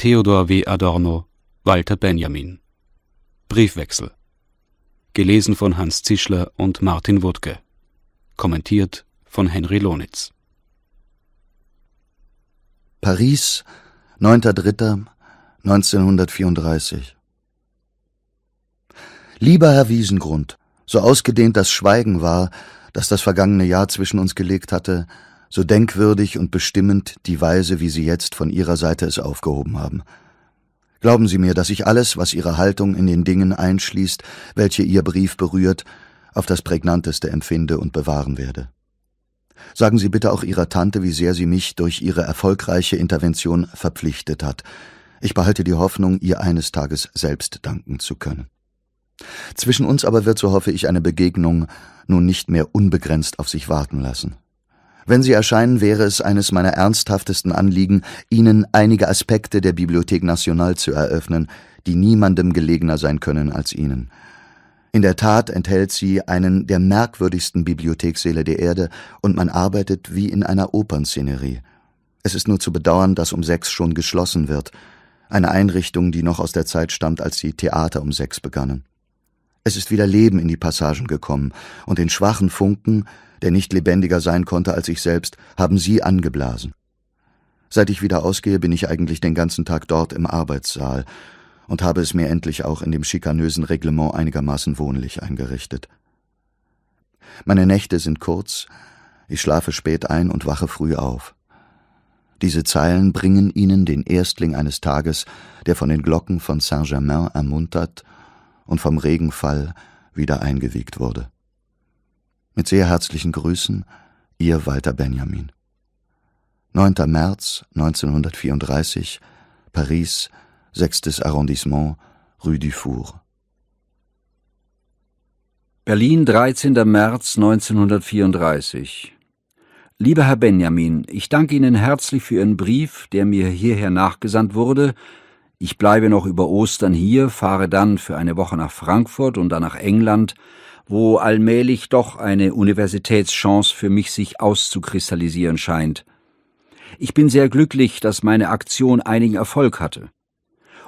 Theodor W. Adorno, Walter Benjamin. Briefwechsel. Gelesen von Hans Zischler und Martin Wuttke. Kommentiert von Henry Lonitz. Paris, 9.3.1934. Lieber Herr Wiesengrund, so ausgedehnt das Schweigen war, das das vergangene Jahr zwischen uns gelegt hatte, so denkwürdig und bestimmend die Weise, wie Sie jetzt von Ihrer Seite es aufgehoben haben. Glauben Sie mir, dass ich alles, was Ihre Haltung in den Dingen einschließt, welche Ihr Brief berührt, auf das prägnanteste empfinde und bewahren werde. Sagen Sie bitte auch Ihrer Tante, wie sehr sie mich durch Ihre erfolgreiche Intervention verpflichtet hat. Ich behalte die Hoffnung, ihr eines Tages selbst danken zu können. Zwischen uns aber wird, so hoffe ich, eine Begegnung nun nicht mehr unbegrenzt auf sich warten lassen. Wenn sie erscheinen, wäre es eines meiner ernsthaftesten Anliegen, Ihnen einige Aspekte der Bibliothek National zu eröffnen, die niemandem gelegener sein können als Ihnen. In der Tat enthält sie einen der merkwürdigsten Bibliothekssäle der Erde und man arbeitet wie in einer Opernszenerie. Es ist nur zu bedauern, dass um sechs schon geschlossen wird. Eine Einrichtung, die noch aus der Zeit stammt, als die Theater um sechs begannen. Es ist wieder Leben in die Passagen gekommen und in schwachen Funken der nicht lebendiger sein konnte als ich selbst, haben Sie angeblasen. Seit ich wieder ausgehe, bin ich eigentlich den ganzen Tag dort im Arbeitssaal und habe es mir endlich auch in dem schikanösen Reglement einigermaßen wohnlich eingerichtet. Meine Nächte sind kurz, ich schlafe spät ein und wache früh auf. Diese Zeilen bringen Ihnen den Erstling eines Tages, der von den Glocken von Saint-Germain ermuntert und vom Regenfall wieder eingewiegt wurde. Mit sehr herzlichen Grüßen, Ihr Walter Benjamin. 9. März 1934, Paris, 6. Arrondissement, Rue du Four. Berlin, 13. März 1934. Lieber Herr Benjamin, ich danke Ihnen herzlich für Ihren Brief, der mir hierher nachgesandt wurde. Ich bleibe noch über Ostern hier, fahre dann für eine Woche nach Frankfurt und dann nach England, wo allmählich doch eine Universitätschance für mich sich auszukristallisieren scheint. Ich bin sehr glücklich, dass meine Aktion einigen Erfolg hatte.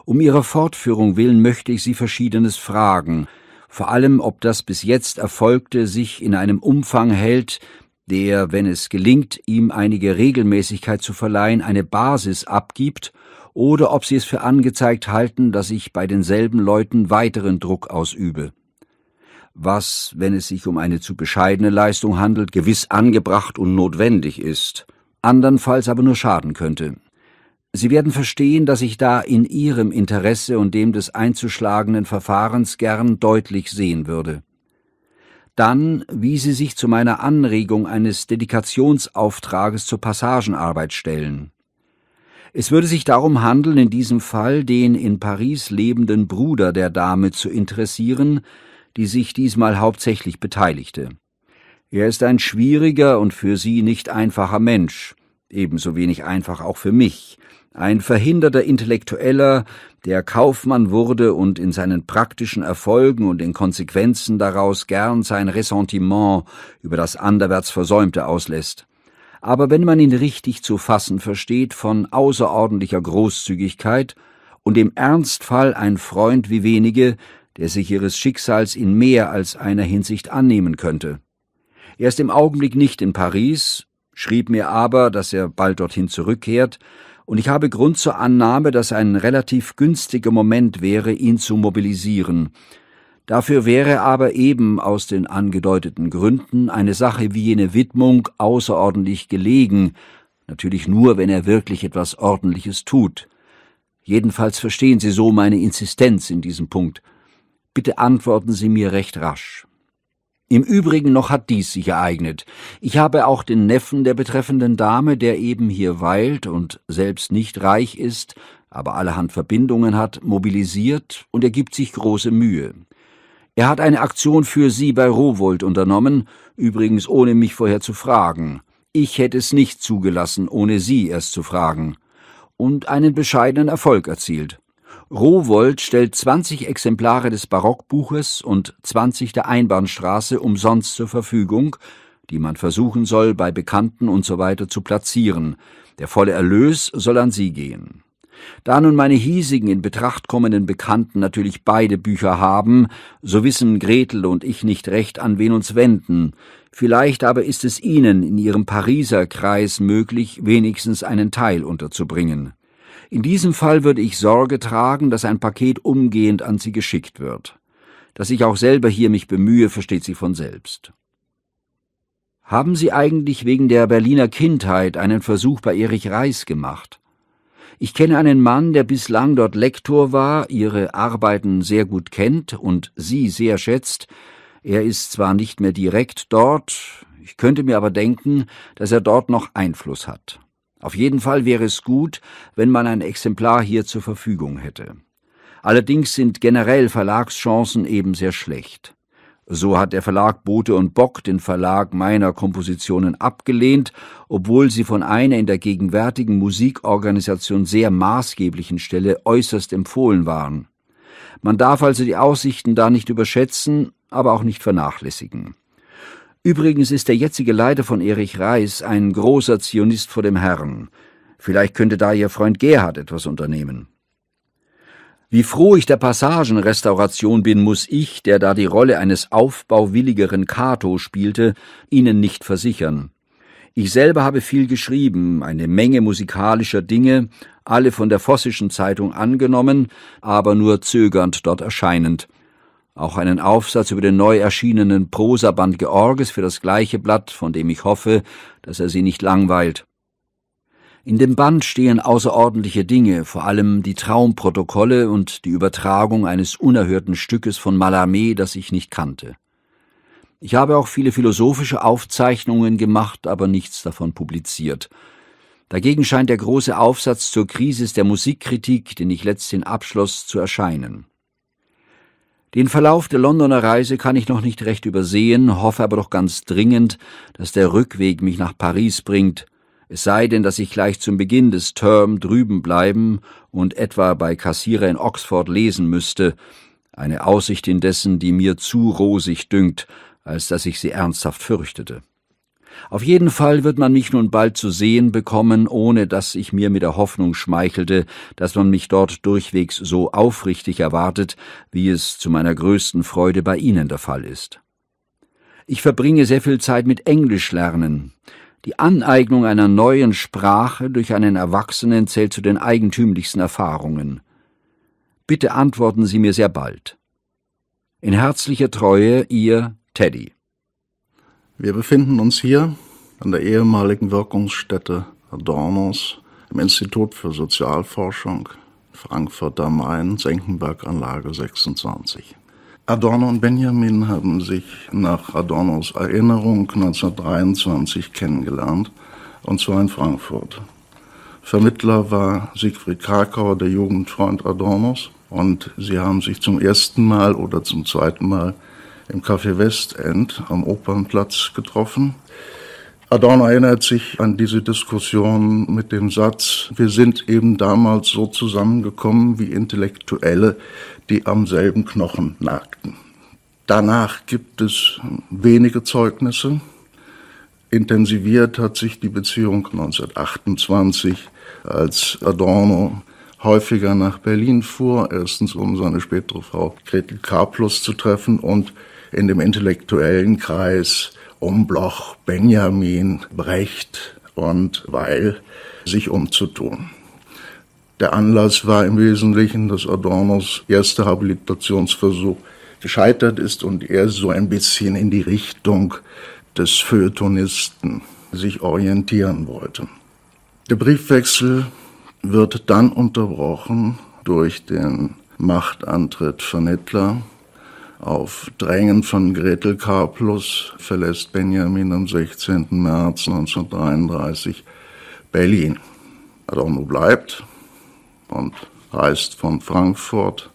Um ihrer Fortführung willen möchte ich Sie verschiedenes fragen, vor allem ob das bis jetzt Erfolgte sich in einem Umfang hält, der, wenn es gelingt, ihm einige Regelmäßigkeit zu verleihen, eine Basis abgibt, oder ob Sie es für angezeigt halten, dass ich bei denselben Leuten weiteren Druck ausübe was, wenn es sich um eine zu bescheidene Leistung handelt, gewiss angebracht und notwendig ist, andernfalls aber nur schaden könnte. Sie werden verstehen, dass ich da in Ihrem Interesse und dem des einzuschlagenden Verfahrens gern deutlich sehen würde. Dann, wie Sie sich zu meiner Anregung eines Dedikationsauftrages zur Passagenarbeit stellen. Es würde sich darum handeln, in diesem Fall den in Paris lebenden Bruder der Dame zu interessieren, die sich diesmal hauptsächlich beteiligte. Er ist ein schwieriger und für sie nicht einfacher Mensch, ebenso wenig einfach auch für mich, ein verhinderter Intellektueller, der Kaufmann wurde und in seinen praktischen Erfolgen und den Konsequenzen daraus gern sein Ressentiment über das anderwärts Versäumte auslässt. Aber wenn man ihn richtig zu fassen versteht, von außerordentlicher Großzügigkeit und im Ernstfall ein Freund wie wenige, der sich ihres Schicksals in mehr als einer Hinsicht annehmen könnte. Er ist im Augenblick nicht in Paris, schrieb mir aber, dass er bald dorthin zurückkehrt, und ich habe Grund zur Annahme, dass ein relativ günstiger Moment wäre, ihn zu mobilisieren. Dafür wäre aber eben aus den angedeuteten Gründen eine Sache wie jene Widmung außerordentlich gelegen, natürlich nur, wenn er wirklich etwas Ordentliches tut. Jedenfalls verstehen Sie so meine Insistenz in diesem Punkt. Bitte antworten Sie mir recht rasch. Im Übrigen noch hat dies sich ereignet. Ich habe auch den Neffen der betreffenden Dame, der eben hier weilt und selbst nicht reich ist, aber allerhand Verbindungen hat, mobilisiert und er gibt sich große Mühe. Er hat eine Aktion für Sie bei Rowold unternommen, übrigens ohne mich vorher zu fragen. Ich hätte es nicht zugelassen, ohne Sie erst zu fragen. Und einen bescheidenen Erfolg erzielt. Rowohlt stellt 20 Exemplare des Barockbuches und 20 der Einbahnstraße umsonst zur Verfügung, die man versuchen soll, bei Bekannten usw. So zu platzieren. Der volle Erlös soll an sie gehen. Da nun meine hiesigen in Betracht kommenden Bekannten natürlich beide Bücher haben, so wissen Gretel und ich nicht recht, an wen uns wenden. Vielleicht aber ist es ihnen in ihrem Pariser Kreis möglich, wenigstens einen Teil unterzubringen. In diesem Fall würde ich Sorge tragen, dass ein Paket umgehend an Sie geschickt wird. Dass ich auch selber hier mich bemühe, versteht sie von selbst. Haben Sie eigentlich wegen der Berliner Kindheit einen Versuch bei Erich Reis gemacht? Ich kenne einen Mann, der bislang dort Lektor war, Ihre Arbeiten sehr gut kennt und Sie sehr schätzt. Er ist zwar nicht mehr direkt dort, ich könnte mir aber denken, dass er dort noch Einfluss hat. Auf jeden Fall wäre es gut, wenn man ein Exemplar hier zur Verfügung hätte. Allerdings sind generell Verlagschancen eben sehr schlecht. So hat der Verlag Bote und Bock den Verlag meiner Kompositionen abgelehnt, obwohl sie von einer in der gegenwärtigen Musikorganisation sehr maßgeblichen Stelle äußerst empfohlen waren. Man darf also die Aussichten da nicht überschätzen, aber auch nicht vernachlässigen. Übrigens ist der jetzige Leiter von Erich Reis ein großer Zionist vor dem Herrn. Vielleicht könnte da Ihr Freund Gerhard etwas unternehmen. Wie froh ich der Passagenrestauration bin, muss ich, der da die Rolle eines aufbauwilligeren Cato spielte, Ihnen nicht versichern. Ich selber habe viel geschrieben, eine Menge musikalischer Dinge, alle von der Vossischen Zeitung angenommen, aber nur zögernd dort erscheinend auch einen Aufsatz über den neu erschienenen Prosaband Georges für das gleiche Blatt, von dem ich hoffe, dass er Sie nicht langweilt. In dem Band stehen außerordentliche Dinge, vor allem die Traumprotokolle und die Übertragung eines unerhörten Stückes von Mallarmé, das ich nicht kannte. Ich habe auch viele philosophische Aufzeichnungen gemacht, aber nichts davon publiziert. Dagegen scheint der große Aufsatz zur Krise der Musikkritik, den ich letzthin abschloss, zu erscheinen. Den Verlauf der Londoner Reise kann ich noch nicht recht übersehen, hoffe aber doch ganz dringend, dass der Rückweg mich nach Paris bringt, es sei denn, dass ich gleich zum Beginn des Term drüben bleiben und etwa bei Kassierer in Oxford lesen müsste, eine Aussicht indessen, die mir zu rosig dünkt, als dass ich sie ernsthaft fürchtete. Auf jeden Fall wird man mich nun bald zu sehen bekommen, ohne dass ich mir mit der Hoffnung schmeichelte, dass man mich dort durchwegs so aufrichtig erwartet, wie es zu meiner größten Freude bei Ihnen der Fall ist. Ich verbringe sehr viel Zeit mit Englischlernen. Die Aneignung einer neuen Sprache durch einen Erwachsenen zählt zu den eigentümlichsten Erfahrungen. Bitte antworten Sie mir sehr bald. In herzlicher Treue, Ihr Teddy. Wir befinden uns hier an der ehemaligen Wirkungsstätte Adornos im Institut für Sozialforschung Frankfurt am Main, Senckenberg Anlage 26. Adorno und Benjamin haben sich nach Adornos Erinnerung 1923 kennengelernt, und zwar in Frankfurt. Vermittler war Siegfried Krakauer, der Jugendfreund Adornos, und sie haben sich zum ersten Mal oder zum zweiten Mal im Café Westend am Opernplatz getroffen. Adorno erinnert sich an diese Diskussion mit dem Satz, wir sind eben damals so zusammengekommen wie Intellektuelle, die am selben Knochen nagten. Danach gibt es wenige Zeugnisse. Intensiviert hat sich die Beziehung 1928, als Adorno häufiger nach Berlin fuhr, erstens um seine spätere Frau Gretel Karplus zu treffen und in dem intellektuellen Kreis um Bloch, Benjamin, Brecht und Weil sich umzutun. Der Anlass war im Wesentlichen, dass Adornos erster Habilitationsversuch gescheitert ist und er so ein bisschen in die Richtung des Feuilletonisten sich orientieren wollte. Der Briefwechsel wird dann unterbrochen durch den Machtantritt von Hitler auf Drängen von Gretel K. Plus verlässt Benjamin am 16. März 1933 Berlin. Adorno bleibt und reist von Frankfurt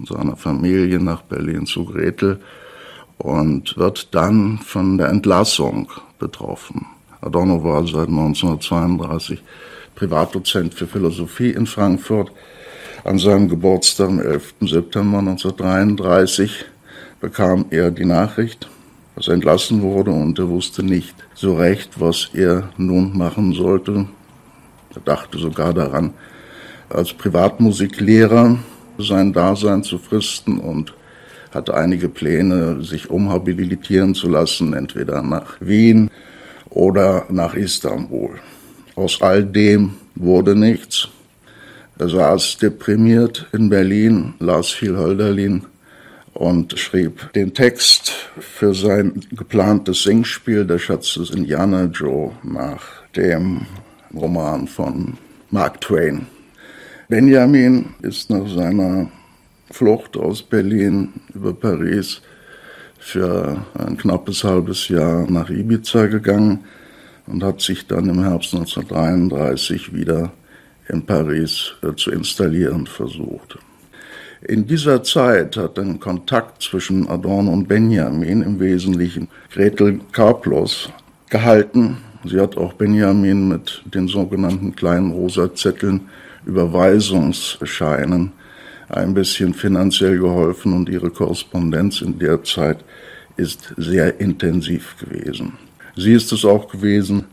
und seiner Familie nach Berlin zu Gretel und wird dann von der Entlassung betroffen. Adorno war seit 1932 Privatdozent für Philosophie in Frankfurt. An seinem Geburtstag am 11. September 1933 bekam er die Nachricht, dass er entlassen wurde und er wusste nicht so recht, was er nun machen sollte. Er dachte sogar daran, als Privatmusiklehrer sein Dasein zu fristen und hatte einige Pläne, sich umhabilitieren zu lassen, entweder nach Wien oder nach Istanbul. Aus all dem wurde nichts. Er saß deprimiert in Berlin, las viel Hölderlin und schrieb den Text für sein geplantes Singspiel Der Schatz des Indiana Joe nach dem Roman von Mark Twain. Benjamin ist nach seiner Flucht aus Berlin über Paris für ein knappes halbes Jahr nach Ibiza gegangen und hat sich dann im Herbst 1933 wieder in Paris äh, zu installieren versucht. In dieser Zeit hat ein Kontakt zwischen Adorno und Benjamin im Wesentlichen Gretel Karplos gehalten. Sie hat auch Benjamin mit den sogenannten kleinen rosa Zetteln Überweisungsscheinen ein bisschen finanziell geholfen und ihre Korrespondenz in der Zeit ist sehr intensiv gewesen. Sie ist es auch gewesen,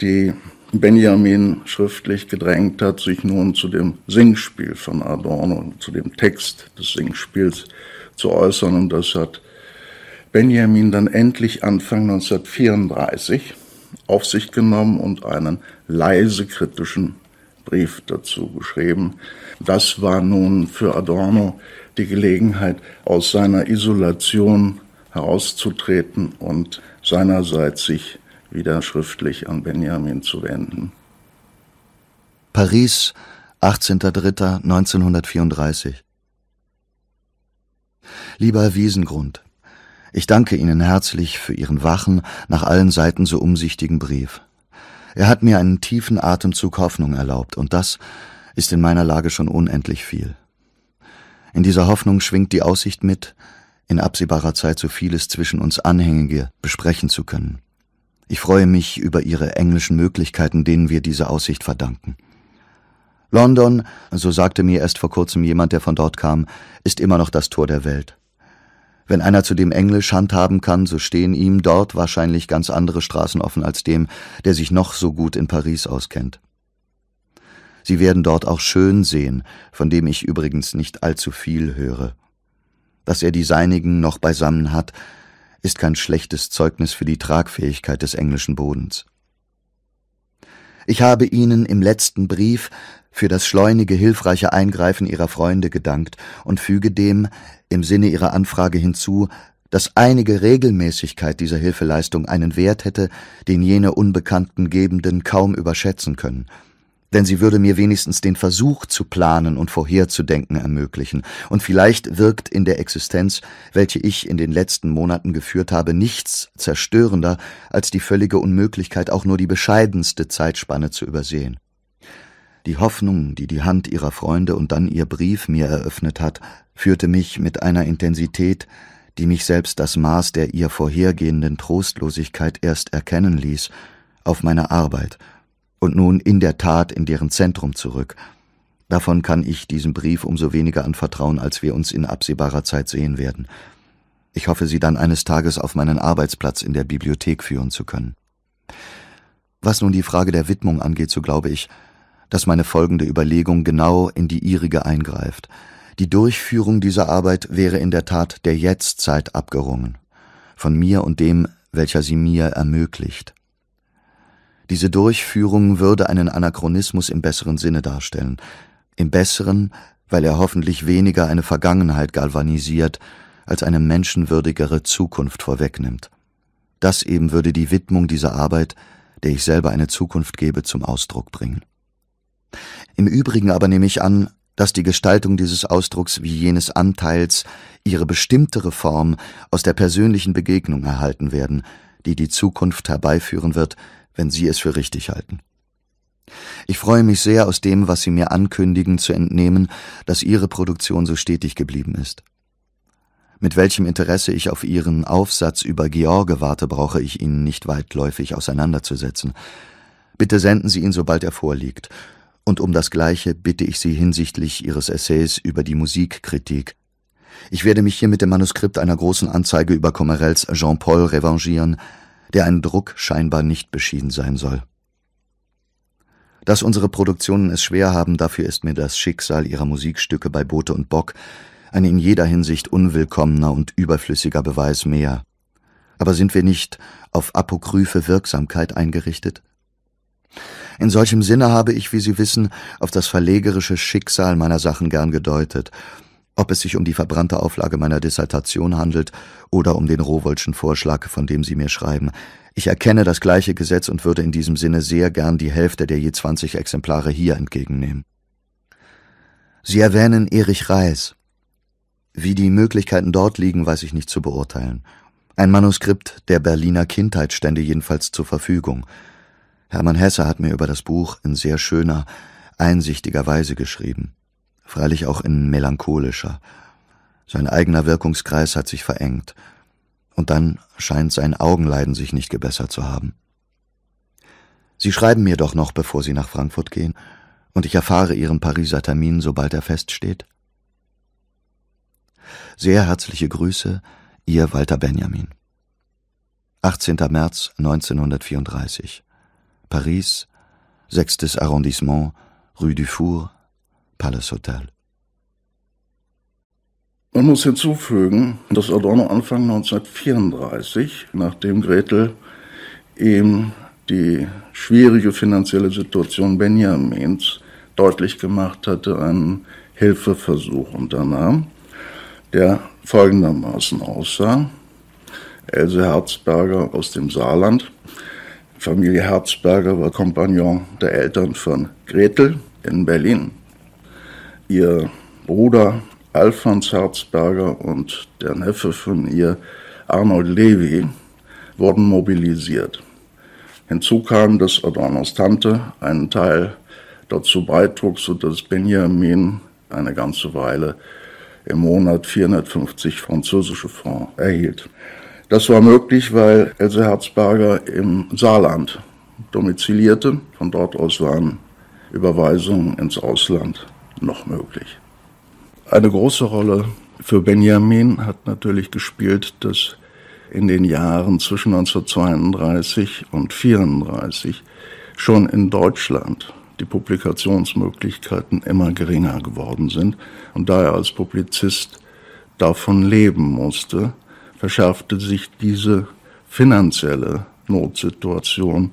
die Benjamin schriftlich gedrängt hat, sich nun zu dem Singspiel von Adorno, zu dem Text des Singspiels zu äußern. Und das hat Benjamin dann endlich Anfang 1934 auf sich genommen und einen leise kritischen Brief dazu geschrieben. Das war nun für Adorno die Gelegenheit, aus seiner Isolation herauszutreten und seinerseits sich wieder schriftlich an Benjamin zu wenden. Paris, 18.03.1934 Lieber Wiesengrund, ich danke Ihnen herzlich für Ihren wachen, nach allen Seiten so umsichtigen Brief. Er hat mir einen tiefen Atemzug Hoffnung erlaubt, und das ist in meiner Lage schon unendlich viel. In dieser Hoffnung schwingt die Aussicht mit, in absehbarer Zeit so vieles zwischen uns Anhängige besprechen zu können. Ich freue mich über Ihre englischen Möglichkeiten, denen wir diese Aussicht verdanken. London, so sagte mir erst vor kurzem jemand, der von dort kam, ist immer noch das Tor der Welt. Wenn einer zudem Englisch handhaben kann, so stehen ihm dort wahrscheinlich ganz andere Straßen offen als dem, der sich noch so gut in Paris auskennt. Sie werden dort auch schön sehen, von dem ich übrigens nicht allzu viel höre. Dass er die Seinigen noch beisammen hat, ist kein schlechtes Zeugnis für die Tragfähigkeit des englischen Bodens. Ich habe Ihnen im letzten Brief für das schleunige, hilfreiche Eingreifen Ihrer Freunde gedankt und füge dem im Sinne Ihrer Anfrage hinzu, dass einige Regelmäßigkeit dieser Hilfeleistung einen Wert hätte, den jene unbekannten Gebenden kaum überschätzen können denn sie würde mir wenigstens den Versuch zu planen und vorherzudenken ermöglichen, und vielleicht wirkt in der Existenz, welche ich in den letzten Monaten geführt habe, nichts zerstörender als die völlige Unmöglichkeit, auch nur die bescheidenste Zeitspanne zu übersehen. Die Hoffnung, die die Hand ihrer Freunde und dann ihr Brief mir eröffnet hat, führte mich mit einer Intensität, die mich selbst das Maß der ihr vorhergehenden Trostlosigkeit erst erkennen ließ, auf meine Arbeit – und nun in der Tat in deren Zentrum zurück. Davon kann ich diesem Brief umso weniger anvertrauen, als wir uns in absehbarer Zeit sehen werden. Ich hoffe, sie dann eines Tages auf meinen Arbeitsplatz in der Bibliothek führen zu können. Was nun die Frage der Widmung angeht, so glaube ich, dass meine folgende Überlegung genau in die ihrige eingreift. Die Durchführung dieser Arbeit wäre in der Tat der Jetztzeit abgerungen, von mir und dem, welcher sie mir ermöglicht. Diese Durchführung würde einen Anachronismus im besseren Sinne darstellen. Im besseren, weil er hoffentlich weniger eine Vergangenheit galvanisiert, als eine menschenwürdigere Zukunft vorwegnimmt. Das eben würde die Widmung dieser Arbeit, der ich selber eine Zukunft gebe, zum Ausdruck bringen. Im Übrigen aber nehme ich an, dass die Gestaltung dieses Ausdrucks wie jenes Anteils ihre bestimmtere Form aus der persönlichen Begegnung erhalten werden, die die Zukunft herbeiführen wird, wenn Sie es für richtig halten. Ich freue mich sehr, aus dem, was Sie mir ankündigen, zu entnehmen, dass Ihre Produktion so stetig geblieben ist. Mit welchem Interesse ich auf Ihren Aufsatz über George warte, brauche ich Ihnen nicht weitläufig auseinanderzusetzen. Bitte senden Sie ihn, sobald er vorliegt. Und um das Gleiche bitte ich Sie hinsichtlich Ihres Essays über die Musikkritik. Ich werde mich hier mit dem Manuskript einer großen Anzeige über Comerells Jean-Paul revanchieren, der ein Druck scheinbar nicht beschieden sein soll. Dass unsere Produktionen es schwer haben, dafür ist mir das Schicksal ihrer Musikstücke bei Bote und Bock ein in jeder Hinsicht unwillkommener und überflüssiger Beweis mehr. Aber sind wir nicht auf apokryphe Wirksamkeit eingerichtet? In solchem Sinne habe ich, wie Sie wissen, auf das verlegerische Schicksal meiner Sachen gern gedeutet, ob es sich um die verbrannte Auflage meiner Dissertation handelt oder um den Rowoldschen Vorschlag, von dem Sie mir schreiben. Ich erkenne das gleiche Gesetz und würde in diesem Sinne sehr gern die Hälfte der je 20 Exemplare hier entgegennehmen. Sie erwähnen Erich Reis. Wie die Möglichkeiten dort liegen, weiß ich nicht zu beurteilen. Ein Manuskript der Berliner Kindheit stände jedenfalls zur Verfügung. Hermann Hesse hat mir über das Buch in sehr schöner, einsichtiger Weise geschrieben freilich auch in melancholischer. Sein eigener Wirkungskreis hat sich verengt. Und dann scheint sein Augenleiden sich nicht gebessert zu haben. Sie schreiben mir doch noch, bevor Sie nach Frankfurt gehen, und ich erfahre Ihren Pariser Termin, sobald er feststeht. Sehr herzliche Grüße, Ihr Walter Benjamin. 18. März 1934. Paris, 6. Arrondissement, Rue du Four, Palace Hotel. Man muss hinzufügen, dass Adorno Anfang 1934, nachdem Gretel ihm die schwierige finanzielle Situation Benjamins deutlich gemacht hatte, einen Hilfeversuch unternahm, der folgendermaßen aussah. Else Herzberger aus dem Saarland. Familie Herzberger war Kompagnon der Eltern von Gretel in Berlin ihr Bruder Alfons Herzberger und der Neffe von ihr Arnold Levi wurden mobilisiert. Hinzu kam, dass Adornos Tante einen Teil dazu beitrug, sodass Benjamin eine ganze Weile im Monat 450 französische Francs erhielt. Das war möglich, weil Else Herzberger im Saarland domizilierte. Von dort aus waren Überweisungen ins Ausland noch möglich. Eine große Rolle für Benjamin hat natürlich gespielt, dass in den Jahren zwischen 1932 und 1934 schon in Deutschland die Publikationsmöglichkeiten immer geringer geworden sind und da er als Publizist davon leben musste, verschärfte sich diese finanzielle Notsituation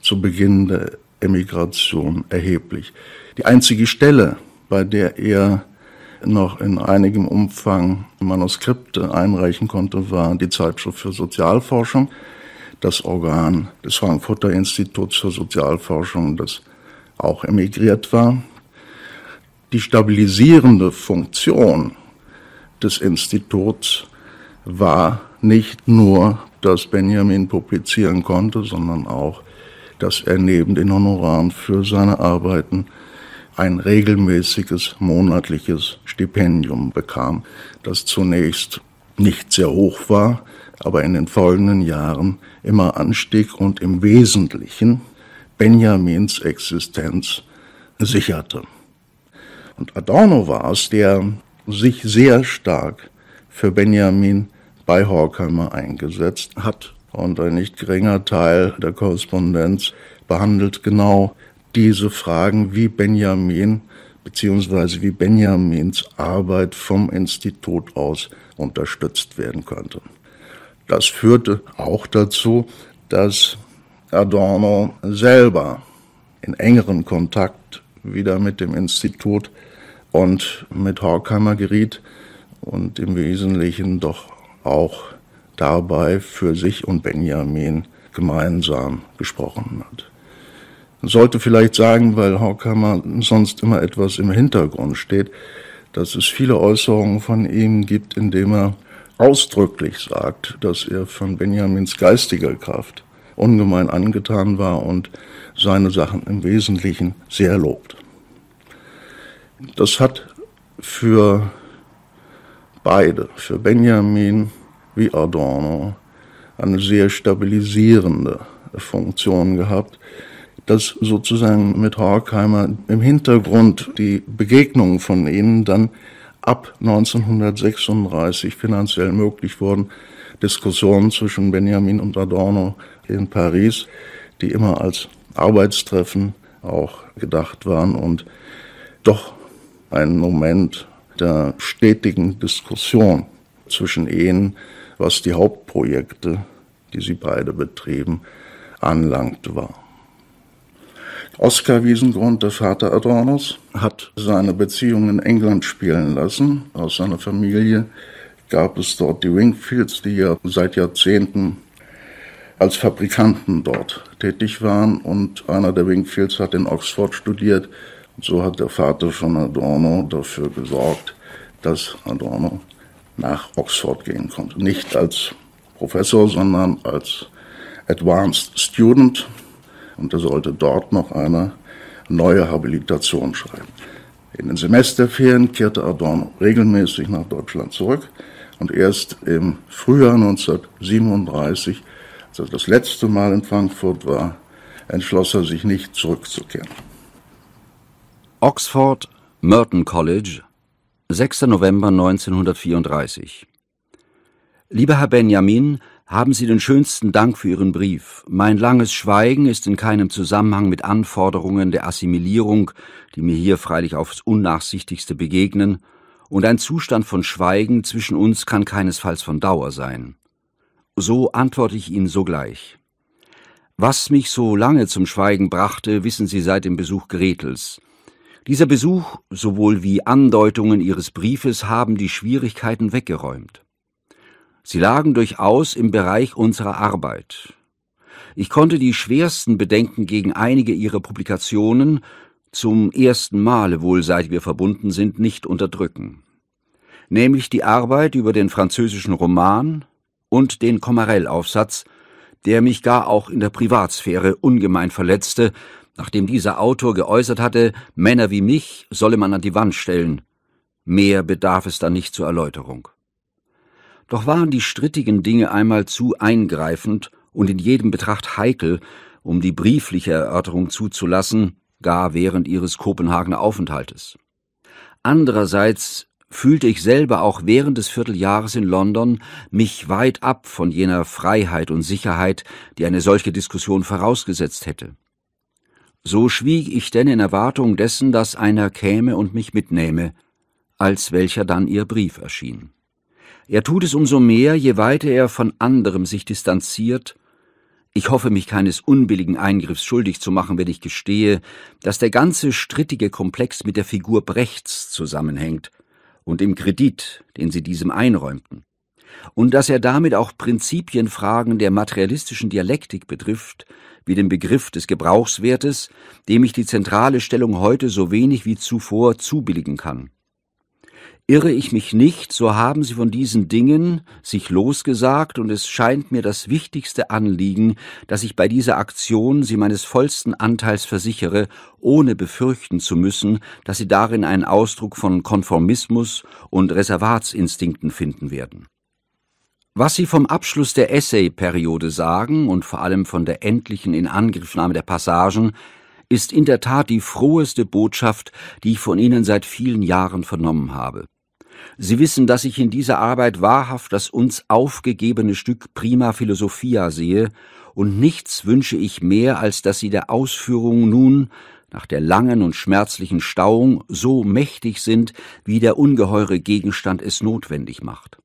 zu Beginn der Emigration erheblich. Die einzige Stelle, bei der er noch in einigem Umfang Manuskripte einreichen konnte, war die Zeitschrift für Sozialforschung, das Organ des Frankfurter Instituts für Sozialforschung, das auch emigriert war. Die stabilisierende Funktion des Instituts war nicht nur, dass Benjamin publizieren konnte, sondern auch, dass er neben den Honoraren für seine Arbeiten ein regelmäßiges monatliches Stipendium bekam, das zunächst nicht sehr hoch war, aber in den folgenden Jahren immer anstieg und im Wesentlichen Benjamins Existenz sicherte. Und Adorno war es, der sich sehr stark für Benjamin bei Horkheimer eingesetzt hat und ein nicht geringer Teil der Korrespondenz behandelt genau diese Fragen, wie Benjamin beziehungsweise wie Benjamins Arbeit vom Institut aus unterstützt werden könnte. Das führte auch dazu, dass Adorno selber in engeren Kontakt wieder mit dem Institut und mit Horkheimer geriet und im Wesentlichen doch auch dabei für sich und Benjamin gemeinsam gesprochen hat sollte vielleicht sagen, weil Horkheimer sonst immer etwas im Hintergrund steht, dass es viele Äußerungen von ihm gibt, indem er ausdrücklich sagt, dass er von Benjamins geistiger Kraft ungemein angetan war und seine Sachen im Wesentlichen sehr lobt. Das hat für beide, für Benjamin wie Adorno, eine sehr stabilisierende Funktion gehabt, dass sozusagen mit Horkheimer im Hintergrund die Begegnungen von ihnen dann ab 1936 finanziell möglich wurden. Diskussionen zwischen Benjamin und Adorno in Paris, die immer als Arbeitstreffen auch gedacht waren und doch ein Moment der stetigen Diskussion zwischen ihnen, was die Hauptprojekte, die sie beide betrieben, anlangt war. Oskar Wiesengrund, der Vater Adornos, hat seine Beziehung in England spielen lassen. Aus seiner Familie gab es dort die Wingfields, die ja seit Jahrzehnten als Fabrikanten dort tätig waren. Und einer der Wingfields hat in Oxford studiert. Und so hat der Vater von Adorno dafür gesorgt, dass Adorno nach Oxford gehen konnte. Nicht als Professor, sondern als Advanced Student und er sollte dort noch eine neue Habilitation schreiben. In den Semesterferien kehrte Adorno regelmäßig nach Deutschland zurück und erst im Frühjahr 1937, als er das letzte Mal in Frankfurt war, entschloss er sich nicht zurückzukehren. Oxford Merton College, 6. November 1934. Lieber Herr Benjamin, haben Sie den schönsten Dank für Ihren Brief. Mein langes Schweigen ist in keinem Zusammenhang mit Anforderungen der Assimilierung, die mir hier freilich aufs Unnachsichtigste begegnen, und ein Zustand von Schweigen zwischen uns kann keinesfalls von Dauer sein. So antworte ich Ihnen sogleich. Was mich so lange zum Schweigen brachte, wissen Sie seit dem Besuch Gretels. Dieser Besuch sowohl wie Andeutungen Ihres Briefes haben die Schwierigkeiten weggeräumt. Sie lagen durchaus im Bereich unserer Arbeit. Ich konnte die schwersten Bedenken gegen einige ihrer Publikationen, zum ersten Male wohl seit wir verbunden sind, nicht unterdrücken. Nämlich die Arbeit über den französischen Roman und den Comarel-Aufsatz, der mich gar auch in der Privatsphäre ungemein verletzte, nachdem dieser Autor geäußert hatte, Männer wie mich solle man an die Wand stellen. Mehr bedarf es dann nicht zur Erläuterung. Doch waren die strittigen Dinge einmal zu eingreifend und in jedem Betracht heikel, um die briefliche Erörterung zuzulassen, gar während ihres Kopenhagener Aufenthaltes. Andererseits fühlte ich selber auch während des Vierteljahres in London mich weit ab von jener Freiheit und Sicherheit, die eine solche Diskussion vorausgesetzt hätte. So schwieg ich denn in Erwartung dessen, dass einer käme und mich mitnähme, als welcher dann ihr Brief erschien. Er tut es umso mehr, je weiter er von anderem sich distanziert. Ich hoffe, mich keines unbilligen Eingriffs schuldig zu machen, wenn ich gestehe, dass der ganze strittige Komplex mit der Figur Brechts zusammenhängt und dem Kredit, den sie diesem einräumten, und dass er damit auch Prinzipienfragen der materialistischen Dialektik betrifft, wie den Begriff des Gebrauchswertes, dem ich die zentrale Stellung heute so wenig wie zuvor zubilligen kann. Irre ich mich nicht, so haben sie von diesen Dingen sich losgesagt, und es scheint mir das wichtigste Anliegen, dass ich bei dieser Aktion sie meines vollsten Anteils versichere, ohne befürchten zu müssen, dass sie darin einen Ausdruck von Konformismus und Reservatsinstinkten finden werden. Was Sie vom Abschluss der Essay-Periode sagen und vor allem von der endlichen Inangriffnahme der Passagen, ist in der Tat die froheste Botschaft, die ich von Ihnen seit vielen Jahren vernommen habe. Sie wissen, dass ich in dieser Arbeit wahrhaft das uns aufgegebene Stück prima philosophia sehe, und nichts wünsche ich mehr, als dass Sie der Ausführung nun, nach der langen und schmerzlichen Stauung, so mächtig sind, wie der ungeheure Gegenstand es notwendig macht.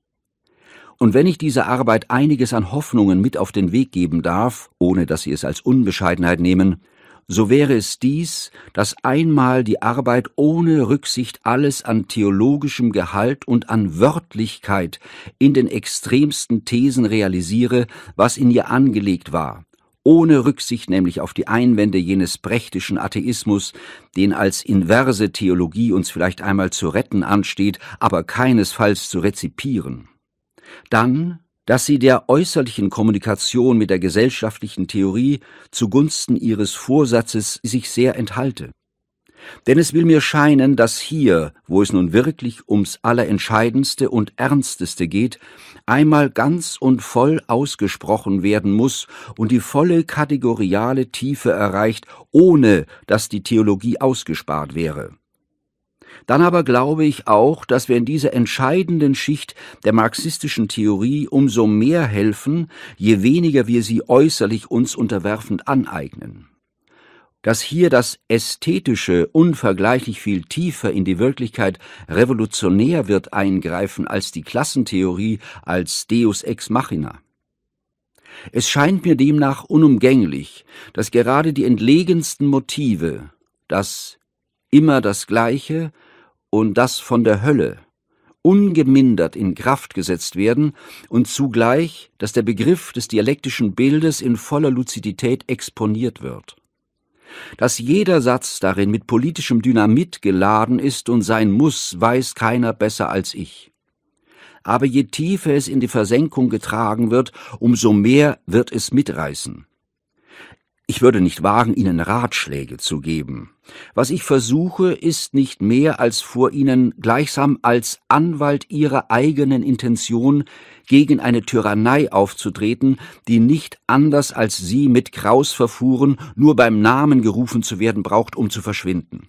Und wenn ich dieser Arbeit einiges an Hoffnungen mit auf den Weg geben darf, ohne dass Sie es als Unbescheidenheit nehmen, so wäre es dies, dass einmal die Arbeit ohne Rücksicht alles an theologischem Gehalt und an Wörtlichkeit in den extremsten Thesen realisiere, was in ihr angelegt war, ohne Rücksicht nämlich auf die Einwände jenes prächtischen Atheismus, den als inverse Theologie uns vielleicht einmal zu retten ansteht, aber keinesfalls zu rezipieren. Dann dass sie der äußerlichen Kommunikation mit der gesellschaftlichen Theorie zugunsten ihres Vorsatzes sich sehr enthalte. Denn es will mir scheinen, dass hier, wo es nun wirklich ums Allerentscheidendste und Ernsteste geht, einmal ganz und voll ausgesprochen werden muss und die volle kategoriale Tiefe erreicht, ohne dass die Theologie ausgespart wäre dann aber glaube ich auch, dass wir in dieser entscheidenden Schicht der marxistischen Theorie umso mehr helfen, je weniger wir sie äußerlich uns unterwerfend aneignen. Dass hier das Ästhetische unvergleichlich viel tiefer in die Wirklichkeit revolutionär wird eingreifen als die Klassentheorie als Deus ex machina. Es scheint mir demnach unumgänglich, dass gerade die entlegensten Motive, das immer das Gleiche, und das von der Hölle ungemindert in Kraft gesetzt werden und zugleich, dass der Begriff des dialektischen Bildes in voller Luzidität exponiert wird. Dass jeder Satz darin mit politischem Dynamit geladen ist und sein muss, weiß keiner besser als ich. Aber je tiefer es in die Versenkung getragen wird, umso mehr wird es mitreißen. Ich würde nicht wagen, Ihnen Ratschläge zu geben. Was ich versuche, ist nicht mehr als vor Ihnen gleichsam als Anwalt Ihrer eigenen Intention gegen eine Tyrannei aufzutreten, die nicht anders als Sie mit Kraus verfuhren, nur beim Namen gerufen zu werden braucht, um zu verschwinden.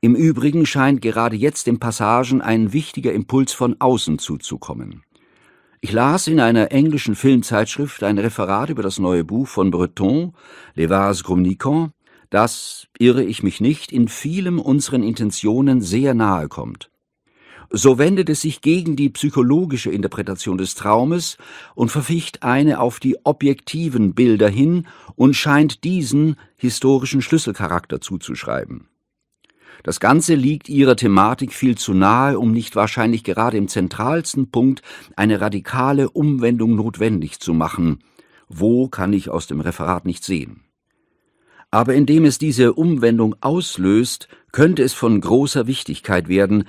Im Übrigen scheint gerade jetzt den Passagen ein wichtiger Impuls von außen zuzukommen. Ich las in einer englischen Filmzeitschrift ein Referat über das neue Buch von Breton, Les Vases Communicants, das, irre ich mich nicht, in vielem unseren Intentionen sehr nahe kommt. So wendet es sich gegen die psychologische Interpretation des Traumes und verficht eine auf die objektiven Bilder hin und scheint diesen historischen Schlüsselcharakter zuzuschreiben. Das Ganze liegt ihrer Thematik viel zu nahe, um nicht wahrscheinlich gerade im zentralsten Punkt eine radikale Umwendung notwendig zu machen. Wo kann ich aus dem Referat nicht sehen. Aber indem es diese Umwendung auslöst, könnte es von großer Wichtigkeit werden,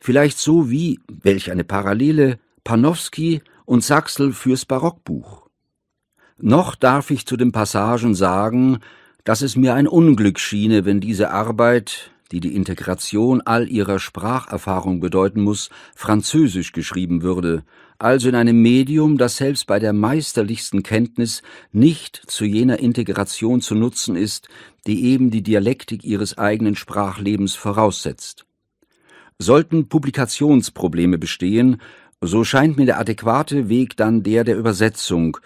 vielleicht so wie, welch eine Parallele, Panofsky und Sachsel fürs Barockbuch. Noch darf ich zu den Passagen sagen, dass es mir ein Unglück schiene, wenn diese Arbeit, die die Integration all ihrer Spracherfahrung bedeuten muss, Französisch geschrieben würde, also in einem Medium, das selbst bei der meisterlichsten Kenntnis nicht zu jener Integration zu nutzen ist, die eben die Dialektik ihres eigenen Sprachlebens voraussetzt. Sollten Publikationsprobleme bestehen, so scheint mir der adäquate Weg dann der der Übersetzung,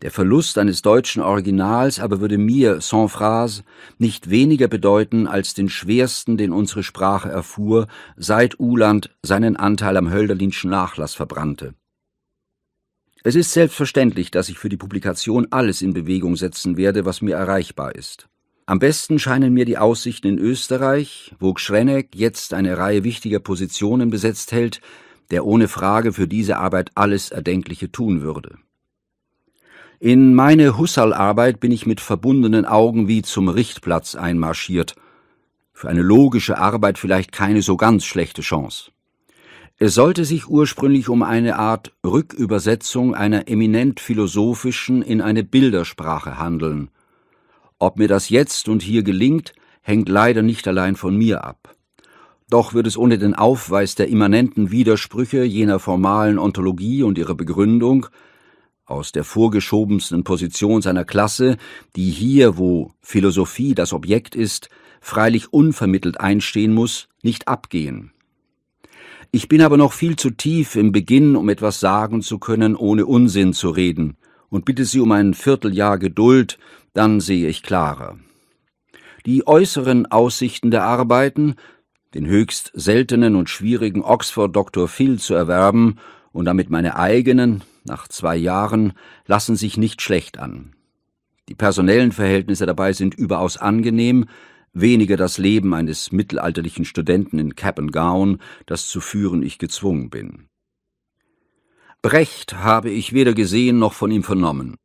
der Verlust eines deutschen Originals aber würde mir, sans phrase, nicht weniger bedeuten als den schwersten, den unsere Sprache erfuhr, seit Uhland seinen Anteil am Hölderlinschen Nachlass verbrannte. Es ist selbstverständlich, dass ich für die Publikation alles in Bewegung setzen werde, was mir erreichbar ist. Am besten scheinen mir die Aussichten in Österreich, wo Gschrenneck jetzt eine Reihe wichtiger Positionen besetzt hält, der ohne Frage für diese Arbeit alles Erdenkliche tun würde. In meine Husserl-Arbeit bin ich mit verbundenen Augen wie zum Richtplatz einmarschiert. Für eine logische Arbeit vielleicht keine so ganz schlechte Chance. Es sollte sich ursprünglich um eine Art Rückübersetzung einer eminent philosophischen in eine Bildersprache handeln. Ob mir das jetzt und hier gelingt, hängt leider nicht allein von mir ab. Doch wird es ohne den Aufweis der immanenten Widersprüche jener formalen Ontologie und ihrer Begründung aus der vorgeschobensten Position seiner Klasse, die hier, wo Philosophie das Objekt ist, freilich unvermittelt einstehen muss, nicht abgehen. Ich bin aber noch viel zu tief im Beginn, um etwas sagen zu können, ohne Unsinn zu reden, und bitte Sie um ein Vierteljahr Geduld, dann sehe ich klarer. Die äußeren Aussichten der Arbeiten, den höchst seltenen und schwierigen Oxford Dr. Phil zu erwerben und damit meine eigenen, nach zwei Jahren lassen sich nicht schlecht an. Die personellen Verhältnisse dabei sind überaus angenehm, weniger das Leben eines mittelalterlichen Studenten in Cap and Gown, das zu führen ich gezwungen bin. Brecht habe ich weder gesehen noch von ihm vernommen.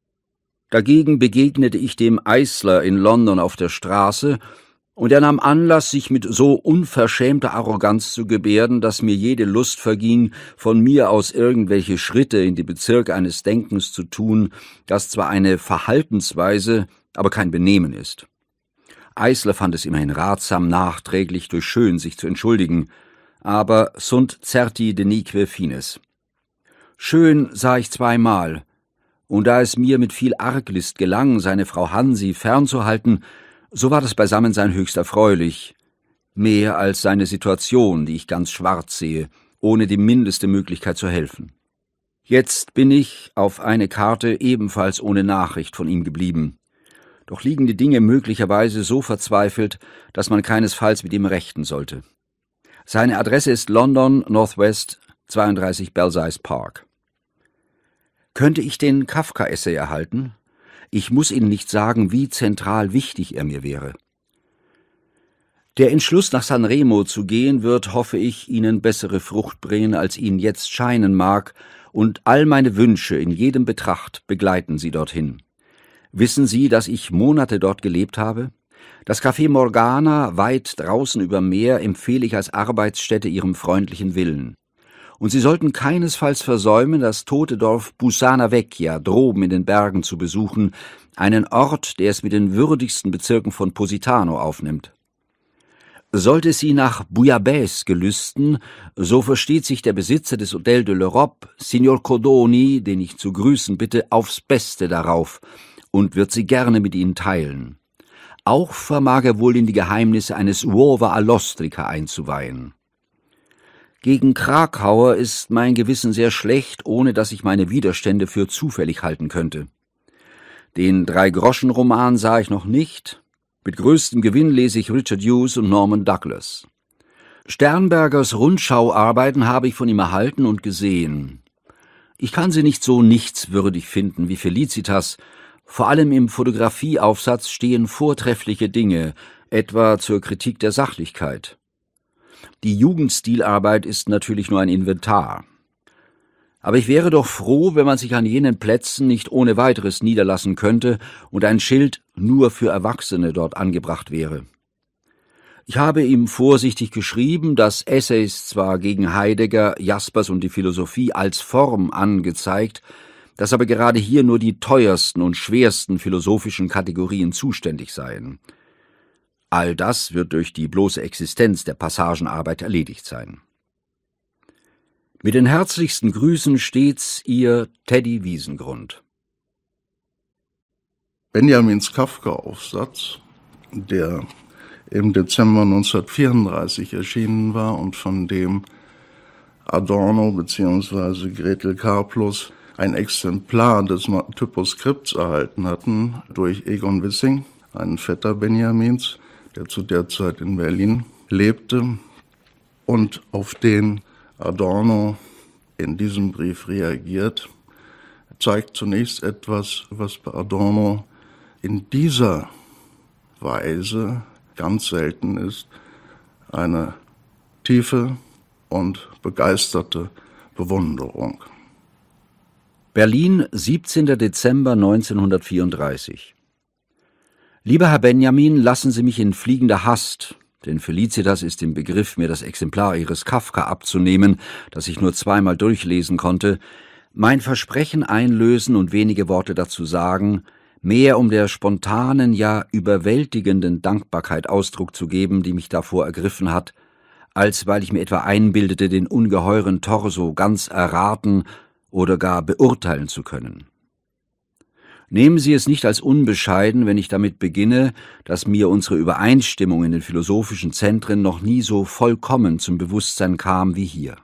Dagegen begegnete ich dem Eisler in London auf der Straße und er nahm Anlass, sich mit so unverschämter Arroganz zu gebärden, dass mir jede Lust verging, von mir aus irgendwelche Schritte in die Bezirke eines Denkens zu tun, das zwar eine Verhaltensweise, aber kein Benehmen ist. Eisler fand es immerhin ratsam, nachträglich durch Schön sich zu entschuldigen, aber sunt certi denique fines. Schön sah ich zweimal, und da es mir mit viel Arglist gelang, seine Frau Hansi fernzuhalten, so war das Beisammensein höchst erfreulich, mehr als seine Situation, die ich ganz schwarz sehe, ohne die mindeste Möglichkeit zu helfen. Jetzt bin ich auf eine Karte ebenfalls ohne Nachricht von ihm geblieben. Doch liegen die Dinge möglicherweise so verzweifelt, dass man keinesfalls mit ihm rechten sollte. Seine Adresse ist London, Northwest, 32 Belsize Park. Könnte ich den Kafka-Essay erhalten? Ich muss Ihnen nicht sagen, wie zentral wichtig er mir wäre. Der Entschluss, nach Sanremo zu gehen, wird, hoffe ich, Ihnen bessere Frucht bringen, als Ihnen jetzt scheinen mag, und all meine Wünsche in jedem Betracht begleiten Sie dorthin. Wissen Sie, dass ich Monate dort gelebt habe? Das Café Morgana, weit draußen über Meer, empfehle ich als Arbeitsstätte Ihrem freundlichen Willen und sie sollten keinesfalls versäumen, das tote Dorf Busana Vecchia droben in den Bergen zu besuchen, einen Ort, der es mit den würdigsten Bezirken von Positano aufnimmt. Sollte sie nach Bouillabaisse gelüsten, so versteht sich der Besitzer des Hotel de l'Europe, Signor Codoni, den ich zu grüßen bitte, aufs Beste darauf und wird sie gerne mit Ihnen teilen. Auch vermag er wohl in die Geheimnisse eines Uova Allostrica einzuweihen. Gegen Krakauer ist mein Gewissen sehr schlecht, ohne dass ich meine Widerstände für zufällig halten könnte. Den Drei-Groschen-Roman sah ich noch nicht. Mit größtem Gewinn lese ich Richard Hughes und Norman Douglas. Sternbergers Rundschauarbeiten habe ich von ihm erhalten und gesehen. Ich kann sie nicht so nichtswürdig finden wie Felicitas. Vor allem im Fotografieaufsatz stehen vortreffliche Dinge, etwa zur Kritik der Sachlichkeit. Die Jugendstilarbeit ist natürlich nur ein Inventar. Aber ich wäre doch froh, wenn man sich an jenen Plätzen nicht ohne weiteres niederlassen könnte und ein Schild nur für Erwachsene dort angebracht wäre. Ich habe ihm vorsichtig geschrieben, dass Essays zwar gegen Heidegger, Jaspers und die Philosophie als Form angezeigt, dass aber gerade hier nur die teuersten und schwersten philosophischen Kategorien zuständig seien. All das wird durch die bloße Existenz der Passagenarbeit erledigt sein. Mit den herzlichsten Grüßen stets Ihr Teddy Wiesengrund. Benjamins Kafka-Aufsatz, der im Dezember 1934 erschienen war und von dem Adorno bzw. Gretel Karplus ein Exemplar des Typoskripts erhalten hatten durch Egon Wissing, einen Vetter Benjamins, der zu der Zeit in Berlin lebte und auf den Adorno in diesem Brief reagiert, zeigt zunächst etwas, was bei Adorno in dieser Weise ganz selten ist, eine tiefe und begeisterte Bewunderung. Berlin, 17. Dezember 1934. Lieber Herr Benjamin, lassen Sie mich in fliegender Hast, denn Felicitas ist im Begriff, mir das Exemplar ihres Kafka abzunehmen, das ich nur zweimal durchlesen konnte, mein Versprechen einlösen und wenige Worte dazu sagen, mehr um der spontanen, ja überwältigenden Dankbarkeit Ausdruck zu geben, die mich davor ergriffen hat, als weil ich mir etwa einbildete, den ungeheuren Torso ganz erraten oder gar beurteilen zu können. Nehmen Sie es nicht als unbescheiden, wenn ich damit beginne, dass mir unsere Übereinstimmung in den philosophischen Zentren noch nie so vollkommen zum Bewusstsein kam wie hier.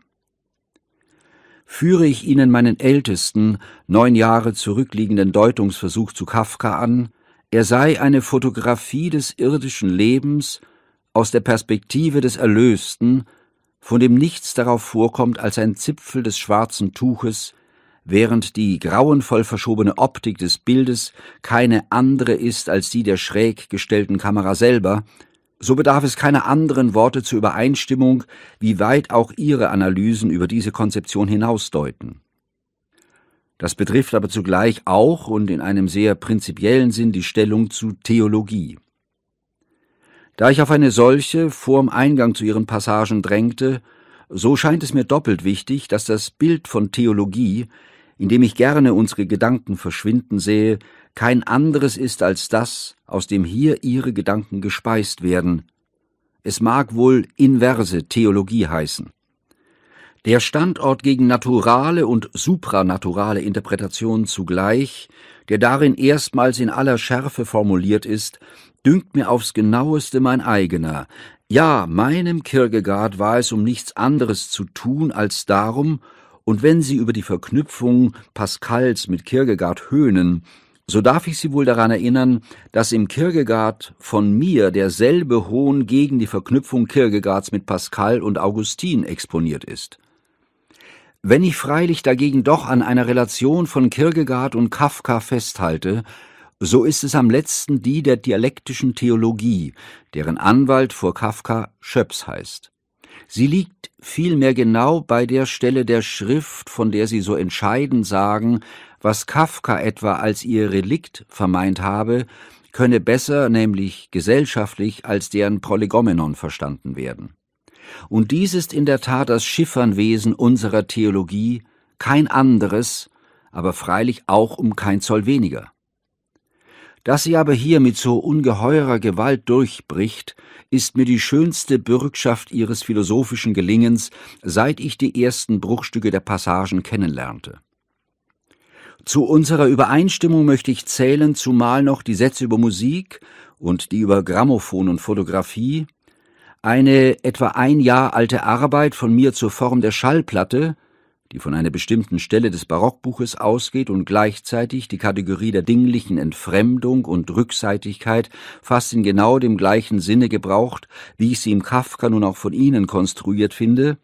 Führe ich Ihnen meinen ältesten, neun Jahre zurückliegenden Deutungsversuch zu Kafka an, er sei eine Fotografie des irdischen Lebens aus der Perspektive des Erlösten, von dem nichts darauf vorkommt als ein Zipfel des schwarzen Tuches, während die grauenvoll verschobene Optik des Bildes keine andere ist als die der schräg gestellten Kamera selber, so bedarf es keiner anderen Worte zur Übereinstimmung, wie weit auch ihre Analysen über diese Konzeption hinausdeuten. Das betrifft aber zugleich auch und in einem sehr prinzipiellen Sinn die Stellung zu Theologie. Da ich auf eine solche vorm Eingang zu ihren Passagen drängte, so scheint es mir doppelt wichtig, dass das Bild von Theologie in dem ich gerne unsere Gedanken verschwinden sehe, kein anderes ist als das, aus dem hier ihre Gedanken gespeist werden. Es mag wohl inverse Theologie heißen. Der Standort gegen naturale und supranaturale Interpretationen zugleich, der darin erstmals in aller Schärfe formuliert ist, dünkt mir aufs genaueste mein eigener. Ja, meinem Kierkegaard war es um nichts anderes zu tun als darum, und wenn Sie über die Verknüpfung Pascals mit Kierkegaard höhnen, so darf ich Sie wohl daran erinnern, dass im Kierkegaard von mir derselbe Hohn gegen die Verknüpfung Kierkegaards mit Pascal und Augustin exponiert ist. Wenn ich freilich dagegen doch an einer Relation von Kierkegaard und Kafka festhalte, so ist es am letzten die der dialektischen Theologie, deren Anwalt vor Kafka Schöps heißt. Sie liegt vielmehr genau bei der Stelle der Schrift, von der Sie so entscheidend sagen, was Kafka etwa als ihr Relikt vermeint habe, könne besser, nämlich gesellschaftlich, als deren Prolegomenon verstanden werden. Und dies ist in der Tat das Schiffernwesen unserer Theologie, kein anderes, aber freilich auch um kein Zoll weniger. Dass sie aber hier mit so ungeheurer Gewalt durchbricht, ist mir die schönste Bürgschaft ihres philosophischen Gelingens, seit ich die ersten Bruchstücke der Passagen kennenlernte. Zu unserer Übereinstimmung möchte ich zählen, zumal noch die Sätze über Musik und die über Grammophon und Fotografie, eine etwa ein Jahr alte Arbeit von mir zur Form der Schallplatte, die von einer bestimmten Stelle des Barockbuches ausgeht und gleichzeitig die Kategorie der dinglichen Entfremdung und Rückseitigkeit fast in genau dem gleichen Sinne gebraucht, wie ich sie im Kafka nun auch von Ihnen konstruiert finde,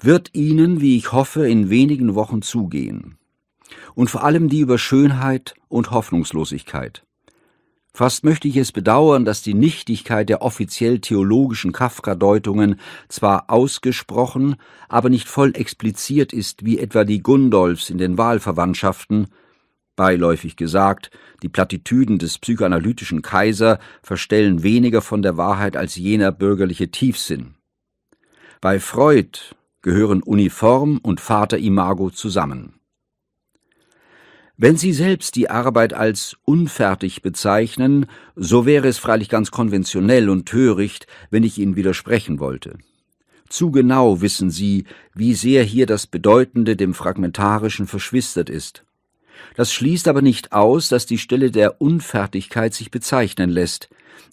wird Ihnen, wie ich hoffe, in wenigen Wochen zugehen. Und vor allem die über Schönheit und Hoffnungslosigkeit. Fast möchte ich es bedauern, dass die Nichtigkeit der offiziell theologischen Kafka-Deutungen zwar ausgesprochen, aber nicht voll expliziert ist, wie etwa die Gundolfs in den Wahlverwandtschaften, Beiläufig gesagt, die Plattitüden des psychoanalytischen Kaiser verstellen weniger von der Wahrheit als jener bürgerliche Tiefsinn. Bei Freud gehören Uniform und Vaterimago zusammen. Wenn Sie selbst die Arbeit als unfertig bezeichnen, so wäre es freilich ganz konventionell und töricht, wenn ich Ihnen widersprechen wollte. Zu genau wissen Sie, wie sehr hier das Bedeutende dem Fragmentarischen verschwistert ist. Das schließt aber nicht aus, dass die Stelle der Unfertigkeit sich bezeichnen lässt,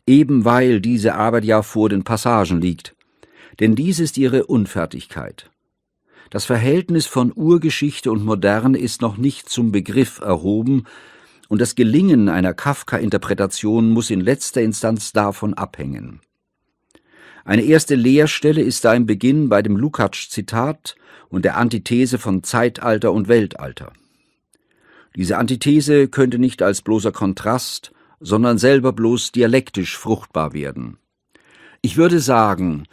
eben weil diese Arbeit ja vor den Passagen liegt. Denn dies ist ihre Unfertigkeit. Das Verhältnis von Urgeschichte und Moderne ist noch nicht zum Begriff erhoben, und das Gelingen einer Kafka-Interpretation muss in letzter Instanz davon abhängen. Eine erste Leerstelle ist da im Beginn bei dem Lukacs-Zitat und der Antithese von Zeitalter und Weltalter. Diese Antithese könnte nicht als bloßer Kontrast, sondern selber bloß dialektisch fruchtbar werden. Ich würde sagen,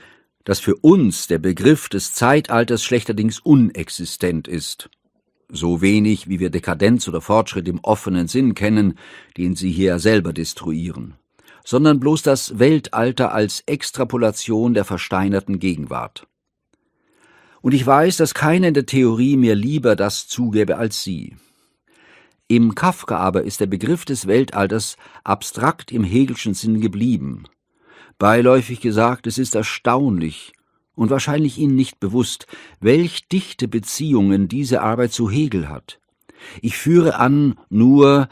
dass für uns der Begriff des Zeitalters schlechterdings unexistent ist. So wenig, wie wir Dekadenz oder Fortschritt im offenen Sinn kennen, den sie hier selber destruieren, sondern bloß das Weltalter als Extrapolation der versteinerten Gegenwart. Und ich weiß, dass keiner in der Theorie mir lieber das zugebe als sie. Im Kafka aber ist der Begriff des Weltalters abstrakt im Hegelschen Sinn geblieben, Beiläufig gesagt, es ist erstaunlich und wahrscheinlich Ihnen nicht bewusst, welch dichte Beziehungen diese Arbeit zu Hegel hat. Ich führe an nur,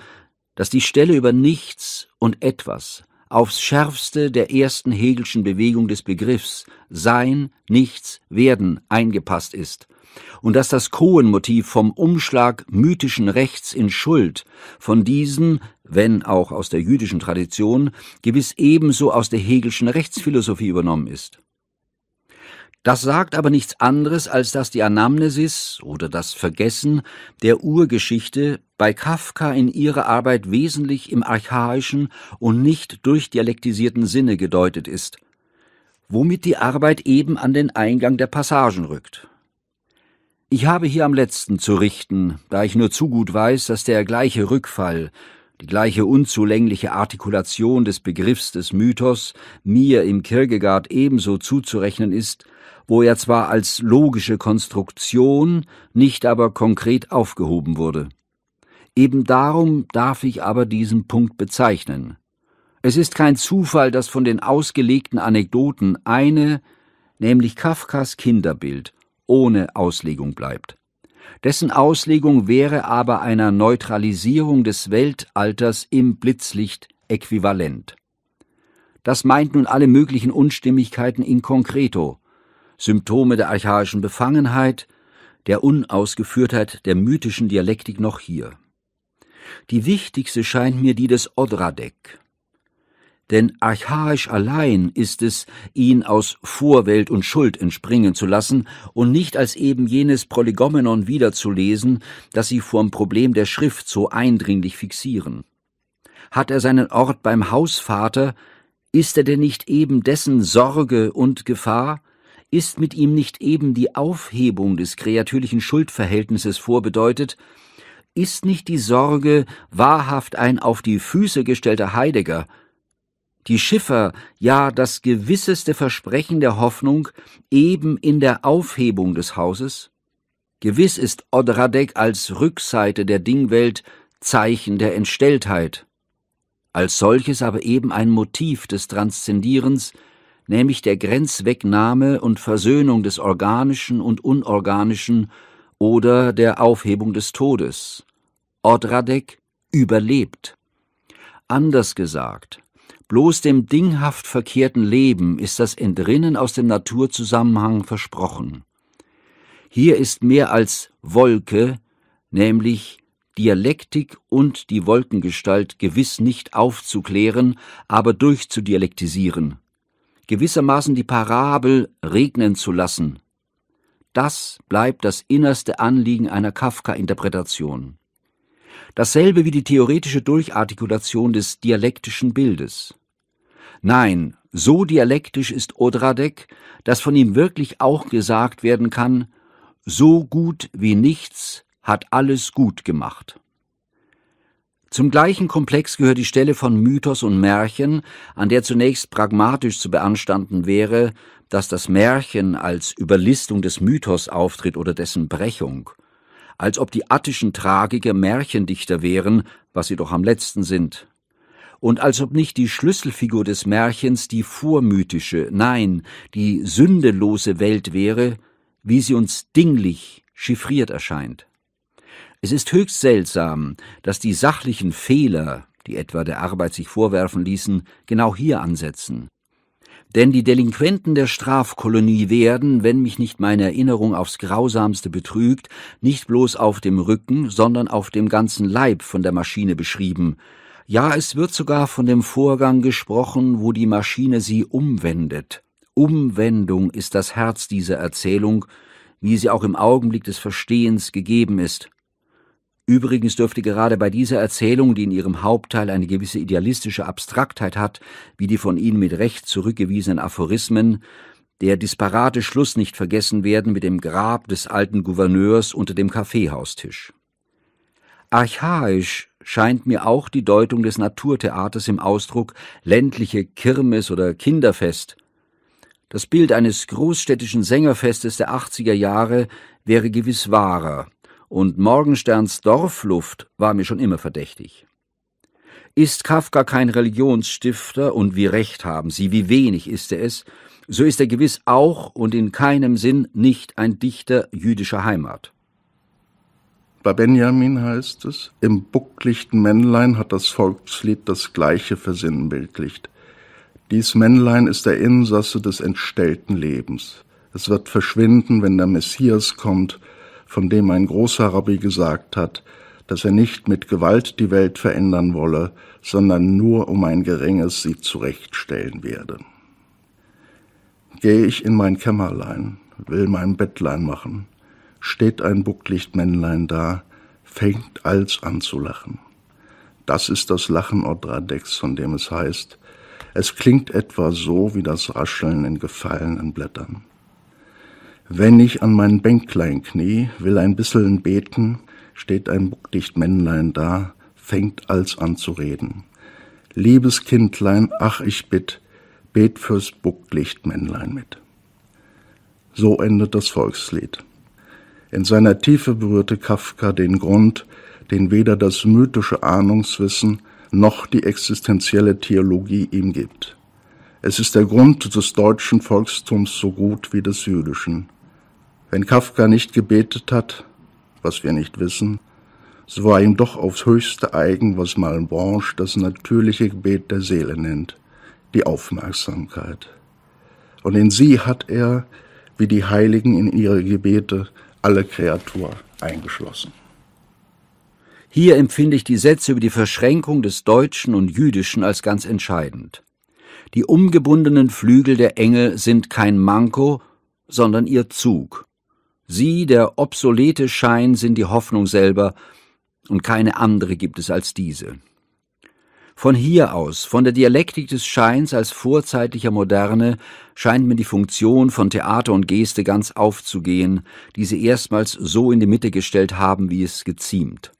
dass die Stelle über nichts und etwas aufs schärfste der ersten Hegelschen Bewegung des Begriffs Sein, Nichts, Werden eingepasst ist und dass das Cohen-Motiv vom Umschlag mythischen Rechts in Schuld von diesen, wenn auch aus der jüdischen Tradition, gewiss ebenso aus der hegelschen Rechtsphilosophie übernommen ist. Das sagt aber nichts anderes, als dass die Anamnesis oder das Vergessen der Urgeschichte bei Kafka in ihrer Arbeit wesentlich im archaischen und nicht durchdialektisierten Sinne gedeutet ist, womit die Arbeit eben an den Eingang der Passagen rückt. Ich habe hier am letzten zu richten, da ich nur zu gut weiß, dass der gleiche Rückfall, die gleiche unzulängliche Artikulation des Begriffs des Mythos mir im Kierkegaard ebenso zuzurechnen ist, wo er zwar als logische Konstruktion, nicht aber konkret aufgehoben wurde. Eben darum darf ich aber diesen Punkt bezeichnen. Es ist kein Zufall, dass von den ausgelegten Anekdoten eine, nämlich Kafkas Kinderbild, ohne Auslegung bleibt. Dessen Auslegung wäre aber einer Neutralisierung des Weltalters im Blitzlicht äquivalent. Das meint nun alle möglichen Unstimmigkeiten in concreto, Symptome der archaischen Befangenheit, der Unausgeführtheit der mythischen Dialektik noch hier. Die wichtigste scheint mir die des Odradek denn archaisch allein ist es, ihn aus Vorwelt und Schuld entspringen zu lassen und nicht als eben jenes Prolegomenon wiederzulesen, das sie vorm Problem der Schrift so eindringlich fixieren. Hat er seinen Ort beim Hausvater, ist er denn nicht eben dessen Sorge und Gefahr? Ist mit ihm nicht eben die Aufhebung des kreatürlichen Schuldverhältnisses vorbedeutet? Ist nicht die Sorge wahrhaft ein auf die Füße gestellter Heidegger, die Schiffer ja das gewisseste Versprechen der Hoffnung eben in der Aufhebung des Hauses? Gewiss ist Odradek als Rückseite der Dingwelt Zeichen der Entstelltheit, als solches aber eben ein Motiv des Transzendierens, nämlich der Grenzwegnahme und Versöhnung des Organischen und Unorganischen oder der Aufhebung des Todes. Odradek überlebt. Anders gesagt, Bloß dem dinghaft verkehrten Leben ist das Entrinnen aus dem Naturzusammenhang versprochen. Hier ist mehr als Wolke, nämlich Dialektik und die Wolkengestalt gewiss nicht aufzuklären, aber durchzudialektisieren, gewissermaßen die Parabel regnen zu lassen. Das bleibt das innerste Anliegen einer Kafka-Interpretation dasselbe wie die theoretische Durchartikulation des dialektischen Bildes. Nein, so dialektisch ist Odradek, dass von ihm wirklich auch gesagt werden kann, so gut wie nichts hat alles gut gemacht. Zum gleichen Komplex gehört die Stelle von Mythos und Märchen, an der zunächst pragmatisch zu beanstanden wäre, dass das Märchen als Überlistung des Mythos auftritt oder dessen Brechung – als ob die attischen Tragiker Märchendichter wären, was sie doch am letzten sind, und als ob nicht die Schlüsselfigur des Märchens die vormythische, nein, die sündelose Welt wäre, wie sie uns dinglich, chiffriert erscheint. Es ist höchst seltsam, dass die sachlichen Fehler, die etwa der Arbeit sich vorwerfen ließen, genau hier ansetzen, denn die Delinquenten der Strafkolonie werden, wenn mich nicht meine Erinnerung aufs Grausamste betrügt, nicht bloß auf dem Rücken, sondern auf dem ganzen Leib von der Maschine beschrieben. Ja, es wird sogar von dem Vorgang gesprochen, wo die Maschine sie umwendet. Umwendung ist das Herz dieser Erzählung, wie sie auch im Augenblick des Verstehens gegeben ist. Übrigens dürfte gerade bei dieser Erzählung, die in ihrem Hauptteil eine gewisse idealistische Abstraktheit hat, wie die von Ihnen mit Recht zurückgewiesenen Aphorismen, der disparate Schluss nicht vergessen werden mit dem Grab des alten Gouverneurs unter dem Kaffeehaustisch. Archaisch scheint mir auch die Deutung des Naturtheaters im Ausdruck ländliche Kirmes oder Kinderfest. Das Bild eines großstädtischen Sängerfestes der 80er Jahre wäre gewiss wahrer, und Morgensterns Dorfluft war mir schon immer verdächtig. Ist Kafka kein Religionsstifter und wie recht haben Sie, wie wenig ist er es, so ist er gewiss auch und in keinem Sinn nicht ein Dichter jüdischer Heimat. Bei Benjamin heißt es, im bucklichten Männlein hat das Volkslied das gleiche versinnbildlicht. Dies Männlein ist der Insasse des entstellten Lebens. Es wird verschwinden, wenn der Messias kommt, von dem ein großer Rabbi gesagt hat, dass er nicht mit Gewalt die Welt verändern wolle, sondern nur um ein geringes sie zurechtstellen werde. Gehe ich in mein Kämmerlein, will mein Bettlein machen, steht ein Bucklichtmännlein da, fängt als an zu lachen. Das ist das Lachen Odradex, von dem es heißt, es klingt etwa so wie das Rascheln in gefallenen Blättern. Wenn ich an mein Bänklein knie, will ein bisseln beten, steht ein buckdicht Männlein da, fängt als an zu reden. Liebes Kindlein, ach ich bitt, bet fürs Bucklicht Männlein mit. So endet das Volkslied. In seiner Tiefe berührte Kafka den Grund, den weder das mythische Ahnungswissen noch die existenzielle Theologie ihm gibt. Es ist der Grund des deutschen Volkstums so gut wie des jüdischen. Wenn Kafka nicht gebetet hat, was wir nicht wissen, so war ihm doch aufs höchste eigen, was Malbranche das natürliche Gebet der Seele nennt, die Aufmerksamkeit. Und in sie hat er, wie die Heiligen in ihre Gebete, alle Kreatur eingeschlossen. Hier empfinde ich die Sätze über die Verschränkung des Deutschen und Jüdischen als ganz entscheidend. Die umgebundenen Flügel der Engel sind kein Manko, sondern ihr Zug. Sie, der obsolete Schein, sind die Hoffnung selber, und keine andere gibt es als diese. Von hier aus, von der Dialektik des Scheins als vorzeitlicher Moderne, scheint mir die Funktion von Theater und Geste ganz aufzugehen, die sie erstmals so in die Mitte gestellt haben, wie es geziemt.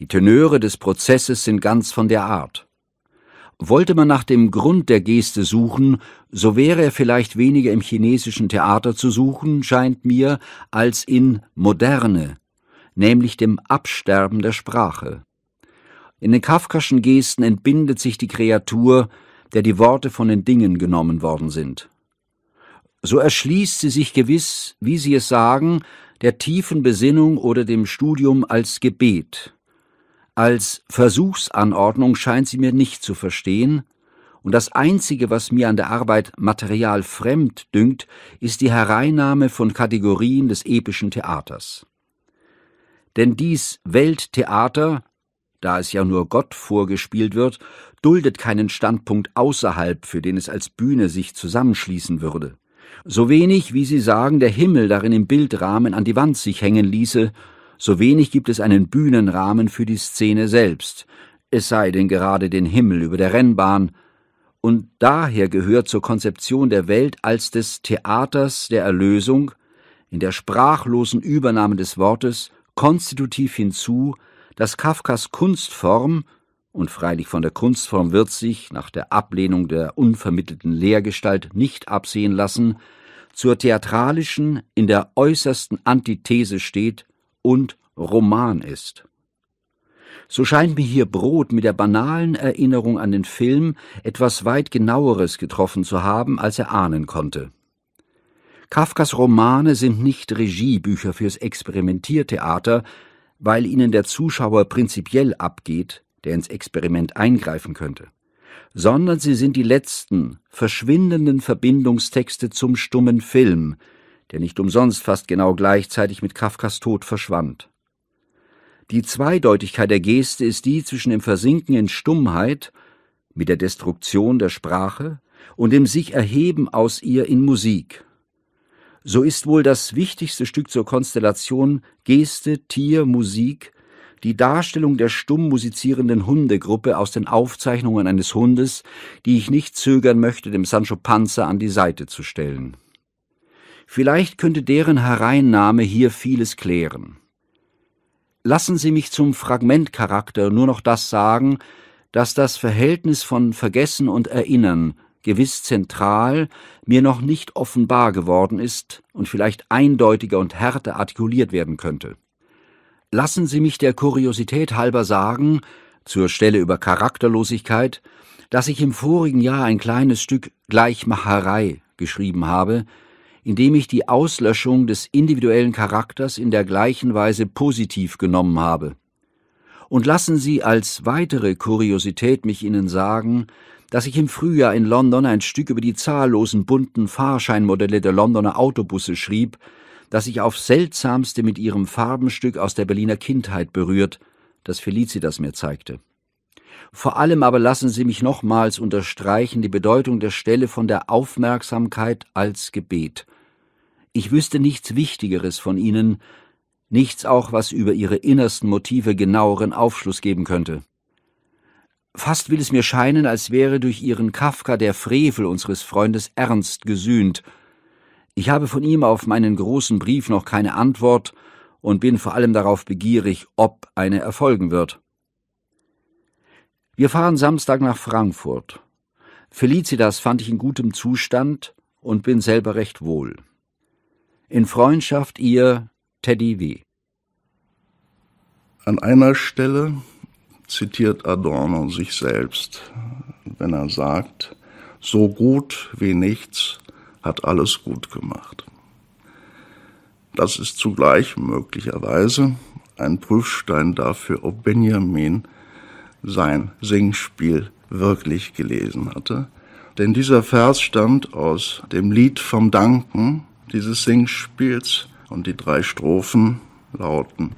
Die Tenöre des Prozesses sind ganz von der Art. Wollte man nach dem Grund der Geste suchen, so wäre er vielleicht weniger im chinesischen Theater zu suchen, scheint mir, als in Moderne, nämlich dem Absterben der Sprache. In den kafkaschen Gesten entbindet sich die Kreatur, der die Worte von den Dingen genommen worden sind. So erschließt sie sich gewiss, wie sie es sagen, der tiefen Besinnung oder dem Studium als Gebet. Als Versuchsanordnung scheint sie mir nicht zu verstehen, und das Einzige, was mir an der Arbeit material fremd dünkt, ist die Hereinnahme von Kategorien des epischen Theaters. Denn dies Welttheater, da es ja nur Gott vorgespielt wird, duldet keinen Standpunkt außerhalb, für den es als Bühne sich zusammenschließen würde. So wenig, wie Sie sagen, der Himmel darin im Bildrahmen an die Wand sich hängen ließe, so wenig gibt es einen Bühnenrahmen für die Szene selbst, es sei denn gerade den Himmel über der Rennbahn, und daher gehört zur Konzeption der Welt als des Theaters der Erlösung, in der sprachlosen Übernahme des Wortes, konstitutiv hinzu, dass Kafkas Kunstform, und freilich von der Kunstform wird sich, nach der Ablehnung der unvermittelten Lehrgestalt, nicht absehen lassen, zur theatralischen in der äußersten Antithese steht und Roman ist. So scheint mir hier Brot mit der banalen Erinnerung an den Film etwas weit genaueres getroffen zu haben, als er ahnen konnte. Kafkas Romane sind nicht Regiebücher fürs Experimentiertheater, weil ihnen der Zuschauer prinzipiell abgeht, der ins Experiment eingreifen könnte, sondern sie sind die letzten, verschwindenden Verbindungstexte zum stummen Film, der nicht umsonst fast genau gleichzeitig mit Kafkas Tod verschwand. Die Zweideutigkeit der Geste ist die zwischen dem Versinken in Stummheit mit der Destruktion der Sprache und dem sich erheben aus ihr in Musik. So ist wohl das wichtigste Stück zur Konstellation Geste, Tier, Musik die Darstellung der stumm musizierenden Hundegruppe aus den Aufzeichnungen eines Hundes, die ich nicht zögern möchte, dem Sancho Panza an die Seite zu stellen. Vielleicht könnte deren Hereinnahme hier vieles klären. Lassen Sie mich zum Fragmentcharakter nur noch das sagen, dass das Verhältnis von Vergessen und Erinnern gewiss zentral mir noch nicht offenbar geworden ist und vielleicht eindeutiger und härter artikuliert werden könnte. Lassen Sie mich der Kuriosität halber sagen, zur Stelle über Charakterlosigkeit, dass ich im vorigen Jahr ein kleines Stück Gleichmacherei geschrieben habe, indem ich die Auslöschung des individuellen Charakters in der gleichen Weise positiv genommen habe. Und lassen Sie als weitere Kuriosität mich Ihnen sagen, dass ich im Frühjahr in London ein Stück über die zahllosen bunten Fahrscheinmodelle der Londoner Autobusse schrieb, das sich aufs seltsamste mit ihrem Farbenstück aus der Berliner Kindheit berührt, das Felicitas mir zeigte. Vor allem aber lassen Sie mich nochmals unterstreichen die Bedeutung der Stelle von der Aufmerksamkeit als Gebet. Ich wüsste nichts Wichtigeres von ihnen, nichts auch, was über ihre innersten Motive genaueren Aufschluss geben könnte. Fast will es mir scheinen, als wäre durch ihren Kafka der Frevel unseres Freundes Ernst gesühnt. Ich habe von ihm auf meinen großen Brief noch keine Antwort und bin vor allem darauf begierig, ob eine erfolgen wird. Wir fahren Samstag nach Frankfurt. Felicitas fand ich in gutem Zustand und bin selber recht wohl. In Freundschaft ihr Teddy W. An einer Stelle zitiert Adorno sich selbst, wenn er sagt, so gut wie nichts hat alles gut gemacht. Das ist zugleich möglicherweise ein Prüfstein dafür, ob Benjamin sein Singspiel wirklich gelesen hatte. Denn dieser Vers stammt aus dem Lied vom Danken, dieses Singspiels und die drei Strophen lauten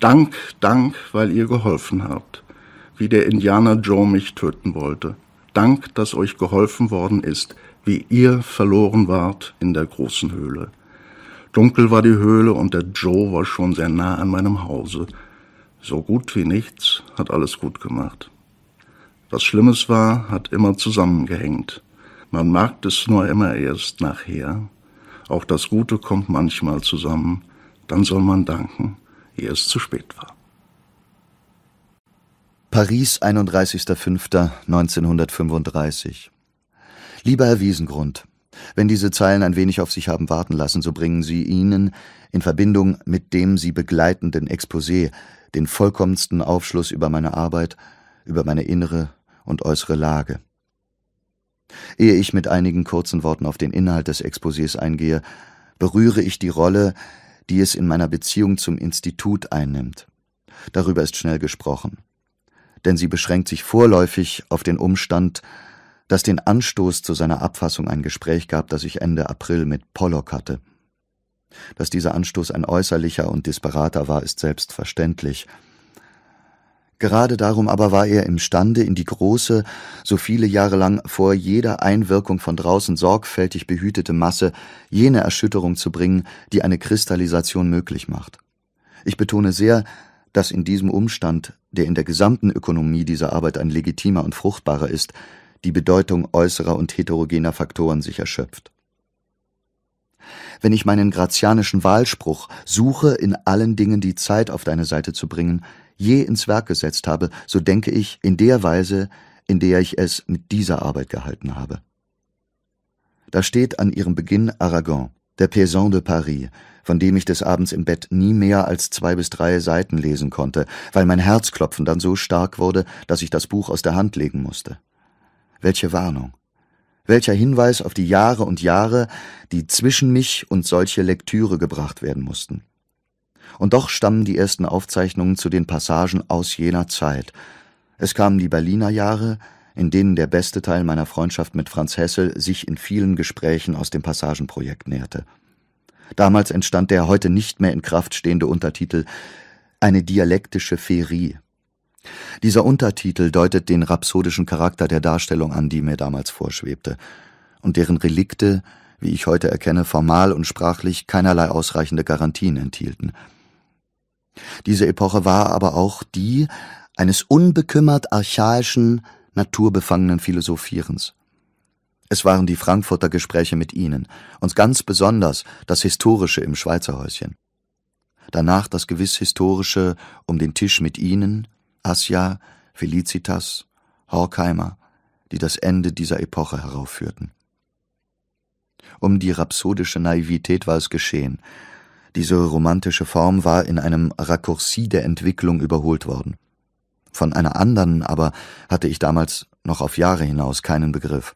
Dank, Dank, weil ihr geholfen habt, wie der Indianer Joe mich töten wollte. Dank, dass euch geholfen worden ist, wie ihr verloren wart in der großen Höhle. Dunkel war die Höhle und der Joe war schon sehr nah an meinem Hause. So gut wie nichts hat alles gut gemacht. Was Schlimmes war, hat immer zusammengehängt. Man merkt es nur immer erst nachher, auch das Gute kommt manchmal zusammen, dann soll man danken, ehe es zu spät war. Paris, 31.05.1935. Lieber Herr Wiesengrund, wenn diese Zeilen ein wenig auf sich haben warten lassen, so bringen sie Ihnen in Verbindung mit dem Sie begleitenden Exposé den vollkommensten Aufschluss über meine Arbeit, über meine innere und äußere Lage. Ehe ich mit einigen kurzen Worten auf den Inhalt des Exposés eingehe, berühre ich die Rolle, die es in meiner Beziehung zum Institut einnimmt. Darüber ist schnell gesprochen. Denn sie beschränkt sich vorläufig auf den Umstand, dass den Anstoß zu seiner Abfassung ein Gespräch gab, das ich Ende April mit Pollock hatte. Dass dieser Anstoß ein äußerlicher und disparater war, ist selbstverständlich – Gerade darum aber war er imstande, in die große, so viele Jahre lang vor jeder Einwirkung von draußen sorgfältig behütete Masse jene Erschütterung zu bringen, die eine Kristallisation möglich macht. Ich betone sehr, dass in diesem Umstand, der in der gesamten Ökonomie dieser Arbeit ein legitimer und fruchtbarer ist, die Bedeutung äußerer und heterogener Faktoren sich erschöpft. Wenn ich meinen grazianischen Wahlspruch suche, in allen Dingen die Zeit auf deine Seite zu bringen, je ins Werk gesetzt habe, so denke ich in der Weise, in der ich es mit dieser Arbeit gehalten habe. Da steht an ihrem Beginn Aragon, der Paysan de Paris, von dem ich des Abends im Bett nie mehr als zwei bis drei Seiten lesen konnte, weil mein Herzklopfen dann so stark wurde, dass ich das Buch aus der Hand legen musste. Welche Warnung. Welcher Hinweis auf die Jahre und Jahre, die zwischen mich und solche Lektüre gebracht werden mussten und doch stammen die ersten Aufzeichnungen zu den Passagen aus jener Zeit. Es kamen die Berliner Jahre, in denen der beste Teil meiner Freundschaft mit Franz Hessel sich in vielen Gesprächen aus dem Passagenprojekt näherte. Damals entstand der heute nicht mehr in Kraft stehende Untertitel Eine dialektische Ferie. Dieser Untertitel deutet den rhapsodischen Charakter der Darstellung an, die mir damals vorschwebte, und deren Relikte, wie ich heute erkenne, formal und sprachlich keinerlei ausreichende Garantien enthielten – diese Epoche war aber auch die eines unbekümmert archaischen, naturbefangenen Philosophierens. Es waren die Frankfurter Gespräche mit ihnen und ganz besonders das Historische im Schweizerhäuschen. Danach das gewiss Historische um den Tisch mit ihnen, Asja, Felicitas, Horkheimer, die das Ende dieser Epoche heraufführten. Um die rhapsodische Naivität war es geschehen, diese romantische Form war in einem Rakursi der Entwicklung überholt worden. Von einer anderen aber hatte ich damals noch auf Jahre hinaus keinen Begriff.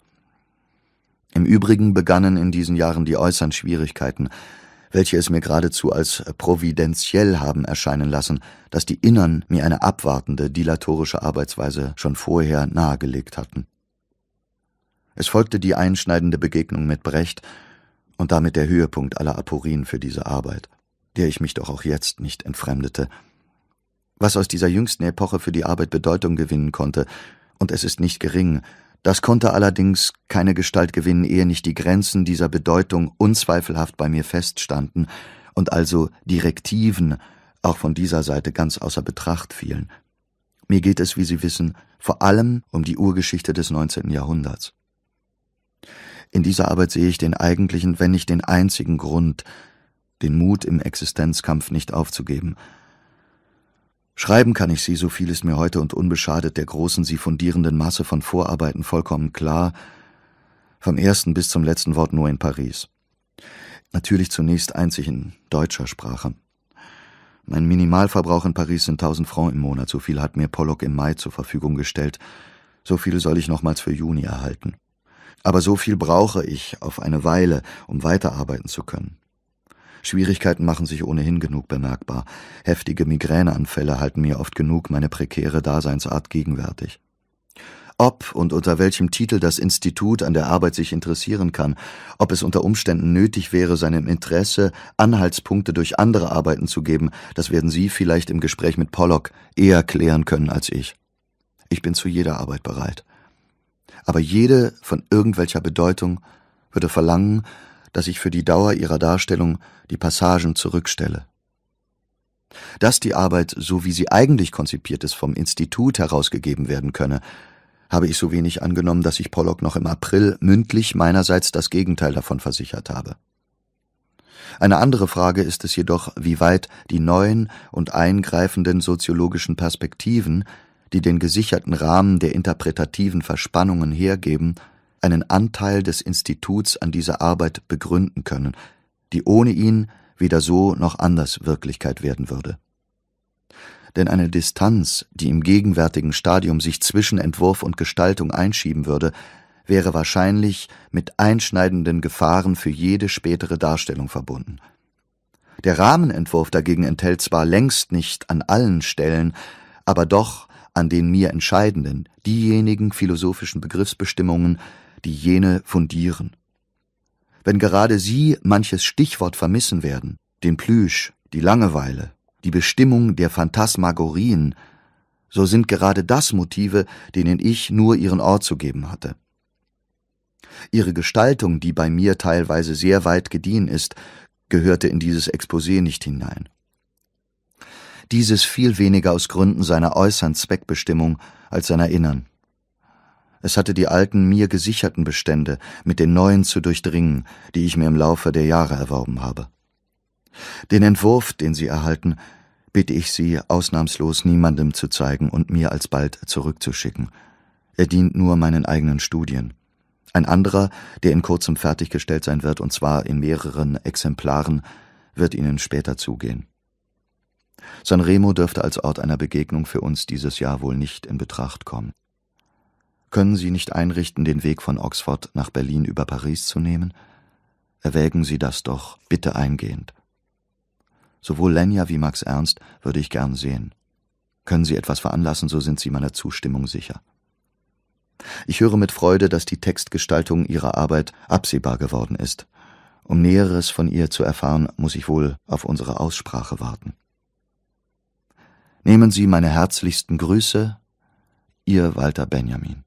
Im Übrigen begannen in diesen Jahren die äußeren Schwierigkeiten, welche es mir geradezu als providenziell haben erscheinen lassen, dass die Innern mir eine abwartende, dilatorische Arbeitsweise schon vorher nahegelegt hatten. Es folgte die einschneidende Begegnung mit Brecht, und damit der Höhepunkt aller Aporien für diese Arbeit, der ich mich doch auch jetzt nicht entfremdete. Was aus dieser jüngsten Epoche für die Arbeit Bedeutung gewinnen konnte, und es ist nicht gering, das konnte allerdings keine Gestalt gewinnen, ehe nicht die Grenzen dieser Bedeutung unzweifelhaft bei mir feststanden und also Direktiven auch von dieser Seite ganz außer Betracht fielen. Mir geht es, wie Sie wissen, vor allem um die Urgeschichte des 19. Jahrhunderts. In dieser Arbeit sehe ich den eigentlichen, wenn nicht den einzigen Grund, den Mut im Existenzkampf nicht aufzugeben. Schreiben kann ich sie, so viel ist mir heute und unbeschadet der großen, sie fundierenden Masse von Vorarbeiten vollkommen klar, vom ersten bis zum letzten Wort nur in Paris. Natürlich zunächst einzig in deutscher Sprache. Mein Minimalverbrauch in Paris sind 1000 Francs im Monat, so viel hat mir Pollock im Mai zur Verfügung gestellt. So viel soll ich nochmals für Juni erhalten. Aber so viel brauche ich auf eine Weile, um weiterarbeiten zu können. Schwierigkeiten machen sich ohnehin genug bemerkbar. Heftige Migräneanfälle halten mir oft genug meine prekäre Daseinsart gegenwärtig. Ob und unter welchem Titel das Institut an der Arbeit sich interessieren kann, ob es unter Umständen nötig wäre, seinem Interesse Anhaltspunkte durch andere Arbeiten zu geben, das werden Sie vielleicht im Gespräch mit Pollock eher klären können als ich. Ich bin zu jeder Arbeit bereit aber jede von irgendwelcher Bedeutung würde verlangen, dass ich für die Dauer ihrer Darstellung die Passagen zurückstelle. Dass die Arbeit, so wie sie eigentlich konzipiert ist, vom Institut herausgegeben werden könne, habe ich so wenig angenommen, dass ich Pollock noch im April mündlich meinerseits das Gegenteil davon versichert habe. Eine andere Frage ist es jedoch, wie weit die neuen und eingreifenden soziologischen Perspektiven, die den gesicherten Rahmen der interpretativen Verspannungen hergeben, einen Anteil des Instituts an dieser Arbeit begründen können, die ohne ihn weder so noch anders Wirklichkeit werden würde. Denn eine Distanz, die im gegenwärtigen Stadium sich zwischen Entwurf und Gestaltung einschieben würde, wäre wahrscheinlich mit einschneidenden Gefahren für jede spätere Darstellung verbunden. Der Rahmenentwurf dagegen enthält zwar längst nicht an allen Stellen, aber doch an den mir entscheidenden, diejenigen philosophischen Begriffsbestimmungen, die jene fundieren. Wenn gerade Sie manches Stichwort vermissen werden, den Plüsch, die Langeweile, die Bestimmung der Phantasmagorien, so sind gerade das Motive, denen ich nur ihren Ort zu geben hatte. Ihre Gestaltung, die bei mir teilweise sehr weit gediehen ist, gehörte in dieses Exposé nicht hinein dieses viel weniger aus Gründen seiner äußeren Zweckbestimmung als seiner innern. Es hatte die alten mir gesicherten Bestände mit den neuen zu durchdringen, die ich mir im Laufe der Jahre erworben habe. Den Entwurf, den Sie erhalten, bitte ich Sie ausnahmslos niemandem zu zeigen und mir alsbald zurückzuschicken. Er dient nur meinen eigenen Studien. Ein anderer, der in kurzem fertiggestellt sein wird, und zwar in mehreren Exemplaren, wird Ihnen später zugehen. Sanremo dürfte als Ort einer Begegnung für uns dieses Jahr wohl nicht in Betracht kommen. Können Sie nicht einrichten, den Weg von Oxford nach Berlin über Paris zu nehmen? Erwägen Sie das doch bitte eingehend. Sowohl Lenya wie Max Ernst würde ich gern sehen. Können Sie etwas veranlassen, so sind Sie meiner Zustimmung sicher. Ich höre mit Freude, dass die Textgestaltung Ihrer Arbeit absehbar geworden ist. Um Näheres von ihr zu erfahren, muss ich wohl auf unsere Aussprache warten. Nehmen Sie meine herzlichsten Grüße, Ihr Walter Benjamin.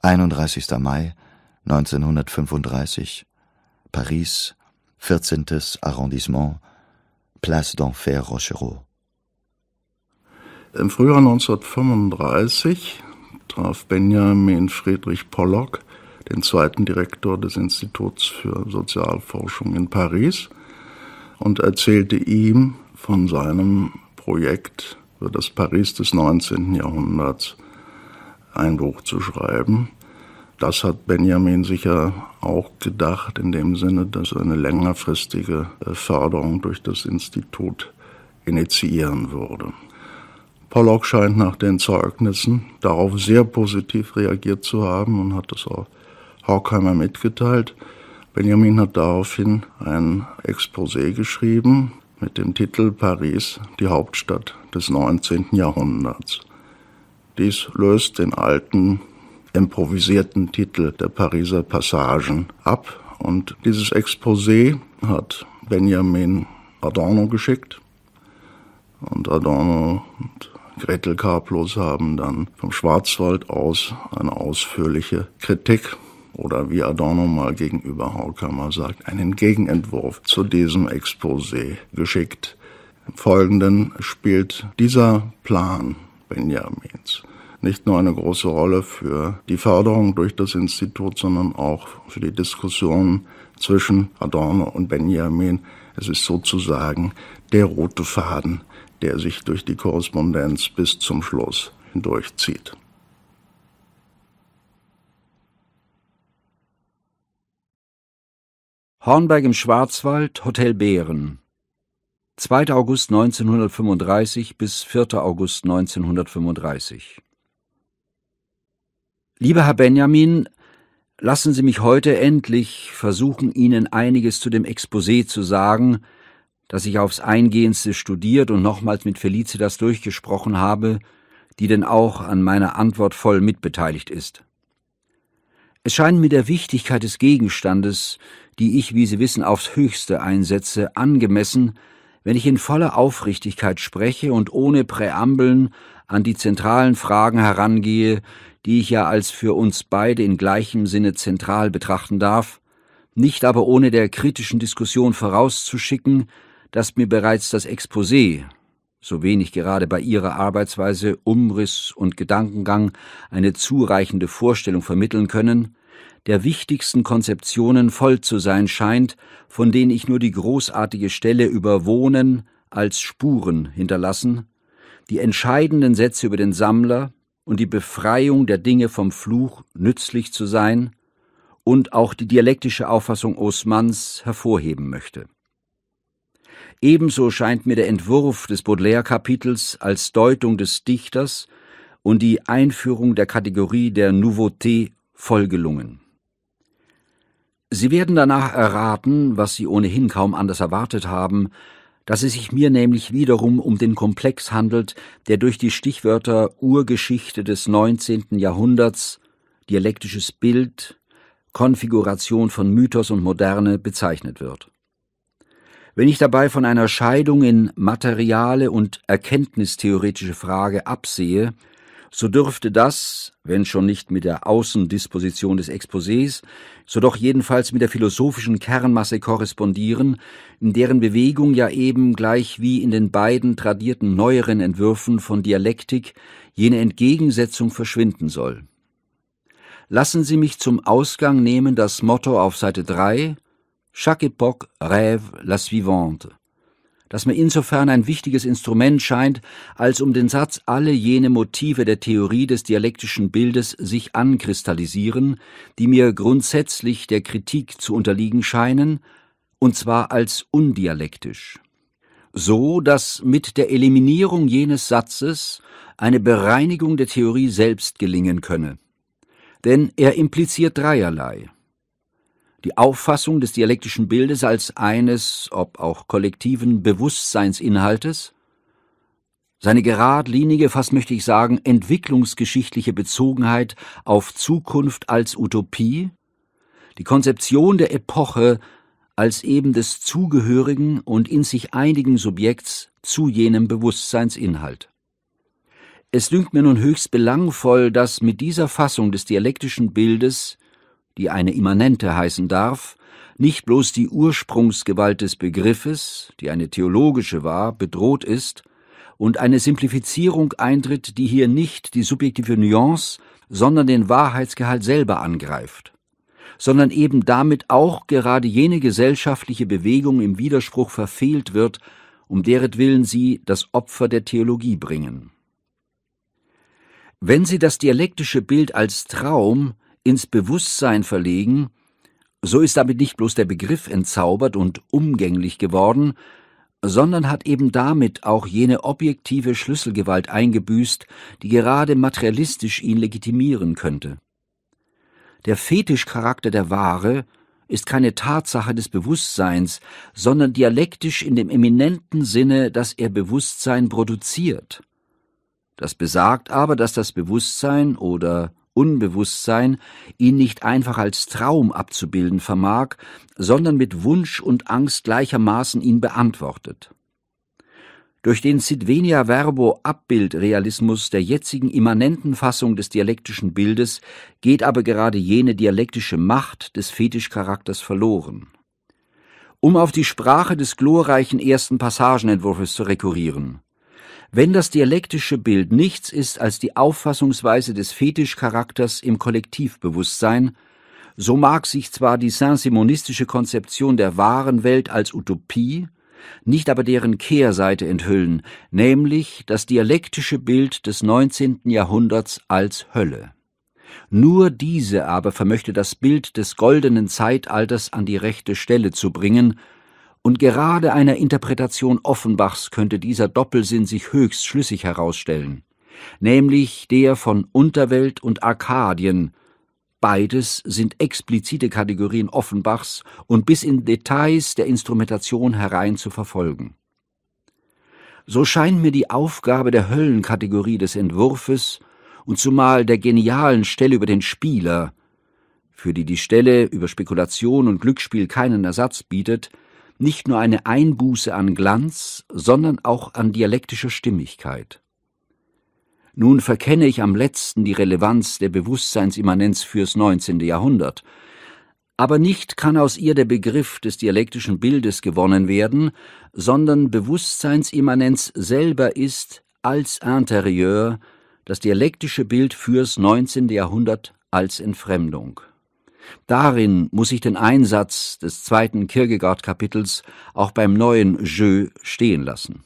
31. Mai 1935, Paris, 14. Arrondissement, Place d'Enfer Rochereau. Im Frühjahr 1935 traf Benjamin Friedrich Pollock, den zweiten Direktor des Instituts für Sozialforschung in Paris, und erzählte ihm von seinem Projekt für das Paris des 19. Jahrhunderts ein Buch zu schreiben. Das hat Benjamin sicher auch gedacht, in dem Sinne, dass er eine längerfristige äh, Förderung durch das Institut initiieren würde. Pollock scheint nach den Zeugnissen darauf sehr positiv reagiert zu haben und hat das auch Horkheimer mitgeteilt. Benjamin hat daraufhin ein Exposé geschrieben, mit dem Titel Paris, die Hauptstadt des 19. Jahrhunderts. Dies löst den alten, improvisierten Titel der Pariser Passagen ab und dieses Exposé hat Benjamin Adorno geschickt und Adorno und Gretel Karplos haben dann vom Schwarzwald aus eine ausführliche Kritik oder wie Adorno mal gegenüber Haukammer sagt, einen Gegenentwurf zu diesem Exposé geschickt. Im Folgenden spielt dieser Plan Benjamins nicht nur eine große Rolle für die Förderung durch das Institut, sondern auch für die Diskussion zwischen Adorno und Benjamin. Es ist sozusagen der rote Faden, der sich durch die Korrespondenz bis zum Schluss hindurchzieht. Hornberg im Schwarzwald, Hotel Bären. 2. August 1935 bis 4. August 1935. Lieber Herr Benjamin, lassen Sie mich heute endlich versuchen, Ihnen einiges zu dem Exposé zu sagen, das ich aufs Eingehendste studiert und nochmals mit Felicitas durchgesprochen habe, die denn auch an meiner Antwort voll mitbeteiligt ist. Es scheint mir der Wichtigkeit des Gegenstandes, die ich, wie Sie wissen, aufs höchste einsetze, angemessen, wenn ich in voller Aufrichtigkeit spreche und ohne Präambeln an die zentralen Fragen herangehe, die ich ja als für uns beide in gleichem Sinne zentral betrachten darf, nicht aber ohne der kritischen Diskussion vorauszuschicken, dass mir bereits das Exposé, so wenig gerade bei Ihrer Arbeitsweise Umriss und Gedankengang eine zureichende Vorstellung vermitteln können, der wichtigsten Konzeptionen voll zu sein scheint, von denen ich nur die großartige Stelle über Wohnen als Spuren hinterlassen, die entscheidenden Sätze über den Sammler und die Befreiung der Dinge vom Fluch nützlich zu sein und auch die dialektische Auffassung Osmans hervorheben möchte. Ebenso scheint mir der Entwurf des Baudelaire-Kapitels als Deutung des Dichters und die Einführung der Kategorie der Nouveauté gelungen. Sie werden danach erraten, was Sie ohnehin kaum anders erwartet haben, dass es sich mir nämlich wiederum um den Komplex handelt, der durch die Stichwörter Urgeschichte des 19. Jahrhunderts, dialektisches Bild, Konfiguration von Mythos und Moderne bezeichnet wird. Wenn ich dabei von einer Scheidung in materiale und erkenntnistheoretische Frage absehe, so dürfte das, wenn schon nicht mit der Außendisposition des Exposés, so doch jedenfalls mit der philosophischen Kernmasse korrespondieren, in deren Bewegung ja eben gleich wie in den beiden tradierten neueren Entwürfen von Dialektik jene Entgegensetzung verschwinden soll. Lassen Sie mich zum Ausgang nehmen das Motto auf Seite 3 Chaque époque rêve la suivante das mir insofern ein wichtiges Instrument scheint, als um den Satz alle jene Motive der Theorie des dialektischen Bildes sich ankristallisieren, die mir grundsätzlich der Kritik zu unterliegen scheinen, und zwar als undialektisch. So, dass mit der Eliminierung jenes Satzes eine Bereinigung der Theorie selbst gelingen könne. Denn er impliziert dreierlei die Auffassung des dialektischen Bildes als eines, ob auch kollektiven Bewusstseinsinhaltes, seine geradlinige, fast möchte ich sagen, entwicklungsgeschichtliche Bezogenheit auf Zukunft als Utopie, die Konzeption der Epoche als eben des zugehörigen und in sich einigen Subjekts zu jenem Bewusstseinsinhalt. Es dünkt mir nun höchst belangvoll, dass mit dieser Fassung des dialektischen Bildes die eine Immanente heißen darf, nicht bloß die Ursprungsgewalt des Begriffes, die eine theologische war, bedroht ist, und eine Simplifizierung eintritt, die hier nicht die subjektive Nuance, sondern den Wahrheitsgehalt selber angreift, sondern eben damit auch gerade jene gesellschaftliche Bewegung im Widerspruch verfehlt wird, um deretwillen sie das Opfer der Theologie bringen. Wenn sie das dialektische Bild als Traum, ins Bewusstsein verlegen, so ist damit nicht bloß der Begriff entzaubert und umgänglich geworden, sondern hat eben damit auch jene objektive Schlüsselgewalt eingebüßt, die gerade materialistisch ihn legitimieren könnte. Der Fetischcharakter der Ware ist keine Tatsache des Bewusstseins, sondern dialektisch in dem eminenten Sinne, dass er Bewusstsein produziert. Das besagt aber, dass das Bewusstsein oder Unbewusstsein ihn nicht einfach als Traum abzubilden vermag, sondern mit Wunsch und Angst gleichermaßen ihn beantwortet. Durch den Sidvenia Verbo Abbildrealismus der jetzigen immanenten Fassung des dialektischen Bildes geht aber gerade jene dialektische Macht des Fetischcharakters verloren. Um auf die Sprache des glorreichen ersten Passagenentwurfs zu rekurrieren – wenn das dialektische Bild nichts ist als die Auffassungsweise des Fetischcharakters im Kollektivbewusstsein, so mag sich zwar die saint-simonistische Konzeption der wahren Welt als Utopie, nicht aber deren Kehrseite enthüllen, nämlich das dialektische Bild des 19. Jahrhunderts als Hölle. Nur diese aber vermöchte das Bild des goldenen Zeitalters an die rechte Stelle zu bringen, und gerade einer Interpretation Offenbachs könnte dieser Doppelsinn sich höchst schlüssig herausstellen, nämlich der von Unterwelt und Arkadien, Beides sind explizite Kategorien Offenbachs und bis in Details der Instrumentation herein zu verfolgen. So scheint mir die Aufgabe der Höllenkategorie des Entwurfes und zumal der genialen Stelle über den Spieler, für die die Stelle über Spekulation und Glücksspiel keinen Ersatz bietet, nicht nur eine Einbuße an Glanz, sondern auch an dialektischer Stimmigkeit. Nun verkenne ich am letzten die Relevanz der Bewusstseinsimmanenz fürs 19. Jahrhundert, aber nicht kann aus ihr der Begriff des dialektischen Bildes gewonnen werden, sondern Bewusstseinsimmanenz selber ist als Interieur das dialektische Bild fürs 19. Jahrhundert als Entfremdung. Darin muss ich den Einsatz des zweiten Kierkegaard-Kapitels auch beim neuen Jeu stehen lassen.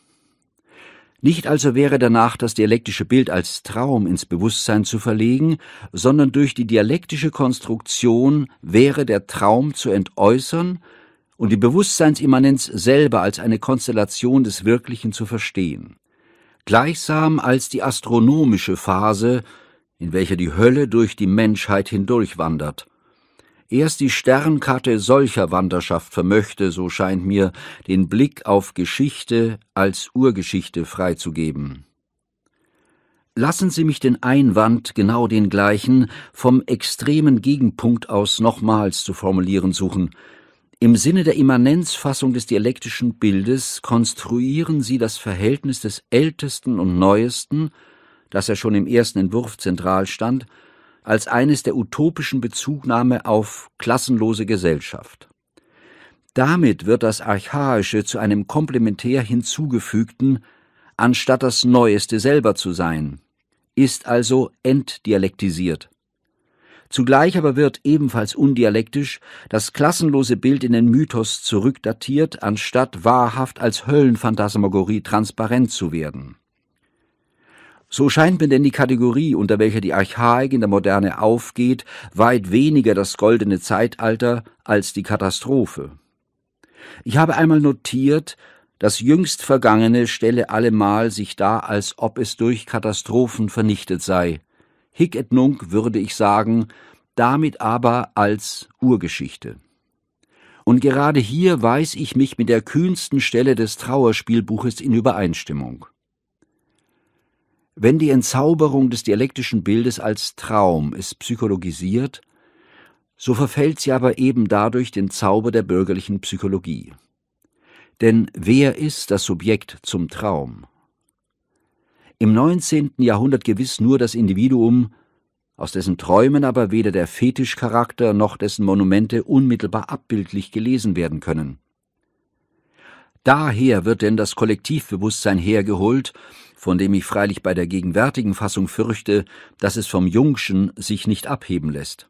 Nicht also wäre danach das dialektische Bild als Traum ins Bewusstsein zu verlegen, sondern durch die dialektische Konstruktion wäre der Traum zu entäußern und die Bewusstseinsimmanenz selber als eine Konstellation des Wirklichen zu verstehen. Gleichsam als die astronomische Phase, in welcher die Hölle durch die Menschheit hindurchwandert Erst die Sternkarte solcher Wanderschaft vermöchte, so scheint mir, den Blick auf Geschichte als Urgeschichte freizugeben. Lassen Sie mich den Einwand, genau den gleichen, vom extremen Gegenpunkt aus nochmals zu formulieren suchen. Im Sinne der Immanenzfassung des dialektischen Bildes konstruieren Sie das Verhältnis des Ältesten und Neuesten, das ja schon im ersten Entwurf zentral stand, als eines der utopischen Bezugnahme auf klassenlose Gesellschaft. Damit wird das Archaische zu einem komplementär hinzugefügten, anstatt das Neueste selber zu sein, ist also entdialektisiert. Zugleich aber wird ebenfalls undialektisch das klassenlose Bild in den Mythos zurückdatiert, anstatt wahrhaft als Höllenphantasmagorie transparent zu werden. So scheint mir denn die Kategorie, unter welcher die Archaik in der Moderne aufgeht, weit weniger das goldene Zeitalter als die Katastrophe. Ich habe einmal notiert, das jüngst Vergangene stelle allemal sich da, als ob es durch Katastrophen vernichtet sei. Hic et nunc würde ich sagen, damit aber als Urgeschichte. Und gerade hier weiß ich mich mit der kühnsten Stelle des Trauerspielbuches in Übereinstimmung. Wenn die Entzauberung des dialektischen Bildes als Traum es psychologisiert, so verfällt sie aber eben dadurch den Zauber der bürgerlichen Psychologie. Denn wer ist das Subjekt zum Traum? Im 19. Jahrhundert gewiss nur das Individuum, aus dessen Träumen aber weder der Fetischcharakter noch dessen Monumente unmittelbar abbildlich gelesen werden können. Daher wird denn das Kollektivbewusstsein hergeholt von dem ich freilich bei der gegenwärtigen Fassung fürchte, dass es vom Jungschen sich nicht abheben lässt.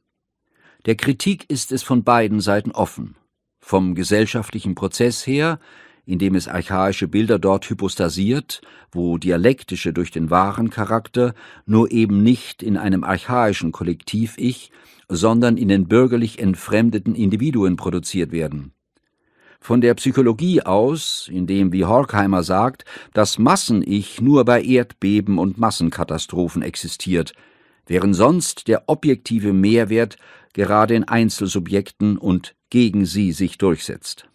Der Kritik ist es von beiden Seiten offen. Vom gesellschaftlichen Prozess her, indem es archaische Bilder dort hypostasiert, wo dialektische durch den wahren Charakter nur eben nicht in einem archaischen Kollektiv-Ich, sondern in den bürgerlich entfremdeten Individuen produziert werden. Von der Psychologie aus, indem, wie Horkheimer sagt, das Massen-Ich nur bei Erdbeben und Massenkatastrophen existiert, während sonst der objektive Mehrwert gerade in Einzelsubjekten und gegen sie sich durchsetzt.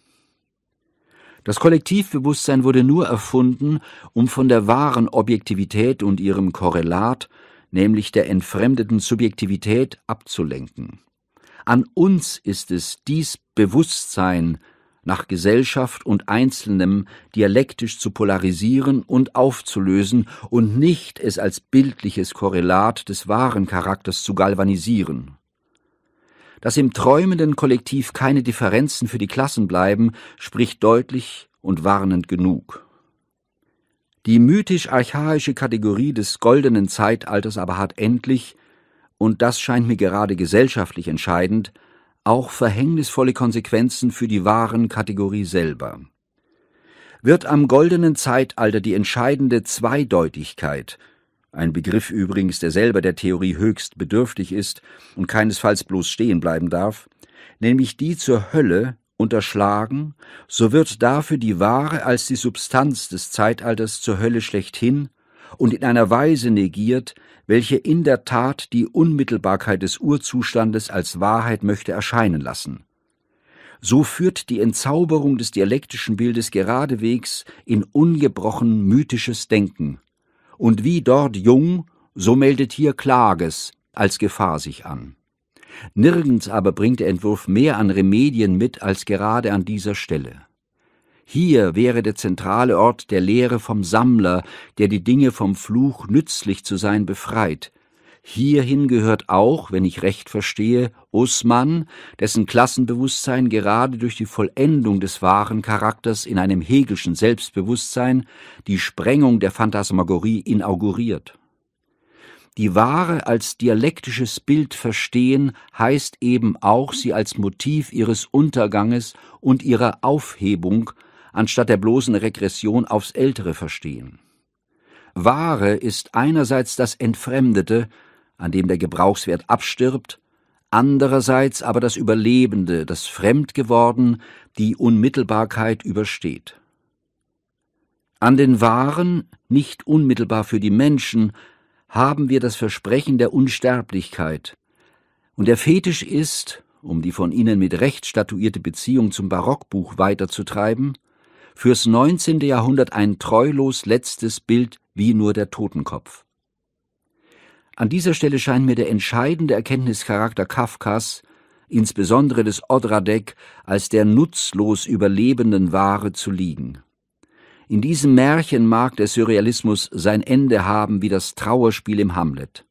Das Kollektivbewusstsein wurde nur erfunden, um von der wahren Objektivität und ihrem Korrelat, nämlich der entfremdeten Subjektivität, abzulenken. An uns ist es, dies Bewusstsein nach Gesellschaft und Einzelnem dialektisch zu polarisieren und aufzulösen und nicht es als bildliches Korrelat des wahren Charakters zu galvanisieren. Dass im träumenden Kollektiv keine Differenzen für die Klassen bleiben, spricht deutlich und warnend genug. Die mythisch-archaische Kategorie des goldenen Zeitalters aber hat endlich, und das scheint mir gerade gesellschaftlich entscheidend, auch verhängnisvolle Konsequenzen für die Warenkategorie selber. Wird am goldenen Zeitalter die entscheidende Zweideutigkeit, ein Begriff übrigens, der selber der Theorie höchst bedürftig ist und keinesfalls bloß stehen bleiben darf, nämlich die zur Hölle unterschlagen, so wird dafür die Ware als die Substanz des Zeitalters zur Hölle schlechthin und in einer Weise negiert, welche in der Tat die Unmittelbarkeit des Urzustandes als Wahrheit möchte erscheinen lassen. So führt die Entzauberung des dialektischen Bildes geradewegs in ungebrochen mythisches Denken. Und wie dort Jung, so meldet hier Klages als Gefahr sich an. Nirgends aber bringt der Entwurf mehr an Remedien mit als gerade an dieser Stelle. Hier wäre der zentrale Ort der Lehre vom Sammler, der die Dinge vom Fluch nützlich zu sein befreit. Hierhin gehört auch, wenn ich recht verstehe, Usman, dessen Klassenbewusstsein gerade durch die Vollendung des wahren Charakters in einem hegelschen Selbstbewusstsein die Sprengung der Phantasmagorie inauguriert. Die Ware als dialektisches Bild verstehen heißt eben auch, sie als Motiv ihres Unterganges und ihrer Aufhebung anstatt der bloßen Regression aufs Ältere verstehen. Ware ist einerseits das Entfremdete, an dem der Gebrauchswert abstirbt, andererseits aber das Überlebende, das Fremdgeworden, die Unmittelbarkeit übersteht. An den Waren, nicht unmittelbar für die Menschen, haben wir das Versprechen der Unsterblichkeit. Und der Fetisch ist, um die von Ihnen mit Recht statuierte Beziehung zum Barockbuch weiterzutreiben, fürs 19. Jahrhundert ein treulos letztes Bild wie nur der Totenkopf. An dieser Stelle scheint mir der entscheidende Erkenntnischarakter Kafkas, insbesondere des Odradek, als der nutzlos überlebenden Ware zu liegen. In diesem Märchen mag der Surrealismus sein Ende haben wie das Trauerspiel im Hamlet.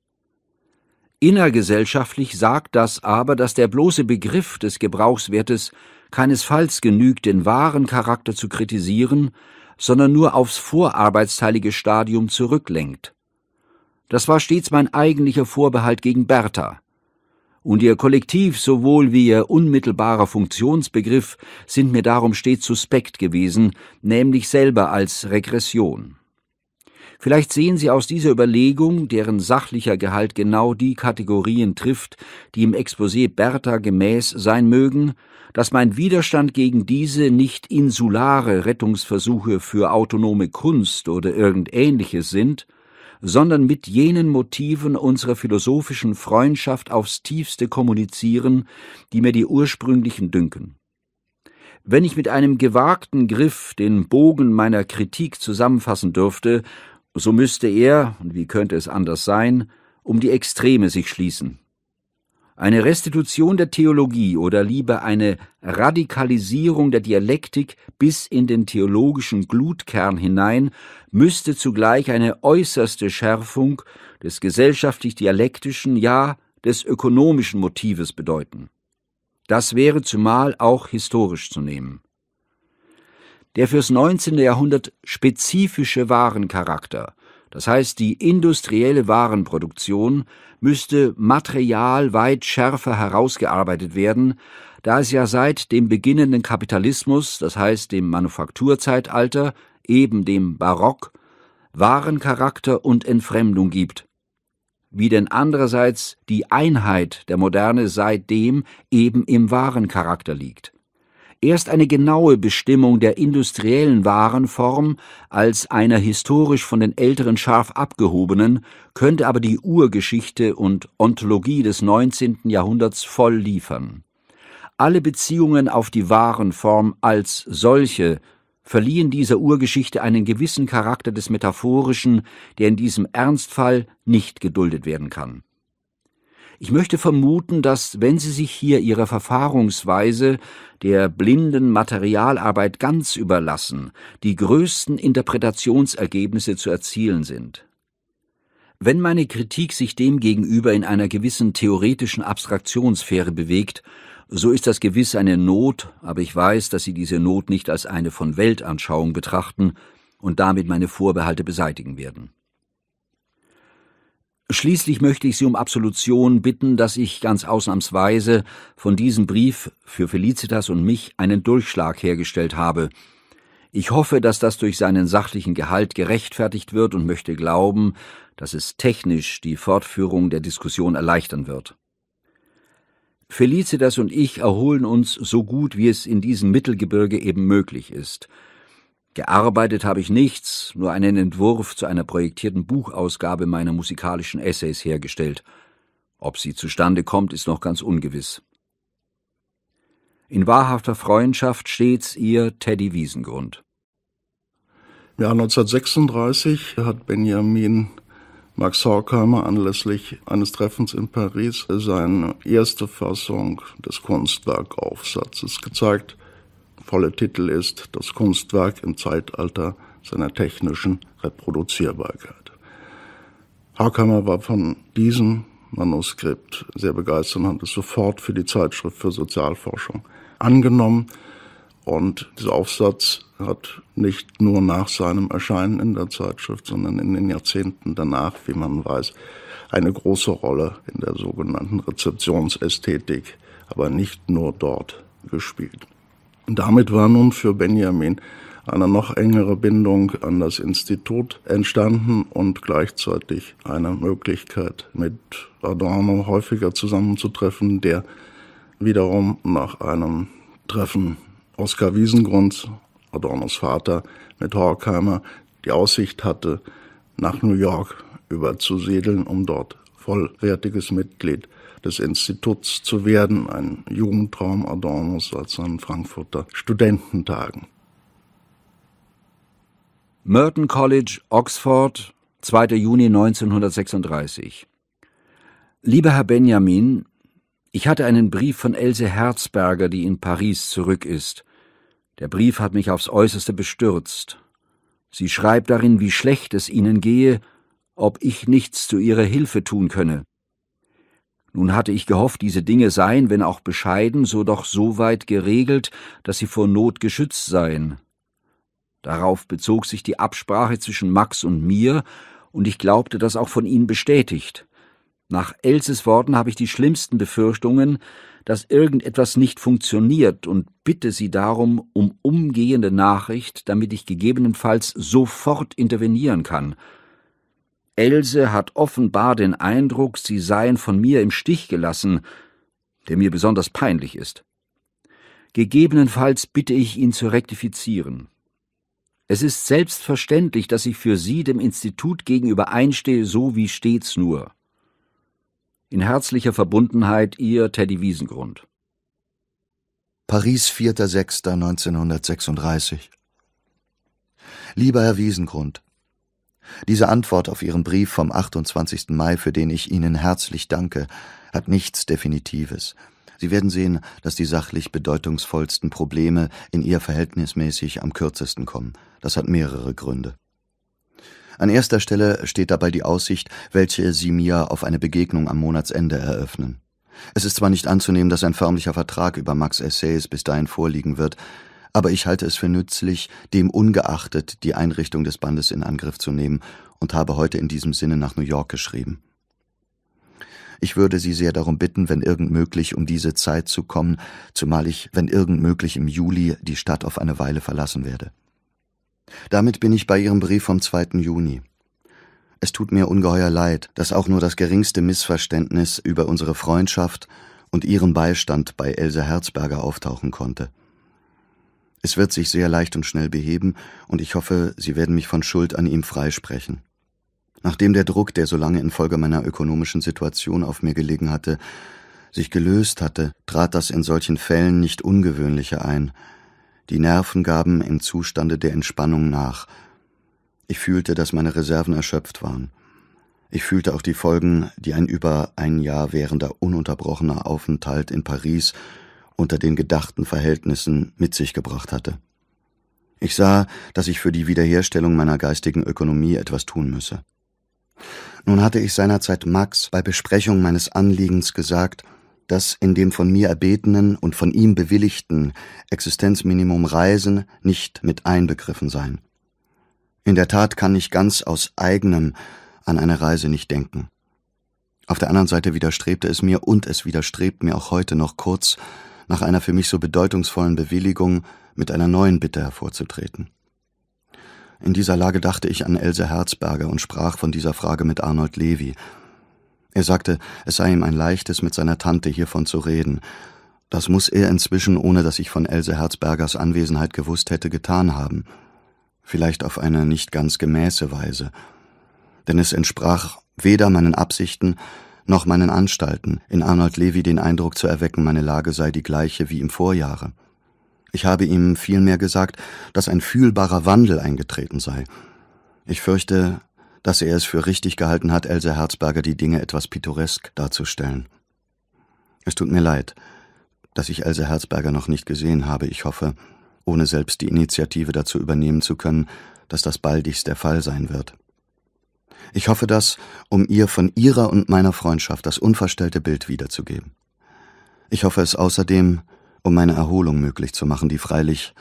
Innergesellschaftlich sagt das aber, dass der bloße Begriff des Gebrauchswertes keinesfalls genügt, den wahren Charakter zu kritisieren, sondern nur aufs vorarbeitsteilige Stadium zurücklenkt. Das war stets mein eigentlicher Vorbehalt gegen Bertha. Und ihr Kollektiv sowohl wie ihr unmittelbarer Funktionsbegriff sind mir darum stets suspekt gewesen, nämlich selber als Regression. Vielleicht sehen Sie aus dieser Überlegung, deren sachlicher Gehalt genau die Kategorien trifft, die im Exposé Bertha gemäß sein mögen, dass mein Widerstand gegen diese nicht insulare Rettungsversuche für autonome Kunst oder irgend ähnliches sind, sondern mit jenen Motiven unserer philosophischen Freundschaft aufs tiefste kommunizieren, die mir die ursprünglichen dünken. Wenn ich mit einem gewagten Griff den Bogen meiner Kritik zusammenfassen dürfte, so müsste er, und wie könnte es anders sein, um die Extreme sich schließen. Eine Restitution der Theologie oder lieber eine Radikalisierung der Dialektik bis in den theologischen Glutkern hinein müsste zugleich eine äußerste Schärfung des gesellschaftlich dialektischen, ja des ökonomischen Motives bedeuten. Das wäre zumal auch historisch zu nehmen. Der fürs 19. Jahrhundert spezifische Warencharakter, das heißt die industrielle Warenproduktion, müsste Material weit schärfer herausgearbeitet werden, da es ja seit dem beginnenden Kapitalismus, das heißt dem Manufakturzeitalter, eben dem Barock, Warencharakter und Entfremdung gibt, wie denn andererseits die Einheit der Moderne seitdem eben im Warencharakter liegt. Erst eine genaue Bestimmung der industriellen Warenform als einer historisch von den Älteren scharf abgehobenen könnte aber die Urgeschichte und Ontologie des 19. Jahrhunderts voll liefern. Alle Beziehungen auf die Warenform als solche verliehen dieser Urgeschichte einen gewissen Charakter des Metaphorischen, der in diesem Ernstfall nicht geduldet werden kann ich möchte vermuten, dass, wenn Sie sich hier Ihrer Verfahrungsweise der blinden Materialarbeit ganz überlassen, die größten Interpretationsergebnisse zu erzielen sind. Wenn meine Kritik sich demgegenüber in einer gewissen theoretischen Abstraktionssphäre bewegt, so ist das gewiss eine Not, aber ich weiß, dass Sie diese Not nicht als eine von Weltanschauung betrachten und damit meine Vorbehalte beseitigen werden. Schließlich möchte ich Sie um Absolution bitten, dass ich ganz ausnahmsweise von diesem Brief für Felicitas und mich einen Durchschlag hergestellt habe. Ich hoffe, dass das durch seinen sachlichen Gehalt gerechtfertigt wird und möchte glauben, dass es technisch die Fortführung der Diskussion erleichtern wird. Felicitas und ich erholen uns so gut, wie es in diesem Mittelgebirge eben möglich ist – Gearbeitet habe ich nichts, nur einen Entwurf zu einer projektierten Buchausgabe meiner musikalischen Essays hergestellt. Ob sie zustande kommt, ist noch ganz ungewiss. In wahrhafter Freundschaft stets ihr Teddy Wiesengrund. Im Jahr 1936 hat Benjamin Max Horkheimer anlässlich eines Treffens in Paris seine erste Fassung des Kunstwerkaufsatzes gezeigt volle Titel ist Das Kunstwerk im Zeitalter seiner technischen Reproduzierbarkeit. Harkheimer war von diesem Manuskript sehr begeistert und hat es sofort für die Zeitschrift für Sozialforschung angenommen. Und dieser Aufsatz hat nicht nur nach seinem Erscheinen in der Zeitschrift, sondern in den Jahrzehnten danach, wie man weiß, eine große Rolle in der sogenannten Rezeptionsästhetik, aber nicht nur dort gespielt. Damit war nun für Benjamin eine noch engere Bindung an das Institut entstanden und gleichzeitig eine Möglichkeit, mit Adorno häufiger zusammenzutreffen, der wiederum nach einem Treffen Oskar Wiesengrund, Adornos Vater, mit Horkheimer die Aussicht hatte, nach New York überzusiedeln, um dort vollwertiges Mitglied des Instituts zu werden, ein Jugendtraum Adornos als an Frankfurter Studententagen. Merton College, Oxford, 2. Juni 1936. Lieber Herr Benjamin, ich hatte einen Brief von Else Herzberger, die in Paris zurück ist. Der Brief hat mich aufs äußerste bestürzt. Sie schreibt darin, wie schlecht es Ihnen gehe, ob ich nichts zu Ihrer Hilfe tun könne. Nun hatte ich gehofft, diese Dinge seien, wenn auch bescheiden, so doch so weit geregelt, dass sie vor Not geschützt seien. Darauf bezog sich die Absprache zwischen Max und mir, und ich glaubte das auch von ihnen bestätigt. Nach Elses Worten habe ich die schlimmsten Befürchtungen, dass irgendetwas nicht funktioniert und bitte sie darum um umgehende Nachricht, damit ich gegebenenfalls sofort intervenieren kann. Else hat offenbar den Eindruck, sie seien von mir im Stich gelassen, der mir besonders peinlich ist. Gegebenenfalls bitte ich ihn zu rektifizieren. Es ist selbstverständlich, dass ich für Sie dem Institut gegenüber einstehe, so wie stets nur. In herzlicher Verbundenheit Ihr Teddy Wiesengrund. Paris, 4.6.1936 Lieber Herr Wiesengrund, diese Antwort auf Ihren Brief vom 28. Mai, für den ich Ihnen herzlich danke, hat nichts Definitives. Sie werden sehen, dass die sachlich bedeutungsvollsten Probleme in ihr verhältnismäßig am kürzesten kommen. Das hat mehrere Gründe. An erster Stelle steht dabei die Aussicht, welche Sie mir auf eine Begegnung am Monatsende eröffnen. Es ist zwar nicht anzunehmen, dass ein förmlicher Vertrag über Max Essays bis dahin vorliegen wird, aber ich halte es für nützlich, dem ungeachtet die Einrichtung des Bandes in Angriff zu nehmen und habe heute in diesem Sinne nach New York geschrieben. Ich würde Sie sehr darum bitten, wenn irgend möglich, um diese Zeit zu kommen, zumal ich, wenn irgend möglich, im Juli die Stadt auf eine Weile verlassen werde. Damit bin ich bei Ihrem Brief vom 2. Juni. Es tut mir ungeheuer leid, dass auch nur das geringste Missverständnis über unsere Freundschaft und Ihren Beistand bei Elsa Herzberger auftauchen konnte. Es wird sich sehr leicht und schnell beheben, und ich hoffe, Sie werden mich von Schuld an ihm freisprechen. Nachdem der Druck, der so lange infolge meiner ökonomischen Situation auf mir gelegen hatte, sich gelöst hatte, trat das in solchen Fällen nicht ungewöhnliche ein. Die Nerven gaben im Zustande der Entspannung nach. Ich fühlte, dass meine Reserven erschöpft waren. Ich fühlte auch die Folgen, die ein über ein Jahr währender ununterbrochener Aufenthalt in Paris unter den gedachten Verhältnissen mit sich gebracht hatte. Ich sah, dass ich für die Wiederherstellung meiner geistigen Ökonomie etwas tun müsse. Nun hatte ich seinerzeit Max bei Besprechung meines Anliegens gesagt, dass in dem von mir erbetenen und von ihm bewilligten Existenzminimum Reisen nicht mit einbegriffen seien. In der Tat kann ich ganz aus eigenem an eine Reise nicht denken. Auf der anderen Seite widerstrebte es mir und es widerstrebt mir auch heute noch kurz, nach einer für mich so bedeutungsvollen Bewilligung mit einer neuen Bitte hervorzutreten. In dieser Lage dachte ich an Else Herzberger und sprach von dieser Frage mit Arnold Levi. Er sagte, es sei ihm ein leichtes, mit seiner Tante hiervon zu reden. Das muss er inzwischen, ohne dass ich von Else Herzbergers Anwesenheit gewusst hätte, getan haben. Vielleicht auf eine nicht ganz gemäße Weise. Denn es entsprach weder meinen Absichten, noch meinen Anstalten, in Arnold Levi den Eindruck zu erwecken, meine Lage sei die gleiche wie im Vorjahre. Ich habe ihm vielmehr gesagt, dass ein fühlbarer Wandel eingetreten sei. Ich fürchte, dass er es für richtig gehalten hat, Else Herzberger die Dinge etwas pittoresk darzustellen. Es tut mir leid, dass ich Else Herzberger noch nicht gesehen habe, ich hoffe, ohne selbst die Initiative dazu übernehmen zu können, dass das baldigst der Fall sein wird. Ich hoffe das, um ihr von ihrer und meiner Freundschaft das unverstellte Bild wiederzugeben. Ich hoffe es außerdem, um meine Erholung möglich zu machen, die freilich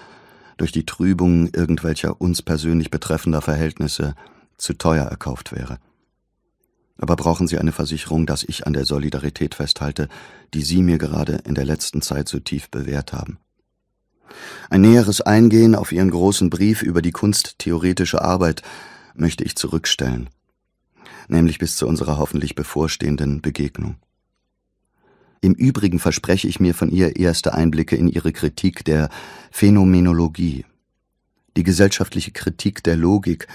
durch die Trübung irgendwelcher uns persönlich betreffender Verhältnisse zu teuer erkauft wäre. Aber brauchen Sie eine Versicherung, dass ich an der Solidarität festhalte, die Sie mir gerade in der letzten Zeit so tief bewährt haben. Ein näheres Eingehen auf Ihren großen Brief über die kunsttheoretische Arbeit möchte ich zurückstellen nämlich bis zu unserer hoffentlich bevorstehenden Begegnung. Im Übrigen verspreche ich mir von ihr erste Einblicke in ihre Kritik der Phänomenologie. Die gesellschaftliche Kritik der Logik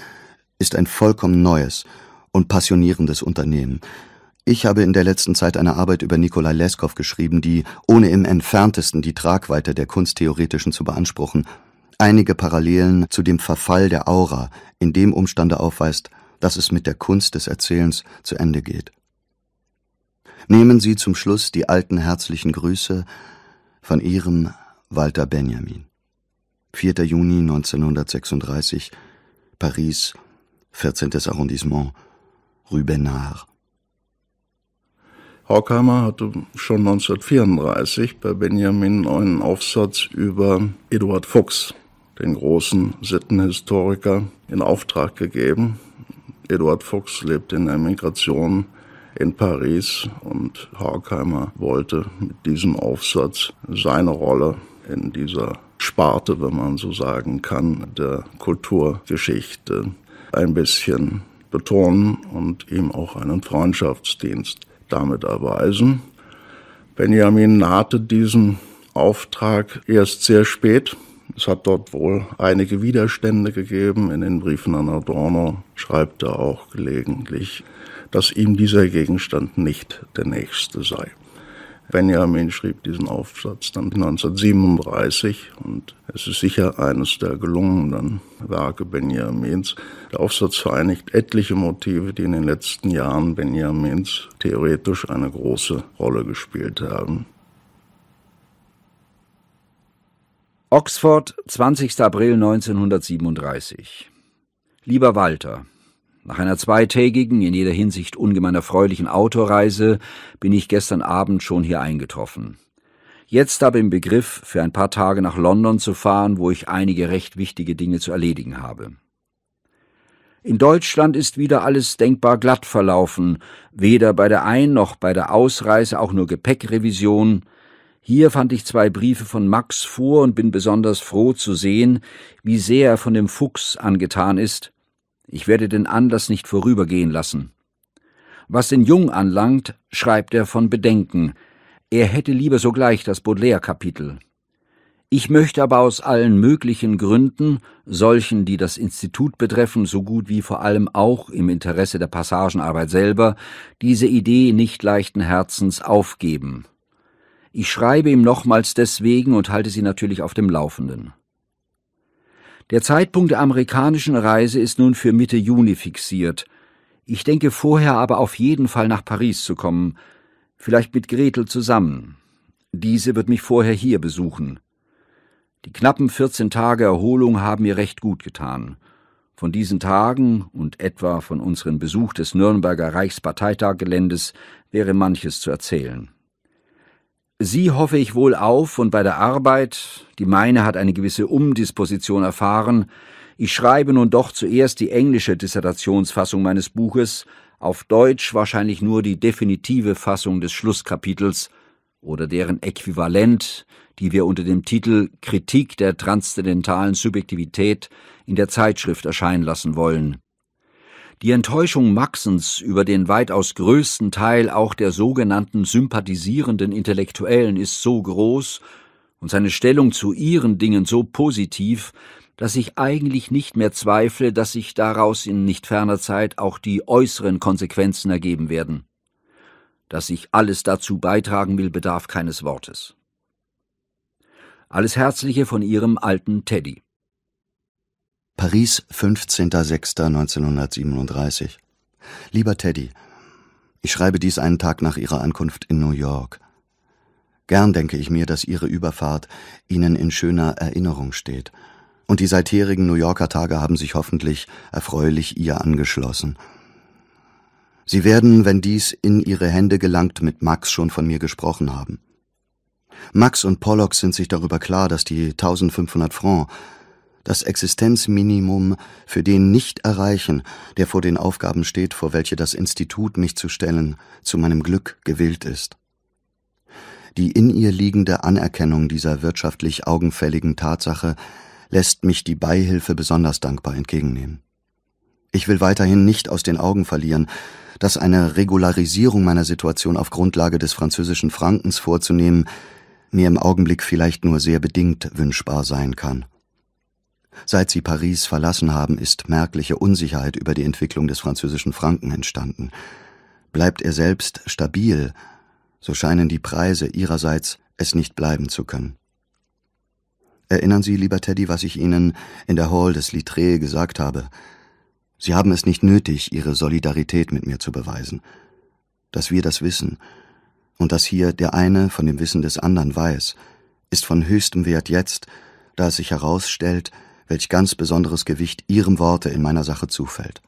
ist ein vollkommen neues und passionierendes Unternehmen. Ich habe in der letzten Zeit eine Arbeit über Nikolai Leskow geschrieben, die, ohne im entferntesten die Tragweite der Kunsttheoretischen zu beanspruchen, einige Parallelen zu dem Verfall der Aura in dem Umstande aufweist, dass es mit der Kunst des Erzählens zu Ende geht. Nehmen Sie zum Schluss die alten herzlichen Grüße von Ihrem Walter Benjamin. 4. Juni 1936, Paris, 14. Arrondissement, Rue Bernard. Horkheimer hatte schon 1934 bei Benjamin einen Aufsatz über Eduard Fuchs, den großen Sittenhistoriker, in Auftrag gegeben. Eduard Fuchs lebt in der Migration in Paris und Horkheimer wollte mit diesem Aufsatz seine Rolle in dieser Sparte, wenn man so sagen kann, der Kulturgeschichte ein bisschen betonen und ihm auch einen Freundschaftsdienst damit erweisen. Benjamin nahte diesen Auftrag erst sehr spät. Es hat dort wohl einige Widerstände gegeben. In den Briefen an Adorno schreibt er auch gelegentlich, dass ihm dieser Gegenstand nicht der nächste sei. Benjamin schrieb diesen Aufsatz dann 1937 und es ist sicher eines der gelungenen Werke Benjamins. Der Aufsatz vereinigt etliche Motive, die in den letzten Jahren Benjamins theoretisch eine große Rolle gespielt haben. Oxford, 20. April 1937. Lieber Walter, nach einer zweitägigen, in jeder Hinsicht ungemein erfreulichen Autoreise bin ich gestern Abend schon hier eingetroffen. Jetzt habe im Begriff, für ein paar Tage nach London zu fahren, wo ich einige recht wichtige Dinge zu erledigen habe. In Deutschland ist wieder alles denkbar glatt verlaufen, weder bei der Ein- noch bei der Ausreise auch nur Gepäckrevision, hier fand ich zwei Briefe von Max vor und bin besonders froh zu sehen, wie sehr er von dem Fuchs angetan ist. Ich werde den Anlass nicht vorübergehen lassen. Was den Jung anlangt, schreibt er von Bedenken. Er hätte lieber sogleich das Baudelaire-Kapitel. Ich möchte aber aus allen möglichen Gründen, solchen, die das Institut betreffen, so gut wie vor allem auch im Interesse der Passagenarbeit selber, diese Idee nicht leichten Herzens aufgeben. Ich schreibe ihm nochmals deswegen und halte Sie natürlich auf dem Laufenden. Der Zeitpunkt der amerikanischen Reise ist nun für Mitte Juni fixiert. Ich denke vorher aber auf jeden Fall nach Paris zu kommen, vielleicht mit Gretel zusammen. Diese wird mich vorher hier besuchen. Die knappen 14 Tage Erholung haben mir recht gut getan. Von diesen Tagen und etwa von unserem Besuch des Nürnberger Reichsparteitaggeländes wäre manches zu erzählen. Sie hoffe ich wohl auf und bei der Arbeit, die meine hat eine gewisse Umdisposition erfahren, ich schreibe nun doch zuerst die englische Dissertationsfassung meines Buches, auf Deutsch wahrscheinlich nur die definitive Fassung des Schlusskapitels oder deren Äquivalent, die wir unter dem Titel Kritik der transzendentalen Subjektivität in der Zeitschrift erscheinen lassen wollen. Die Enttäuschung Maxens über den weitaus größten Teil auch der sogenannten sympathisierenden Intellektuellen ist so groß und seine Stellung zu ihren Dingen so positiv, dass ich eigentlich nicht mehr zweifle, dass sich daraus in nicht ferner Zeit auch die äußeren Konsequenzen ergeben werden. Dass ich alles dazu beitragen will, bedarf keines Wortes. Alles Herzliche von Ihrem alten Teddy. Paris, 15.06.1937. Lieber Teddy, ich schreibe dies einen Tag nach Ihrer Ankunft in New York. Gern denke ich mir, dass Ihre Überfahrt Ihnen in schöner Erinnerung steht. Und die seitherigen New Yorker Tage haben sich hoffentlich erfreulich ihr angeschlossen. Sie werden, wenn dies in Ihre Hände gelangt, mit Max schon von mir gesprochen haben. Max und Pollock sind sich darüber klar, dass die 1500 Francs, das Existenzminimum für den nicht erreichen, der vor den Aufgaben steht, vor welche das Institut mich zu stellen, zu meinem Glück gewillt ist. Die in ihr liegende Anerkennung dieser wirtschaftlich augenfälligen Tatsache lässt mich die Beihilfe besonders dankbar entgegennehmen. Ich will weiterhin nicht aus den Augen verlieren, dass eine Regularisierung meiner Situation auf Grundlage des französischen Frankens vorzunehmen, mir im Augenblick vielleicht nur sehr bedingt wünschbar sein kann. Seit sie Paris verlassen haben, ist merkliche Unsicherheit über die Entwicklung des französischen Franken entstanden. Bleibt er selbst stabil, so scheinen die Preise ihrerseits es nicht bleiben zu können. Erinnern Sie, lieber Teddy, was ich Ihnen in der Hall des Litré gesagt habe. Sie haben es nicht nötig, Ihre Solidarität mit mir zu beweisen. Dass wir das wissen und dass hier der eine von dem Wissen des anderen weiß, ist von höchstem Wert jetzt, da es sich herausstellt, welch ganz besonderes Gewicht Ihrem Worte in meiner Sache zufällt.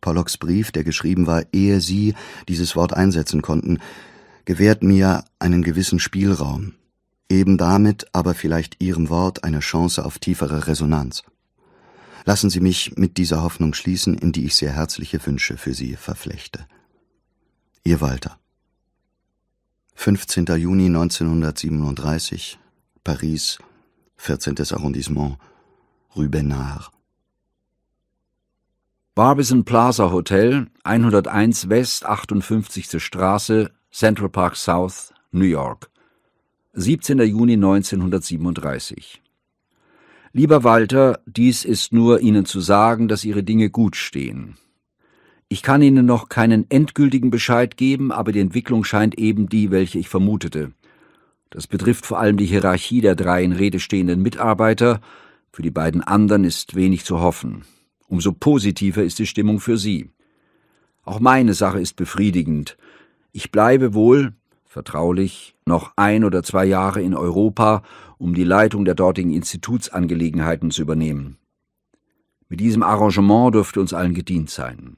Pollocks Brief, der geschrieben war, ehe Sie dieses Wort einsetzen konnten, gewährt mir einen gewissen Spielraum, eben damit aber vielleicht Ihrem Wort eine Chance auf tiefere Resonanz. Lassen Sie mich mit dieser Hoffnung schließen, in die ich sehr herzliche Wünsche für Sie verflechte. Ihr Walter. 15. Juni 1937, Paris, 14. Arrondissement, Rue Bénard. Barbizon Plaza Hotel, 101 West, 58. Straße, Central Park South, New York. 17. Juni 1937. Lieber Walter, dies ist nur Ihnen zu sagen, dass Ihre Dinge gut stehen. Ich kann Ihnen noch keinen endgültigen Bescheid geben, aber die Entwicklung scheint eben die, welche ich vermutete. Das betrifft vor allem die Hierarchie der drei in Rede stehenden Mitarbeiter. Für die beiden anderen ist wenig zu hoffen. Umso positiver ist die Stimmung für sie. Auch meine Sache ist befriedigend. Ich bleibe wohl, vertraulich, noch ein oder zwei Jahre in Europa, um die Leitung der dortigen Institutsangelegenheiten zu übernehmen. Mit diesem Arrangement dürfte uns allen gedient sein.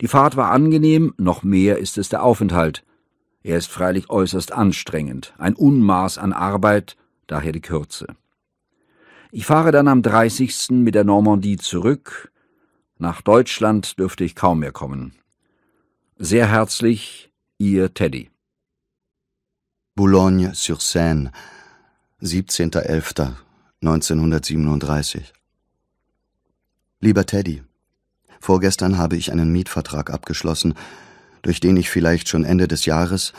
Die Fahrt war angenehm, noch mehr ist es der Aufenthalt. Er ist freilich äußerst anstrengend, ein Unmaß an Arbeit, daher die Kürze. Ich fahre dann am 30. mit der Normandie zurück. Nach Deutschland dürfte ich kaum mehr kommen. Sehr herzlich, Ihr Teddy. Boulogne-sur-Seine, 17.11.1937. Lieber Teddy, vorgestern habe ich einen Mietvertrag abgeschlossen, durch den ich vielleicht schon Ende des Jahres,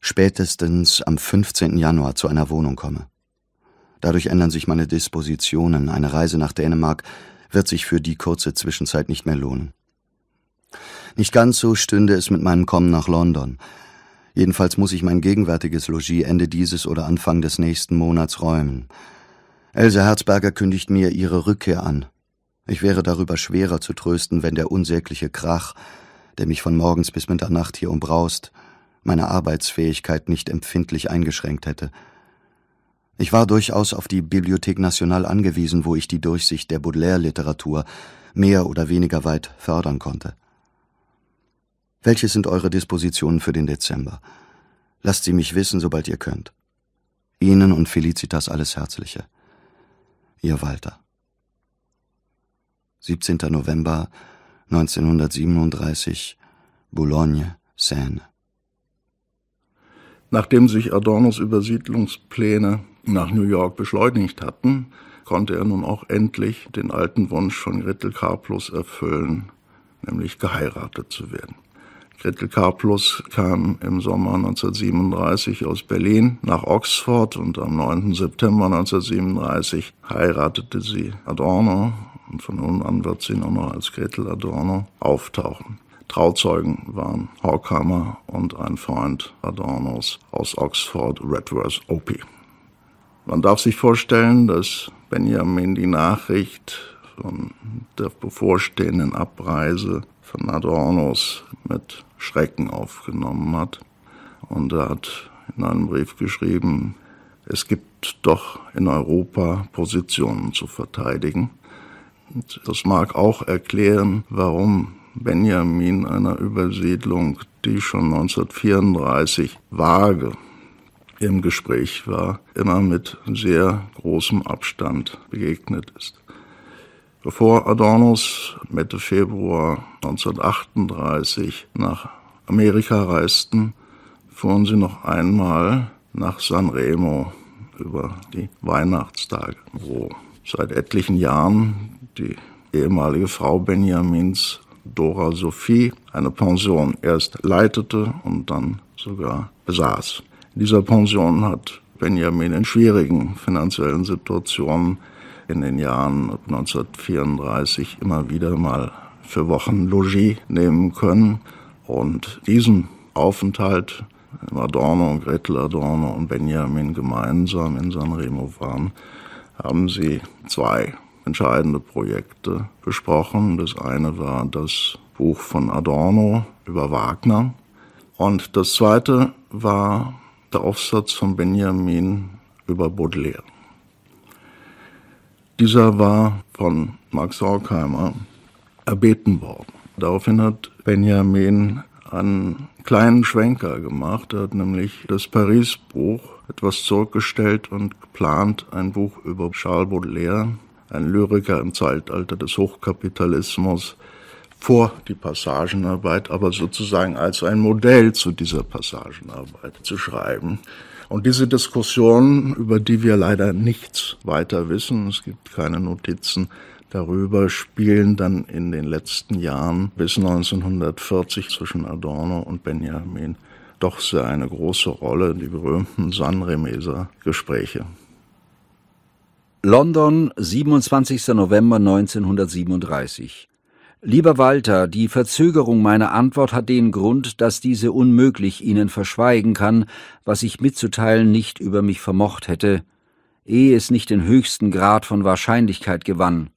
spätestens am 15. Januar zu einer Wohnung komme. Dadurch ändern sich meine Dispositionen. Eine Reise nach Dänemark wird sich für die kurze Zwischenzeit nicht mehr lohnen. Nicht ganz so stünde es mit meinem Kommen nach London. Jedenfalls muss ich mein gegenwärtiges Logis Ende dieses oder Anfang des nächsten Monats räumen. Else Herzberger kündigt mir ihre Rückkehr an. Ich wäre darüber schwerer zu trösten, wenn der unsägliche Krach der mich von morgens bis Mitternacht hier umbraust, meine Arbeitsfähigkeit nicht empfindlich eingeschränkt hätte. Ich war durchaus auf die Bibliothek National angewiesen, wo ich die Durchsicht der Baudelaire-Literatur mehr oder weniger weit fördern konnte. Welche sind eure Dispositionen für den Dezember? Lasst sie mich wissen, sobald ihr könnt. Ihnen und Felicitas alles Herzliche. Ihr Walter. 17. November 1937 Boulogne-Seine. Nachdem sich Adornos Übersiedlungspläne nach New York beschleunigt hatten, konnte er nun auch endlich den alten Wunsch von Gretel Karplus erfüllen, nämlich geheiratet zu werden. Gretel Karplus kam im Sommer 1937 aus Berlin nach Oxford und am 9. September 1937 heiratete sie Adorno und von nun an wird sie nur noch als Gretel Adorno auftauchen. Trauzeugen waren Horkheimer und ein Freund Adornos aus Oxford, Redworth Opie. Man darf sich vorstellen, dass Benjamin die Nachricht von der bevorstehenden Abreise von Adornos mit Schrecken aufgenommen hat. Und er hat in einem Brief geschrieben, es gibt doch in Europa Positionen zu verteidigen. Und das mag auch erklären, warum Benjamin einer Übersiedlung, die schon 1934 vage im Gespräch war, immer mit sehr großem Abstand begegnet ist. Bevor Adornos Mitte Februar 1938 nach Amerika reisten, fuhren sie noch einmal nach Sanremo über die Weihnachtstage, wo seit etlichen Jahren die ehemalige Frau Benjamins, Dora Sophie, eine Pension erst leitete und dann sogar besaß. In dieser Pension hat Benjamin in schwierigen finanziellen Situationen in den Jahren 1934 immer wieder mal für Wochen Logis nehmen können. Und diesen Aufenthalt Adorno, und Gretel Adorno und Benjamin gemeinsam in Sanremo waren, haben sie zwei entscheidende Projekte besprochen. Das eine war das Buch von Adorno über Wagner. Und das zweite war der Aufsatz von Benjamin über Baudelaire. Dieser war von Max Horkheimer erbeten worden. Daraufhin hat Benjamin einen kleinen Schwenker gemacht. Er hat nämlich das Paris-Buch etwas zurückgestellt und geplant ein Buch über Charles Baudelaire ein Lyriker im Zeitalter des Hochkapitalismus, vor die Passagenarbeit, aber sozusagen als ein Modell zu dieser Passagenarbeit zu schreiben. Und diese Diskussion, über die wir leider nichts weiter wissen, es gibt keine Notizen darüber, spielen dann in den letzten Jahren bis 1940 zwischen Adorno und Benjamin doch sehr eine große Rolle, die berühmten Sanremeser Gespräche. London, 27. November 1937. Lieber Walter, die Verzögerung meiner Antwort hat den Grund, dass diese unmöglich Ihnen verschweigen kann, was ich mitzuteilen nicht über mich vermocht hätte, ehe es nicht den höchsten Grad von Wahrscheinlichkeit gewann.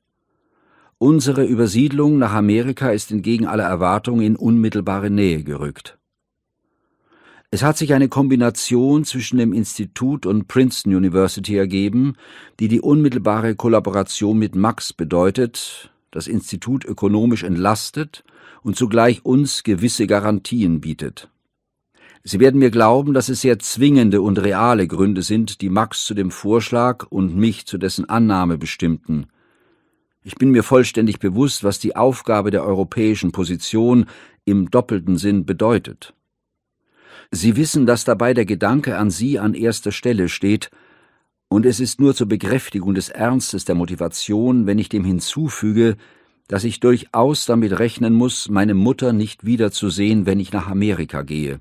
Unsere Übersiedlung nach Amerika ist entgegen aller Erwartung in unmittelbare Nähe gerückt. Es hat sich eine Kombination zwischen dem Institut und Princeton University ergeben, die die unmittelbare Kollaboration mit Max bedeutet, das Institut ökonomisch entlastet und zugleich uns gewisse Garantien bietet. Sie werden mir glauben, dass es sehr zwingende und reale Gründe sind, die Max zu dem Vorschlag und mich zu dessen Annahme bestimmten. Ich bin mir vollständig bewusst, was die Aufgabe der europäischen Position im doppelten Sinn bedeutet. Sie wissen, dass dabei der Gedanke an Sie an erster Stelle steht, und es ist nur zur Bekräftigung des Ernstes der Motivation, wenn ich dem hinzufüge, dass ich durchaus damit rechnen muss, meine Mutter nicht wiederzusehen, wenn ich nach Amerika gehe.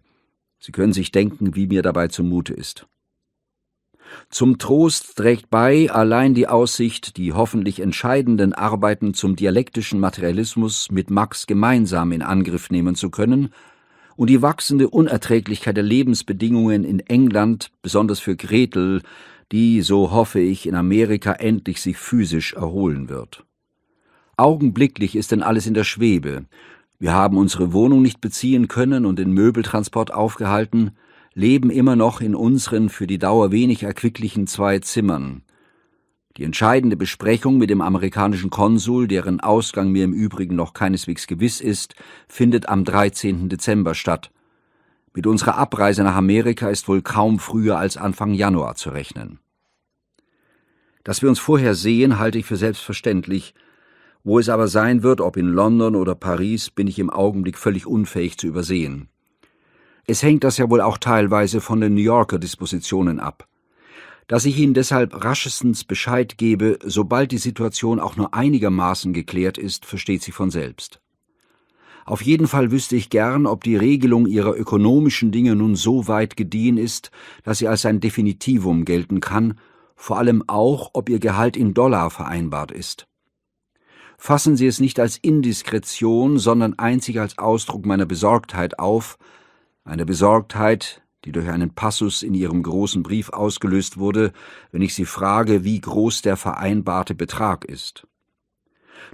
Sie können sich denken, wie mir dabei zumute ist. Zum Trost trägt bei allein die Aussicht, die hoffentlich entscheidenden Arbeiten zum dialektischen Materialismus mit Max gemeinsam in Angriff nehmen zu können und die wachsende Unerträglichkeit der Lebensbedingungen in England, besonders für Gretel, die, so hoffe ich, in Amerika endlich sich physisch erholen wird. Augenblicklich ist denn alles in der Schwebe. Wir haben unsere Wohnung nicht beziehen können und den Möbeltransport aufgehalten, leben immer noch in unseren für die Dauer wenig erquicklichen zwei Zimmern. Die entscheidende Besprechung mit dem amerikanischen Konsul, deren Ausgang mir im Übrigen noch keineswegs gewiss ist, findet am 13. Dezember statt. Mit unserer Abreise nach Amerika ist wohl kaum früher als Anfang Januar zu rechnen. Dass wir uns vorher sehen, halte ich für selbstverständlich. Wo es aber sein wird, ob in London oder Paris, bin ich im Augenblick völlig unfähig zu übersehen. Es hängt das ja wohl auch teilweise von den New Yorker Dispositionen ab dass ich Ihnen deshalb raschestens Bescheid gebe, sobald die Situation auch nur einigermaßen geklärt ist, versteht sie von selbst. Auf jeden Fall wüsste ich gern, ob die Regelung ihrer ökonomischen Dinge nun so weit gediehen ist, dass sie als ein Definitivum gelten kann, vor allem auch, ob ihr Gehalt in Dollar vereinbart ist. Fassen Sie es nicht als Indiskretion, sondern einzig als Ausdruck meiner Besorgtheit auf, eine Besorgtheit, die durch einen Passus in Ihrem großen Brief ausgelöst wurde, wenn ich Sie frage, wie groß der vereinbarte Betrag ist.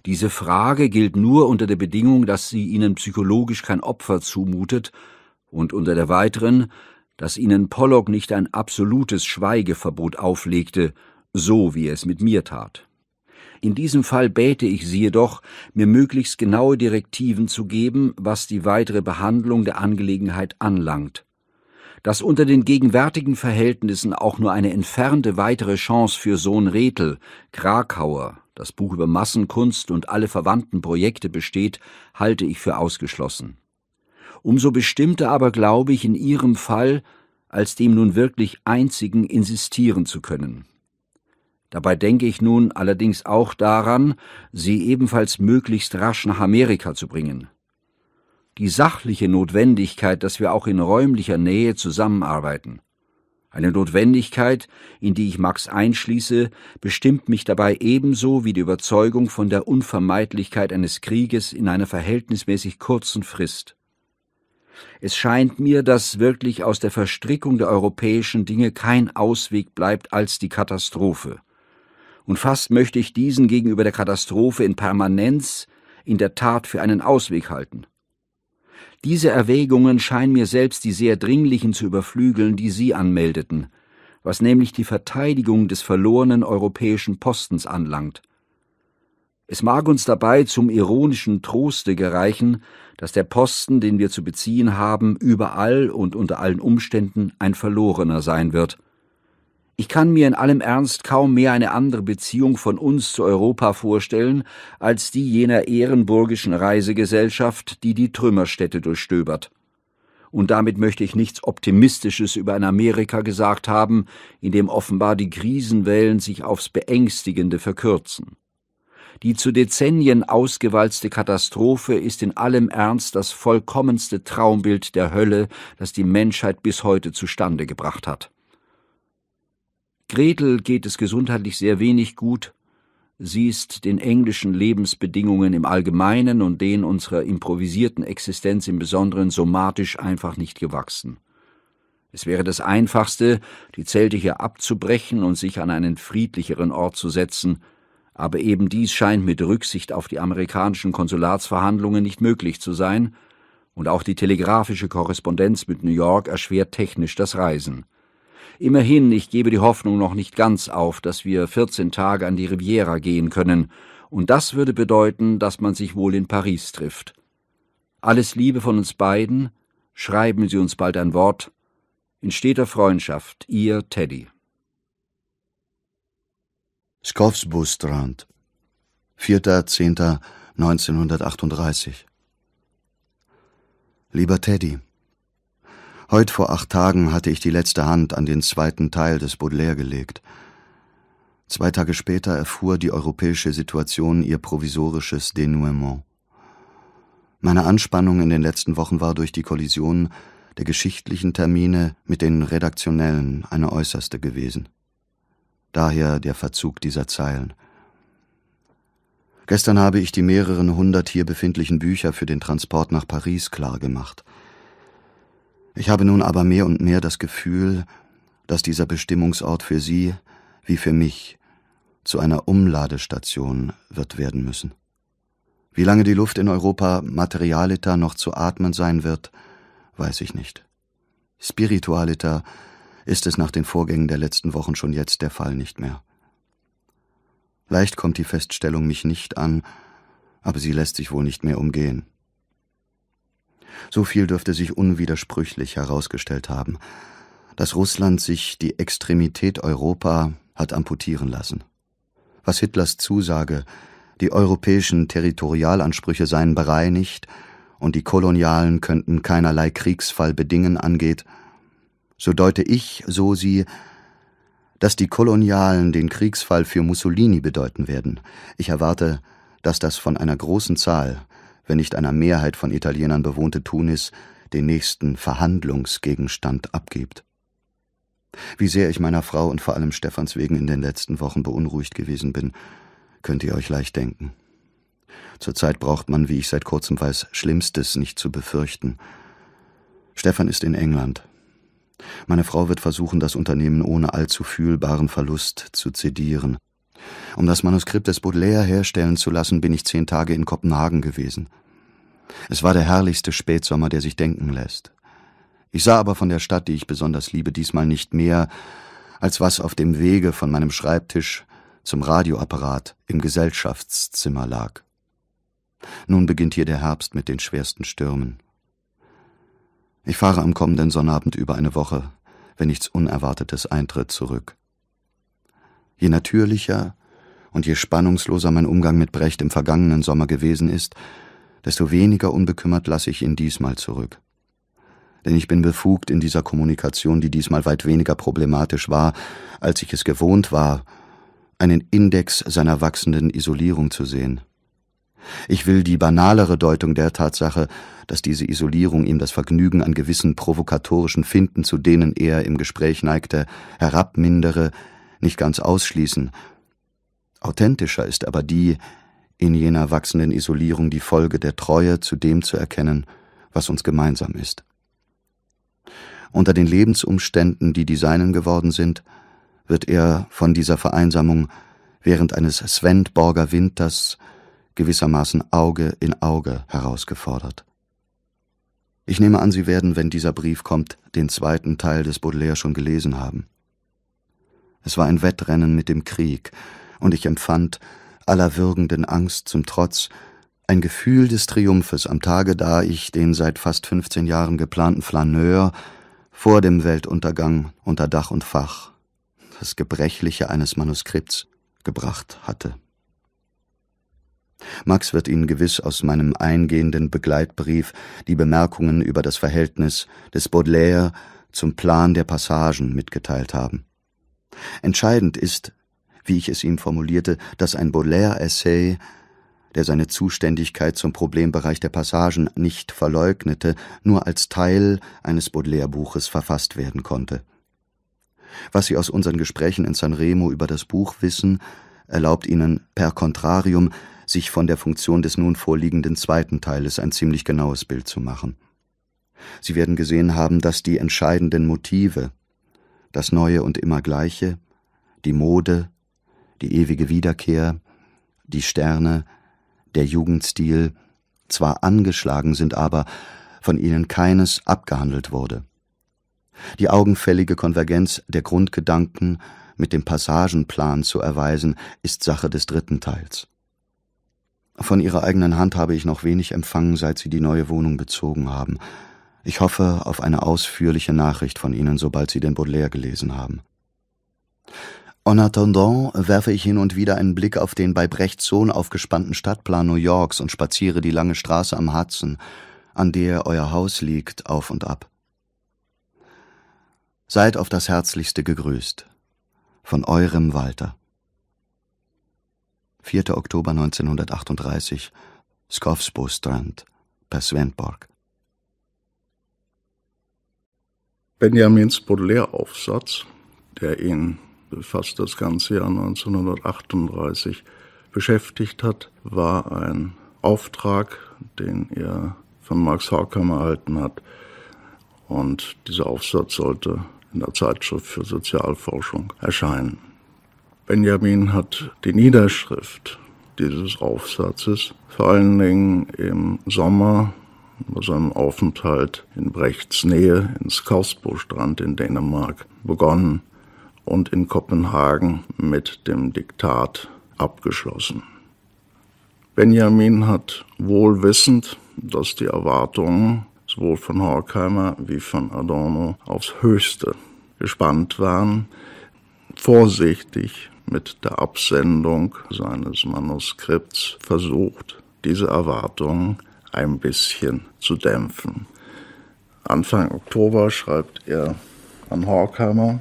Diese Frage gilt nur unter der Bedingung, dass sie Ihnen psychologisch kein Opfer zumutet und unter der weiteren, dass Ihnen Pollock nicht ein absolutes Schweigeverbot auflegte, so wie er es mit mir tat. In diesem Fall bäte ich Sie jedoch, mir möglichst genaue Direktiven zu geben, was die weitere Behandlung der Angelegenheit anlangt, dass unter den gegenwärtigen Verhältnissen auch nur eine entfernte weitere Chance für Sohn Rethel, Krakauer, das Buch über Massenkunst und alle verwandten Projekte besteht, halte ich für ausgeschlossen. Umso bestimmter aber glaube ich in Ihrem Fall, als dem nun wirklich einzigen insistieren zu können. Dabei denke ich nun allerdings auch daran, sie ebenfalls möglichst rasch nach Amerika zu bringen die sachliche Notwendigkeit, dass wir auch in räumlicher Nähe zusammenarbeiten. Eine Notwendigkeit, in die ich Max einschließe, bestimmt mich dabei ebenso wie die Überzeugung von der Unvermeidlichkeit eines Krieges in einer verhältnismäßig kurzen Frist. Es scheint mir, dass wirklich aus der Verstrickung der europäischen Dinge kein Ausweg bleibt als die Katastrophe. Und fast möchte ich diesen gegenüber der Katastrophe in Permanenz in der Tat für einen Ausweg halten. Diese Erwägungen scheinen mir selbst die sehr dringlichen zu überflügeln, die Sie anmeldeten, was nämlich die Verteidigung des verlorenen europäischen Postens anlangt. Es mag uns dabei zum ironischen Troste gereichen, dass der Posten, den wir zu beziehen haben, überall und unter allen Umständen ein verlorener sein wird – ich kann mir in allem Ernst kaum mehr eine andere Beziehung von uns zu Europa vorstellen, als die jener ehrenburgischen Reisegesellschaft, die die Trümmerstätte durchstöbert. Und damit möchte ich nichts Optimistisches über ein Amerika gesagt haben, in dem offenbar die Krisenwellen sich aufs Beängstigende verkürzen. Die zu Dezennien ausgewalzte Katastrophe ist in allem Ernst das vollkommenste Traumbild der Hölle, das die Menschheit bis heute zustande gebracht hat. Gretel geht es gesundheitlich sehr wenig gut. Sie ist den englischen Lebensbedingungen im Allgemeinen und den unserer improvisierten Existenz im Besonderen somatisch einfach nicht gewachsen. Es wäre das Einfachste, die Zelte hier abzubrechen und sich an einen friedlicheren Ort zu setzen, aber eben dies scheint mit Rücksicht auf die amerikanischen Konsulatsverhandlungen nicht möglich zu sein, und auch die telegrafische Korrespondenz mit New York erschwert technisch das Reisen. Immerhin, ich gebe die Hoffnung noch nicht ganz auf, dass wir 14 Tage an die Riviera gehen können, und das würde bedeuten, dass man sich wohl in Paris trifft. Alles Liebe von uns beiden, schreiben Sie uns bald ein Wort. In steter Freundschaft, Ihr Teddy. Skovsbustrand, 4.10.1938 Lieber Teddy, Heute vor acht Tagen hatte ich die letzte Hand an den zweiten Teil des Baudelaire gelegt. Zwei Tage später erfuhr die europäische Situation ihr provisorisches Denouement. Meine Anspannung in den letzten Wochen war durch die Kollision der geschichtlichen Termine mit den redaktionellen eine äußerste gewesen. Daher der Verzug dieser Zeilen. Gestern habe ich die mehreren hundert hier befindlichen Bücher für den Transport nach Paris klargemacht. Ich habe nun aber mehr und mehr das Gefühl, dass dieser Bestimmungsort für Sie wie für mich zu einer Umladestation wird werden müssen. Wie lange die Luft in Europa materialiter noch zu atmen sein wird, weiß ich nicht. Spiritualiter ist es nach den Vorgängen der letzten Wochen schon jetzt der Fall nicht mehr. Leicht kommt die Feststellung mich nicht an, aber sie lässt sich wohl nicht mehr umgehen. So viel dürfte sich unwidersprüchlich herausgestellt haben. Dass Russland sich die Extremität Europa hat amputieren lassen. Was Hitlers Zusage, die europäischen Territorialansprüche seien bereinigt und die Kolonialen könnten keinerlei Kriegsfall bedingen, angeht, so deute ich, so sie, dass die Kolonialen den Kriegsfall für Mussolini bedeuten werden. Ich erwarte, dass das von einer großen Zahl wenn nicht einer Mehrheit von Italienern bewohnte Tunis den nächsten Verhandlungsgegenstand abgibt. Wie sehr ich meiner Frau und vor allem Stephans wegen in den letzten Wochen beunruhigt gewesen bin, könnt ihr euch leicht denken. Zurzeit braucht man, wie ich seit kurzem weiß, Schlimmstes nicht zu befürchten. Stefan ist in England. Meine Frau wird versuchen, das Unternehmen ohne allzu fühlbaren Verlust zu zedieren. Um das Manuskript des Baudelaire herstellen zu lassen, bin ich zehn Tage in Kopenhagen gewesen. Es war der herrlichste Spätsommer, der sich denken lässt. Ich sah aber von der Stadt, die ich besonders liebe, diesmal nicht mehr, als was auf dem Wege von meinem Schreibtisch zum Radioapparat im Gesellschaftszimmer lag. Nun beginnt hier der Herbst mit den schwersten Stürmen. Ich fahre am kommenden Sonnabend über eine Woche, wenn nichts Unerwartetes eintritt, zurück. Je natürlicher und je spannungsloser mein Umgang mit Brecht im vergangenen Sommer gewesen ist, desto weniger unbekümmert lasse ich ihn diesmal zurück. Denn ich bin befugt in dieser Kommunikation, die diesmal weit weniger problematisch war, als ich es gewohnt war, einen Index seiner wachsenden Isolierung zu sehen. Ich will die banalere Deutung der Tatsache, dass diese Isolierung ihm das Vergnügen an gewissen provokatorischen Finden, zu denen er im Gespräch neigte, herabmindere, nicht ganz ausschließen. Authentischer ist aber die, in jener wachsenden Isolierung die Folge der Treue zu dem zu erkennen, was uns gemeinsam ist. Unter den Lebensumständen, die die seinen geworden sind, wird er von dieser Vereinsamung während eines Svendborger Winters gewissermaßen Auge in Auge herausgefordert. Ich nehme an, Sie werden, wenn dieser Brief kommt, den zweiten Teil des Baudelaire schon gelesen haben. Es war ein Wettrennen mit dem Krieg, und ich empfand, aller würgenden Angst zum Trotz, ein Gefühl des Triumphes am Tage, da ich den seit fast 15 Jahren geplanten Flaneur vor dem Weltuntergang unter Dach und Fach, das Gebrechliche eines Manuskripts, gebracht hatte. Max wird Ihnen gewiss aus meinem eingehenden Begleitbrief die Bemerkungen über das Verhältnis des Baudelaire zum Plan der Passagen mitgeteilt haben. Entscheidend ist, wie ich es ihm formulierte, dass ein Baudelaire-Essay, der seine Zuständigkeit zum Problembereich der Passagen nicht verleugnete, nur als Teil eines Baudelaire-Buches verfasst werden konnte. Was Sie aus unseren Gesprächen in Sanremo über das Buch wissen, erlaubt Ihnen per Contrarium, sich von der Funktion des nun vorliegenden zweiten Teiles ein ziemlich genaues Bild zu machen. Sie werden gesehen haben, dass die entscheidenden Motive, das Neue und immer Gleiche, die Mode, die ewige Wiederkehr, die Sterne, der Jugendstil, zwar angeschlagen sind, aber von ihnen keines abgehandelt wurde. Die augenfällige Konvergenz der Grundgedanken mit dem Passagenplan zu erweisen, ist Sache des dritten Teils. Von ihrer eigenen Hand habe ich noch wenig empfangen, seit sie die neue Wohnung bezogen haben. Ich hoffe auf eine ausführliche Nachricht von Ihnen, sobald Sie den Baudelaire gelesen haben. En attendant werfe ich hin und wieder einen Blick auf den bei Brechts Sohn aufgespannten Stadtplan New Yorks und spaziere die lange Straße am Hudson, an der euer Haus liegt, auf und ab. Seid auf das Herzlichste gegrüßt. Von eurem Walter. 4. Oktober 1938, Skovsbo Strand, per Svendborg. Benjamins Baudelaire-Aufsatz, der ihn fast das ganze Jahr 1938 beschäftigt hat, war ein Auftrag, den er von Max Horkheim erhalten hat. Und dieser Aufsatz sollte in der Zeitschrift für Sozialforschung erscheinen. Benjamin hat die Niederschrift dieses Aufsatzes vor allen Dingen im Sommer bei seinem Aufenthalt in Brechts Nähe ins Kaustbostrand in Dänemark begonnen und in Kopenhagen mit dem Diktat abgeschlossen. Benjamin hat wohl wissend, dass die Erwartungen sowohl von Horkheimer wie von Adorno aufs Höchste gespannt waren, vorsichtig mit der Absendung seines Manuskripts versucht, diese Erwartungen ein bisschen zu dämpfen. Anfang Oktober schreibt er an Horkheimer,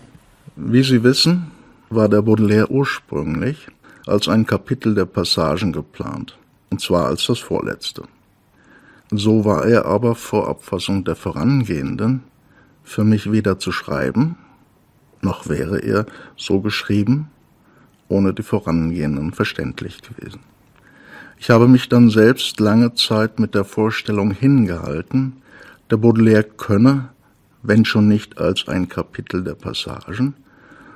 wie Sie wissen, war der Baudelaire ursprünglich als ein Kapitel der Passagen geplant, und zwar als das vorletzte. So war er aber vor Abfassung der vorangehenden für mich weder zu schreiben, noch wäre er so geschrieben, ohne die vorangehenden verständlich gewesen. Ich habe mich dann selbst lange Zeit mit der Vorstellung hingehalten, der Baudelaire könne, wenn schon nicht als ein Kapitel der Passagen,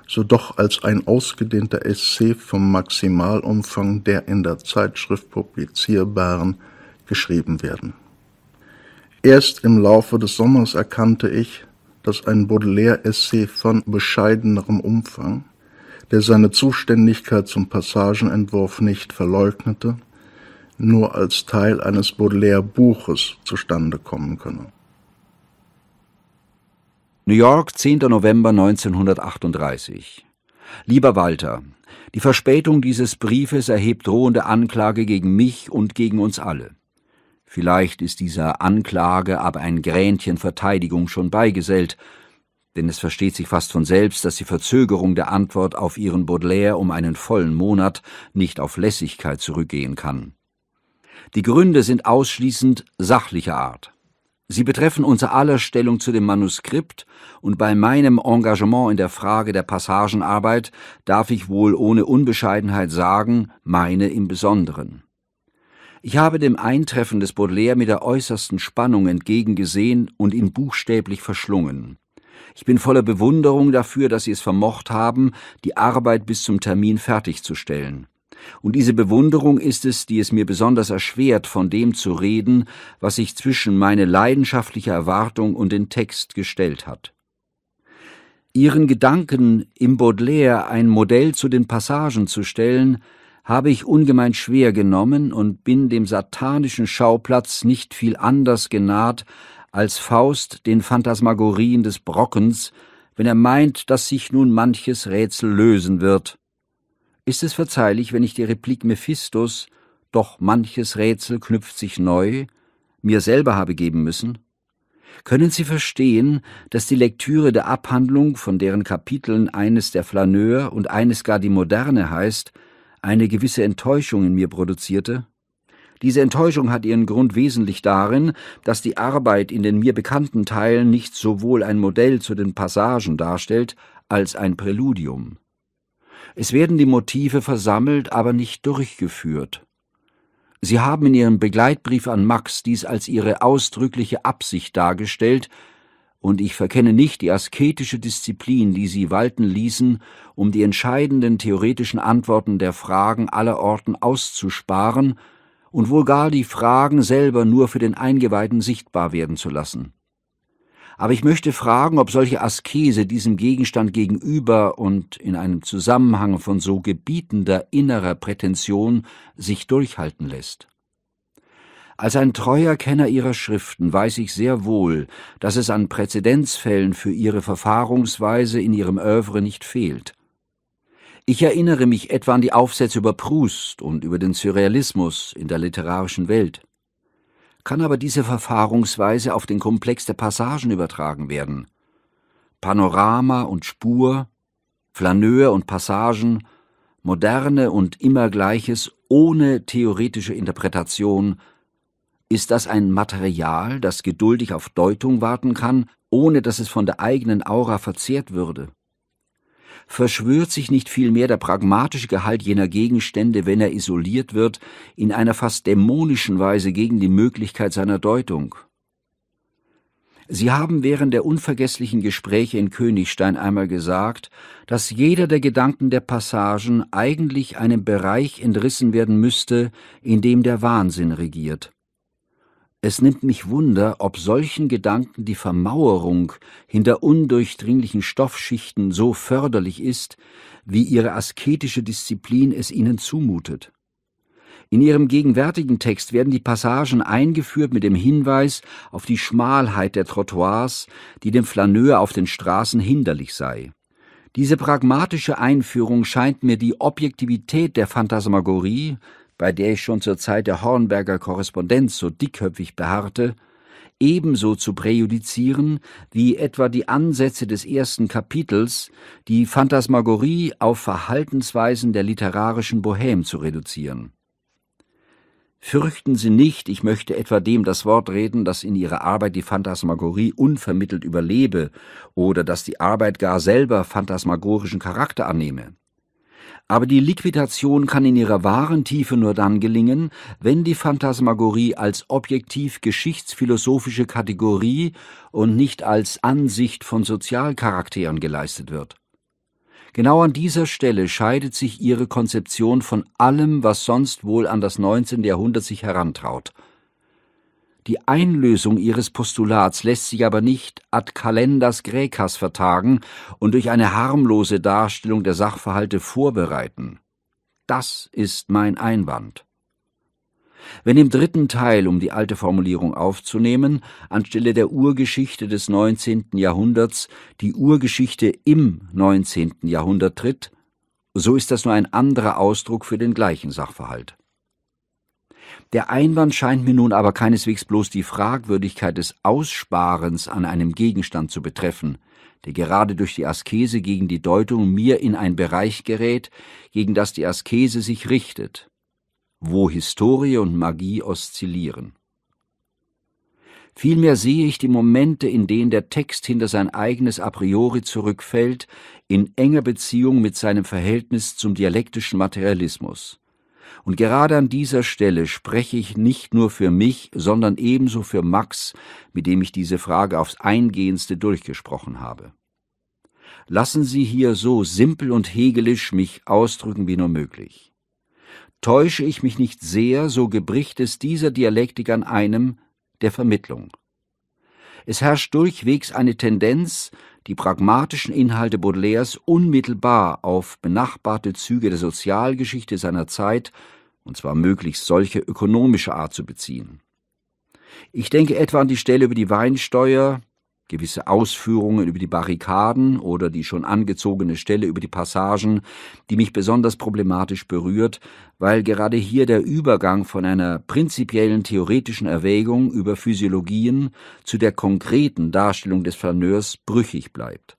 so doch als ein ausgedehnter Essay vom Maximalumfang der in der Zeitschrift publizierbaren geschrieben werden. Erst im Laufe des Sommers erkannte ich, dass ein Baudelaire-Essay von bescheidenerem Umfang, der seine Zuständigkeit zum Passagenentwurf nicht verleugnete, nur als Teil eines Baudelaire-Buches zustande kommen könne New York, 10. November 1938. Lieber Walter, die Verspätung dieses Briefes erhebt drohende Anklage gegen mich und gegen uns alle. Vielleicht ist dieser Anklage aber ein Gränchen Verteidigung schon beigesellt, denn es versteht sich fast von selbst, dass die Verzögerung der Antwort auf Ihren Baudelaire um einen vollen Monat nicht auf Lässigkeit zurückgehen kann. Die Gründe sind ausschließend sachlicher Art. Sie betreffen unser aller Stellung zu dem Manuskript, und bei meinem Engagement in der Frage der Passagenarbeit darf ich wohl ohne Unbescheidenheit sagen, meine im Besonderen. Ich habe dem Eintreffen des Baudelaire mit der äußersten Spannung entgegengesehen und ihn buchstäblich verschlungen. Ich bin voller Bewunderung dafür, dass Sie es vermocht haben, die Arbeit bis zum Termin fertigzustellen und diese Bewunderung ist es, die es mir besonders erschwert, von dem zu reden, was sich zwischen meine leidenschaftliche Erwartung und den Text gestellt hat. Ihren Gedanken, im Baudelaire ein Modell zu den Passagen zu stellen, habe ich ungemein schwer genommen und bin dem satanischen Schauplatz nicht viel anders genaht, als Faust den Phantasmagorien des Brockens, wenn er meint, dass sich nun manches Rätsel lösen wird, ist es verzeihlich, wenn ich die Replik Mephistos doch manches Rätsel knüpft sich neu, mir selber habe geben müssen? Können Sie verstehen, dass die Lektüre der Abhandlung, von deren Kapiteln eines der Flaneur und eines gar die Moderne heißt, eine gewisse Enttäuschung in mir produzierte? Diese Enttäuschung hat ihren Grund wesentlich darin, dass die Arbeit in den mir bekannten Teilen nicht sowohl ein Modell zu den Passagen darstellt, als ein Präludium. Es werden die Motive versammelt, aber nicht durchgeführt. Sie haben in Ihrem Begleitbrief an Max dies als Ihre ausdrückliche Absicht dargestellt, und ich verkenne nicht die asketische Disziplin, die Sie walten ließen, um die entscheidenden theoretischen Antworten der Fragen aller Orten auszusparen und wohl gar die Fragen selber nur für den Eingeweihten sichtbar werden zu lassen aber ich möchte fragen, ob solche Askese diesem Gegenstand gegenüber und in einem Zusammenhang von so gebietender innerer Prätension sich durchhalten lässt. Als ein treuer Kenner ihrer Schriften weiß ich sehr wohl, dass es an Präzedenzfällen für ihre Verfahrungsweise in ihrem Övre nicht fehlt. Ich erinnere mich etwa an die Aufsätze über Proust und über den Surrealismus in der literarischen Welt kann aber diese Verfahrungsweise auf den Komplex der Passagen übertragen werden. Panorama und Spur, Flaneur und Passagen, Moderne und Immergleiches ohne theoretische Interpretation, ist das ein Material, das geduldig auf Deutung warten kann, ohne dass es von der eigenen Aura verzehrt würde? verschwört sich nicht vielmehr der pragmatische Gehalt jener Gegenstände, wenn er isoliert wird, in einer fast dämonischen Weise gegen die Möglichkeit seiner Deutung. Sie haben während der unvergesslichen Gespräche in Königstein einmal gesagt, dass jeder der Gedanken der Passagen eigentlich einem Bereich entrissen werden müsste, in dem der Wahnsinn regiert. Es nimmt mich Wunder, ob solchen Gedanken die Vermauerung hinter undurchdringlichen Stoffschichten so förderlich ist, wie ihre asketische Disziplin es ihnen zumutet. In ihrem gegenwärtigen Text werden die Passagen eingeführt mit dem Hinweis auf die Schmalheit der Trottoirs, die dem Flaneur auf den Straßen hinderlich sei. Diese pragmatische Einführung scheint mir die Objektivität der Phantasmagorie, bei der ich schon zur Zeit der Hornberger Korrespondenz so dickköpfig beharrte, ebenso zu präjudizieren wie etwa die Ansätze des ersten Kapitels, die Phantasmagorie auf Verhaltensweisen der literarischen Bohème zu reduzieren. Fürchten Sie nicht, ich möchte etwa dem das Wort reden, dass in Ihrer Arbeit die Phantasmagorie unvermittelt überlebe oder dass die Arbeit gar selber phantasmagorischen Charakter annehme. Aber die Liquidation kann in ihrer wahren Tiefe nur dann gelingen, wenn die Phantasmagorie als objektiv geschichtsphilosophische Kategorie und nicht als Ansicht von Sozialcharakteren geleistet wird. Genau an dieser Stelle scheidet sich ihre Konzeption von allem, was sonst wohl an das 19. Jahrhundert sich herantraut – die Einlösung ihres Postulats lässt sich aber nicht ad calendas graecas vertagen und durch eine harmlose Darstellung der Sachverhalte vorbereiten. Das ist mein Einwand. Wenn im dritten Teil, um die alte Formulierung aufzunehmen, anstelle der Urgeschichte des 19. Jahrhunderts die Urgeschichte im 19. Jahrhundert tritt, so ist das nur ein anderer Ausdruck für den gleichen Sachverhalt. Der Einwand scheint mir nun aber keineswegs bloß die Fragwürdigkeit des Aussparens an einem Gegenstand zu betreffen, der gerade durch die Askese gegen die Deutung mir in ein Bereich gerät, gegen das die Askese sich richtet, wo Historie und Magie oszillieren. Vielmehr sehe ich die Momente, in denen der Text hinter sein eigenes a priori zurückfällt, in enger Beziehung mit seinem Verhältnis zum dialektischen Materialismus. Und gerade an dieser Stelle spreche ich nicht nur für mich, sondern ebenso für Max, mit dem ich diese Frage aufs eingehendste durchgesprochen habe. Lassen Sie hier so simpel und hegelisch mich ausdrücken wie nur möglich. Täusche ich mich nicht sehr, so gebricht es dieser Dialektik an einem der Vermittlung. Es herrscht durchwegs eine Tendenz, die pragmatischen Inhalte Baudelaires unmittelbar auf benachbarte Züge der Sozialgeschichte seiner Zeit, und zwar möglichst solche ökonomischer Art zu beziehen. Ich denke etwa an die Stelle über die Weinsteuer, gewisse Ausführungen über die Barrikaden oder die schon angezogene Stelle über die Passagen, die mich besonders problematisch berührt, weil gerade hier der Übergang von einer prinzipiellen theoretischen Erwägung über Physiologien zu der konkreten Darstellung des Flaneurs brüchig bleibt.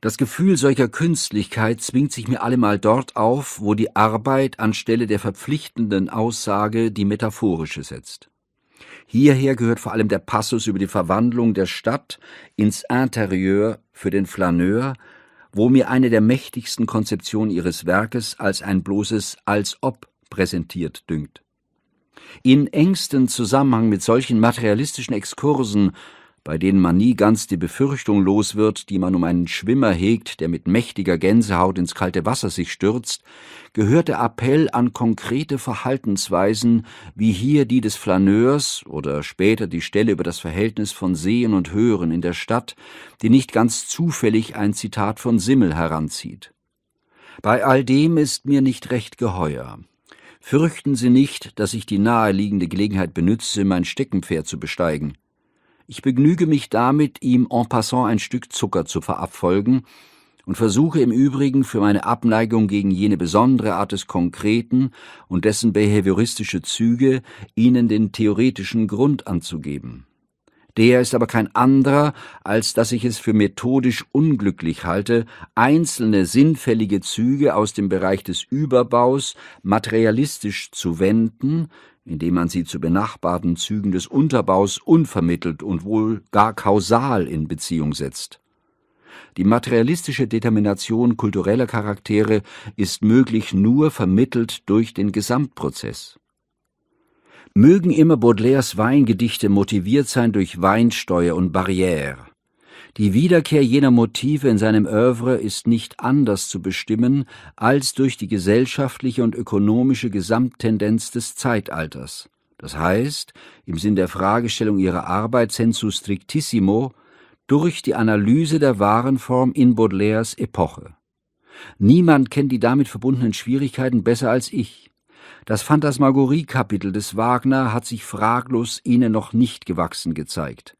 Das Gefühl solcher Künstlichkeit zwingt sich mir allemal dort auf, wo die Arbeit anstelle der verpflichtenden Aussage die metaphorische setzt. Hierher gehört vor allem der Passus über die Verwandlung der Stadt ins Interieur für den Flaneur, wo mir eine der mächtigsten Konzeptionen ihres Werkes als ein bloßes Als ob präsentiert dünkt. In engstem Zusammenhang mit solchen materialistischen Exkursen bei denen man nie ganz die Befürchtung los wird, die man um einen Schwimmer hegt, der mit mächtiger Gänsehaut ins kalte Wasser sich stürzt, gehört der Appell an konkrete Verhaltensweisen, wie hier die des Flaneurs oder später die Stelle über das Verhältnis von Sehen und Hören in der Stadt, die nicht ganz zufällig ein Zitat von Simmel heranzieht. Bei all dem ist mir nicht recht geheuer. Fürchten Sie nicht, dass ich die naheliegende Gelegenheit benütze, mein Steckenpferd zu besteigen. Ich begnüge mich damit, ihm en passant ein Stück Zucker zu verabfolgen und versuche im Übrigen für meine Abneigung gegen jene besondere Art des Konkreten und dessen behavioristische Züge ihnen den theoretischen Grund anzugeben. Der ist aber kein anderer, als dass ich es für methodisch unglücklich halte, einzelne sinnfällige Züge aus dem Bereich des Überbaus materialistisch zu wenden, indem man sie zu benachbarten Zügen des Unterbaus unvermittelt und wohl gar kausal in Beziehung setzt. Die materialistische Determination kultureller Charaktere ist möglich nur vermittelt durch den Gesamtprozess. Mögen immer Baudelaires Weingedichte motiviert sein durch Weinsteuer und Barriere, die Wiederkehr jener Motive in seinem Œuvre ist nicht anders zu bestimmen als durch die gesellschaftliche und ökonomische Gesamttendenz des Zeitalters. Das heißt, im Sinn der Fragestellung ihrer Arbeit sensu strictissimo, durch die Analyse der wahren Form in Baudelaires Epoche. Niemand kennt die damit verbundenen Schwierigkeiten besser als ich. Das Phantasmagorie-Kapitel des Wagner hat sich fraglos ihnen noch nicht gewachsen gezeigt.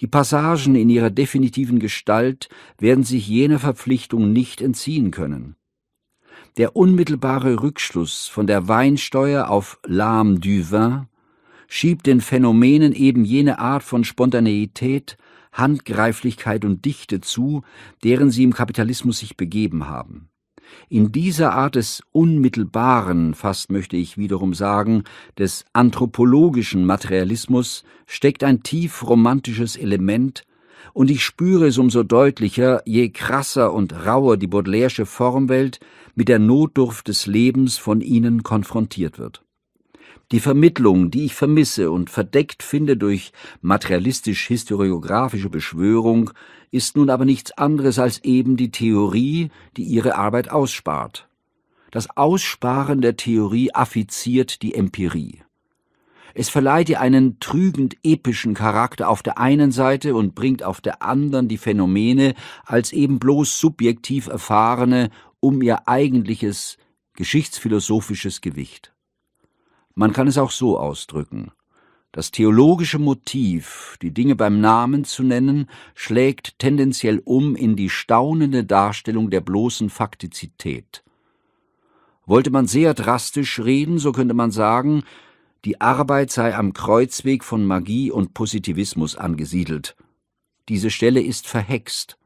Die Passagen in ihrer definitiven Gestalt werden sich jener Verpflichtung nicht entziehen können. Der unmittelbare Rückschluss von der Weinsteuer auf l'âme du vin schiebt den Phänomenen eben jene Art von Spontaneität, Handgreiflichkeit und Dichte zu, deren sie im Kapitalismus sich begeben haben. In dieser Art des unmittelbaren, fast möchte ich wiederum sagen, des anthropologischen Materialismus steckt ein tief romantisches Element, und ich spüre es umso deutlicher, je krasser und rauer die Baudelaire'sche Formwelt mit der Notdurft des Lebens von ihnen konfrontiert wird. Die Vermittlung, die ich vermisse und verdeckt finde durch materialistisch-historiografische Beschwörung, ist nun aber nichts anderes als eben die Theorie, die ihre Arbeit ausspart. Das Aussparen der Theorie affiziert die Empirie. Es verleiht ihr einen trügend epischen Charakter auf der einen Seite und bringt auf der anderen die Phänomene als eben bloß subjektiv erfahrene um ihr eigentliches geschichtsphilosophisches Gewicht. Man kann es auch so ausdrücken. Das theologische Motiv, die Dinge beim Namen zu nennen, schlägt tendenziell um in die staunende Darstellung der bloßen Faktizität. Wollte man sehr drastisch reden, so könnte man sagen, die Arbeit sei am Kreuzweg von Magie und Positivismus angesiedelt. Diese Stelle ist verhext.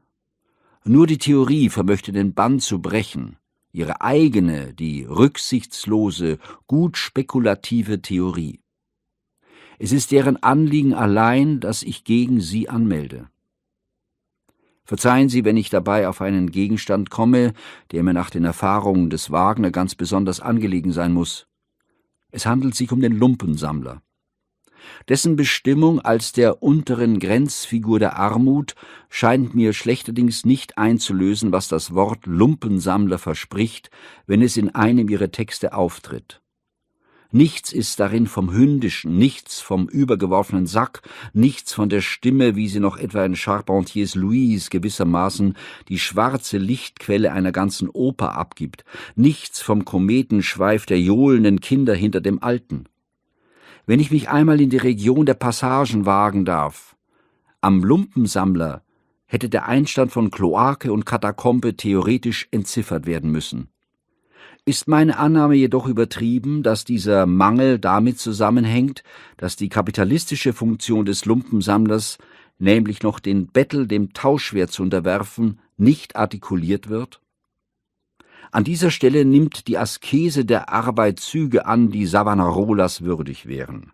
Nur die Theorie vermöchte den Bann zu brechen, ihre eigene, die rücksichtslose, gut spekulative Theorie. Es ist deren Anliegen allein, dass ich gegen sie anmelde. Verzeihen Sie, wenn ich dabei auf einen Gegenstand komme, der mir nach den Erfahrungen des Wagner ganz besonders angelegen sein muss. Es handelt sich um den Lumpensammler. Dessen Bestimmung als der unteren Grenzfigur der Armut scheint mir schlechterdings nicht einzulösen, was das Wort Lumpensammler verspricht, wenn es in einem ihrer Texte auftritt. Nichts ist darin vom Hündischen, nichts vom übergeworfenen Sack, nichts von der Stimme, wie sie noch etwa in Charpentiers Louise gewissermaßen die schwarze Lichtquelle einer ganzen Oper abgibt, nichts vom Kometenschweif der johlenden Kinder hinter dem Alten. Wenn ich mich einmal in die Region der Passagen wagen darf, am Lumpensammler hätte der Einstand von Kloake und Katakombe theoretisch entziffert werden müssen. Ist meine Annahme jedoch übertrieben, dass dieser Mangel damit zusammenhängt, dass die kapitalistische Funktion des Lumpensammlers, nämlich noch den Bettel dem Tauschwert zu unterwerfen, nicht artikuliert wird? An dieser Stelle nimmt die Askese der Arbeit Züge an, die Savanarolas würdig wären.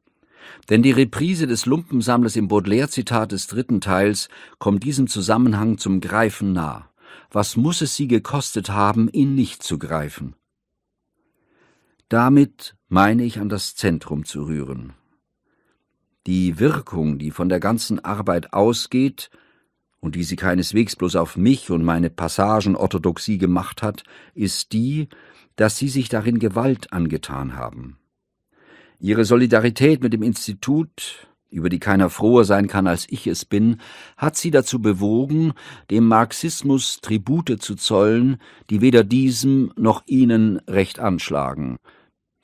Denn die Reprise des Lumpensammlers im Baudelaire-Zitat des dritten Teils kommt diesem Zusammenhang zum Greifen nah. Was muss es sie gekostet haben, ihn nicht zu greifen? Damit meine ich an das Zentrum zu rühren. Die Wirkung, die von der ganzen Arbeit ausgeht und die sie keineswegs bloß auf mich und meine Passagenorthodoxie gemacht hat, ist die, dass sie sich darin Gewalt angetan haben. Ihre Solidarität mit dem Institut, über die keiner froher sein kann, als ich es bin, hat sie dazu bewogen, dem Marxismus Tribute zu zollen, die weder diesem noch ihnen recht anschlagen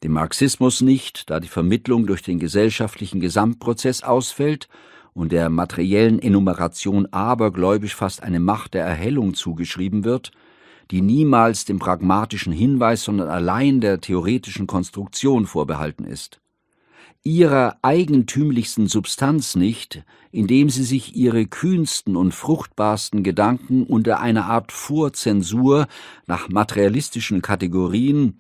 dem Marxismus nicht, da die Vermittlung durch den gesellschaftlichen Gesamtprozess ausfällt und der materiellen Enumeration abergläubisch fast eine Macht der Erhellung zugeschrieben wird, die niemals dem pragmatischen Hinweis, sondern allein der theoretischen Konstruktion vorbehalten ist. Ihrer eigentümlichsten Substanz nicht, indem sie sich ihre kühnsten und fruchtbarsten Gedanken unter einer Art Vorzensur nach materialistischen Kategorien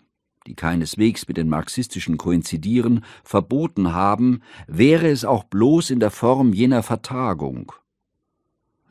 die keineswegs mit den marxistischen koinzidieren, verboten haben, wäre es auch bloß in der Form jener Vertagung.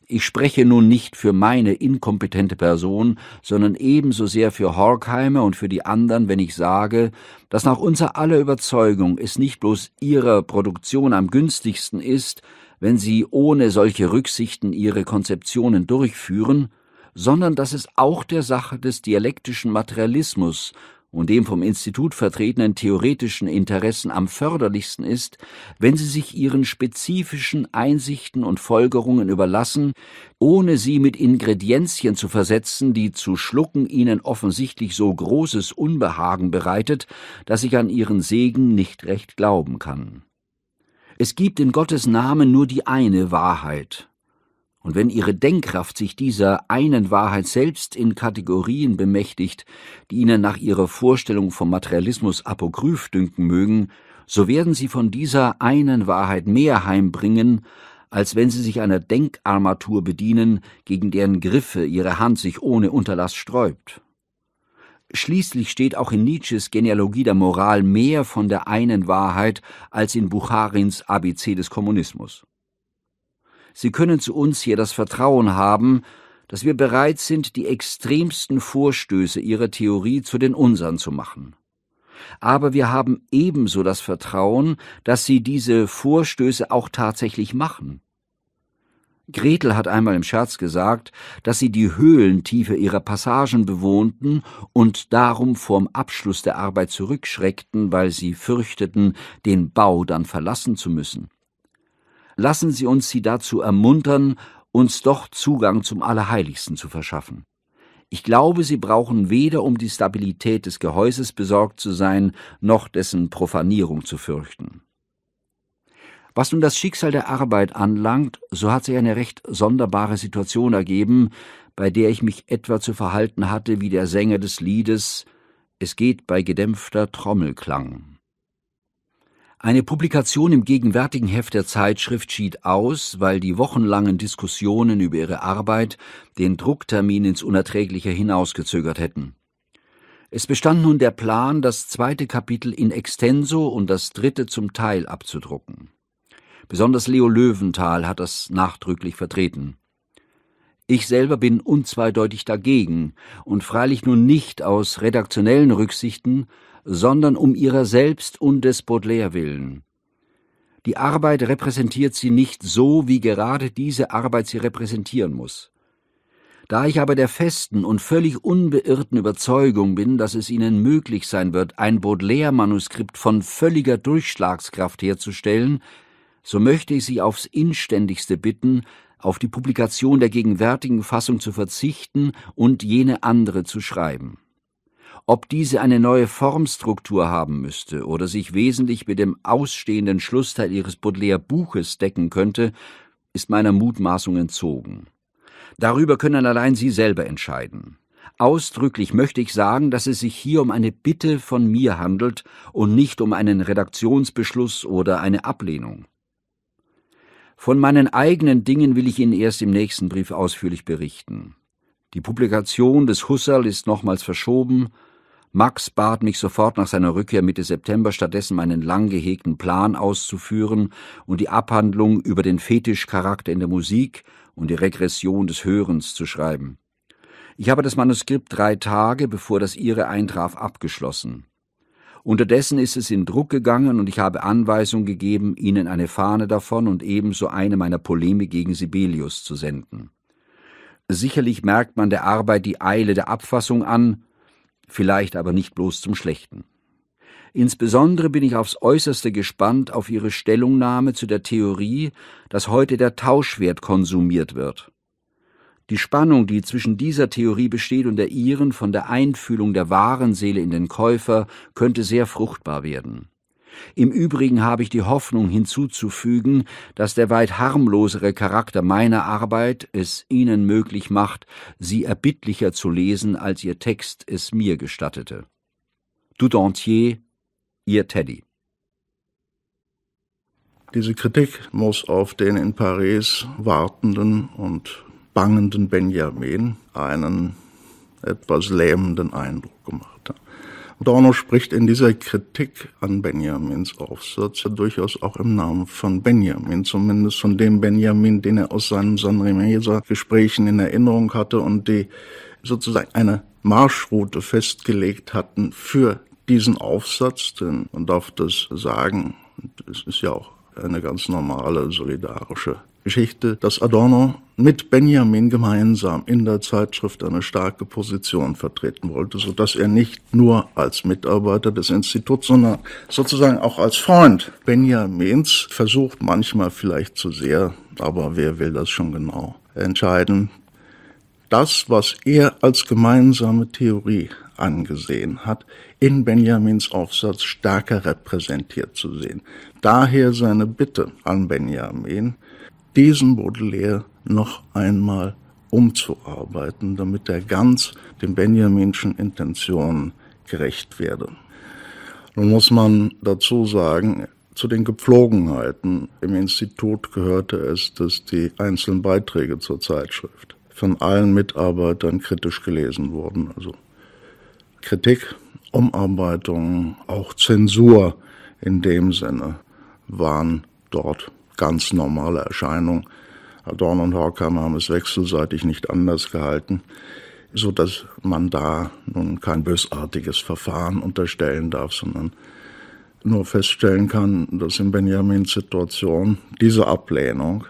Ich spreche nun nicht für meine inkompetente Person, sondern ebenso sehr für Horkheimer und für die anderen, wenn ich sage, dass nach unserer aller Überzeugung es nicht bloß ihrer Produktion am günstigsten ist, wenn sie ohne solche Rücksichten ihre Konzeptionen durchführen, sondern dass es auch der Sache des dialektischen Materialismus und dem vom Institut vertretenen theoretischen Interessen am förderlichsten ist, wenn sie sich ihren spezifischen Einsichten und Folgerungen überlassen, ohne sie mit Ingredienzien zu versetzen, die zu schlucken ihnen offensichtlich so großes Unbehagen bereitet, dass ich an ihren Segen nicht recht glauben kann. Es gibt in Gottes Namen nur die eine Wahrheit, und wenn ihre Denkkraft sich dieser einen Wahrheit selbst in Kategorien bemächtigt, die ihnen nach ihrer Vorstellung vom Materialismus apokryph dünken mögen, so werden sie von dieser einen Wahrheit mehr heimbringen, als wenn sie sich einer Denkarmatur bedienen, gegen deren Griffe ihre Hand sich ohne Unterlass sträubt. Schließlich steht auch in Nietzsches Genealogie der Moral mehr von der einen Wahrheit als in Bucharins ABC des Kommunismus. Sie können zu uns hier das Vertrauen haben, dass wir bereit sind, die extremsten Vorstöße Ihrer Theorie zu den unseren zu machen. Aber wir haben ebenso das Vertrauen, dass Sie diese Vorstöße auch tatsächlich machen. Gretel hat einmal im Scherz gesagt, dass sie die Höhlentiefe ihrer Passagen bewohnten und darum vorm Abschluss der Arbeit zurückschreckten, weil sie fürchteten, den Bau dann verlassen zu müssen lassen Sie uns Sie dazu ermuntern, uns doch Zugang zum Allerheiligsten zu verschaffen. Ich glaube, Sie brauchen weder um die Stabilität des Gehäuses besorgt zu sein, noch dessen Profanierung zu fürchten. Was nun das Schicksal der Arbeit anlangt, so hat sich eine recht sonderbare Situation ergeben, bei der ich mich etwa zu verhalten hatte wie der Sänger des Liedes Es geht bei gedämpfter Trommelklang. Eine Publikation im gegenwärtigen Heft der Zeitschrift schied aus, weil die wochenlangen Diskussionen über ihre Arbeit den Drucktermin ins Unerträgliche hinausgezögert hätten. Es bestand nun der Plan, das zweite Kapitel in extenso und das dritte zum Teil abzudrucken. Besonders Leo Löwenthal hat das nachdrücklich vertreten. Ich selber bin unzweideutig dagegen und freilich nun nicht aus redaktionellen Rücksichten, sondern um ihrer selbst und des Baudelaire willen. Die Arbeit repräsentiert sie nicht so, wie gerade diese Arbeit sie repräsentieren muss. Da ich aber der festen und völlig unbeirrten Überzeugung bin, dass es Ihnen möglich sein wird, ein Baudelaire-Manuskript von völliger Durchschlagskraft herzustellen, so möchte ich Sie aufs inständigste bitten, auf die Publikation der gegenwärtigen Fassung zu verzichten und jene andere zu schreiben ob diese eine neue Formstruktur haben müsste oder sich wesentlich mit dem ausstehenden Schlussteil ihres Baudelaire-Buches decken könnte, ist meiner Mutmaßung entzogen. Darüber können allein Sie selber entscheiden. Ausdrücklich möchte ich sagen, dass es sich hier um eine Bitte von mir handelt und nicht um einen Redaktionsbeschluss oder eine Ablehnung. Von meinen eigenen Dingen will ich Ihnen erst im nächsten Brief ausführlich berichten. Die Publikation des Husserl ist nochmals verschoben, Max bat mich sofort nach seiner Rückkehr Mitte September stattdessen meinen lang gehegten Plan auszuführen und die Abhandlung über den Fetischcharakter in der Musik und die Regression des Hörens zu schreiben. Ich habe das Manuskript drei Tage, bevor das Ihre eintraf, abgeschlossen. Unterdessen ist es in Druck gegangen und ich habe Anweisung gegeben, Ihnen eine Fahne davon und ebenso eine meiner Polemik gegen Sibelius zu senden. Sicherlich merkt man der Arbeit die Eile der Abfassung an, vielleicht aber nicht bloß zum Schlechten. Insbesondere bin ich aufs äußerste gespannt auf Ihre Stellungnahme zu der Theorie, dass heute der Tauschwert konsumiert wird. Die Spannung, die zwischen dieser Theorie besteht und der Ihren von der Einfühlung der wahren Seele in den Käufer, könnte sehr fruchtbar werden. Im Übrigen habe ich die Hoffnung hinzuzufügen, dass der weit harmlosere Charakter meiner Arbeit es Ihnen möglich macht, sie erbittlicher zu lesen, als Ihr Text es mir gestattete. Dudontier, Ihr Teddy. Diese Kritik muss auf den in Paris wartenden und bangenden Benjamin einen etwas lähmenden Eindruck gemacht. Adorno spricht in dieser Kritik an Benjamins Aufsatz ja durchaus auch im Namen von Benjamin, zumindest von dem Benjamin, den er aus seinen Sanremeser Gesprächen in Erinnerung hatte und die sozusagen eine Marschroute festgelegt hatten für diesen Aufsatz, denn man darf das sagen, es ist ja auch eine ganz normale solidarische Geschichte, dass Adorno mit Benjamin gemeinsam in der Zeitschrift eine starke Position vertreten wollte, so dass er nicht nur als Mitarbeiter des Instituts, sondern sozusagen auch als Freund Benjamins versucht manchmal vielleicht zu sehr, aber wer will das schon genau entscheiden? Das, was er als gemeinsame Theorie angesehen hat, in Benjamins Aufsatz stärker repräsentiert zu sehen. Daher seine Bitte an Benjamin, diesen Baudelaire noch einmal umzuarbeiten, damit er ganz den Benjaminschen Intentionen gerecht werde. Nun muss man dazu sagen, zu den Gepflogenheiten im Institut gehörte es, dass die einzelnen Beiträge zur Zeitschrift von allen Mitarbeitern kritisch gelesen wurden. Also Kritik, Umarbeitung, auch Zensur in dem Sinne waren dort ganz normale Erscheinungen, Dorn und Horkheimer haben es wechselseitig nicht anders gehalten, so dass man da nun kein bösartiges Verfahren unterstellen darf, sondern nur feststellen kann, dass in Benjamins Situation diese Ablehnung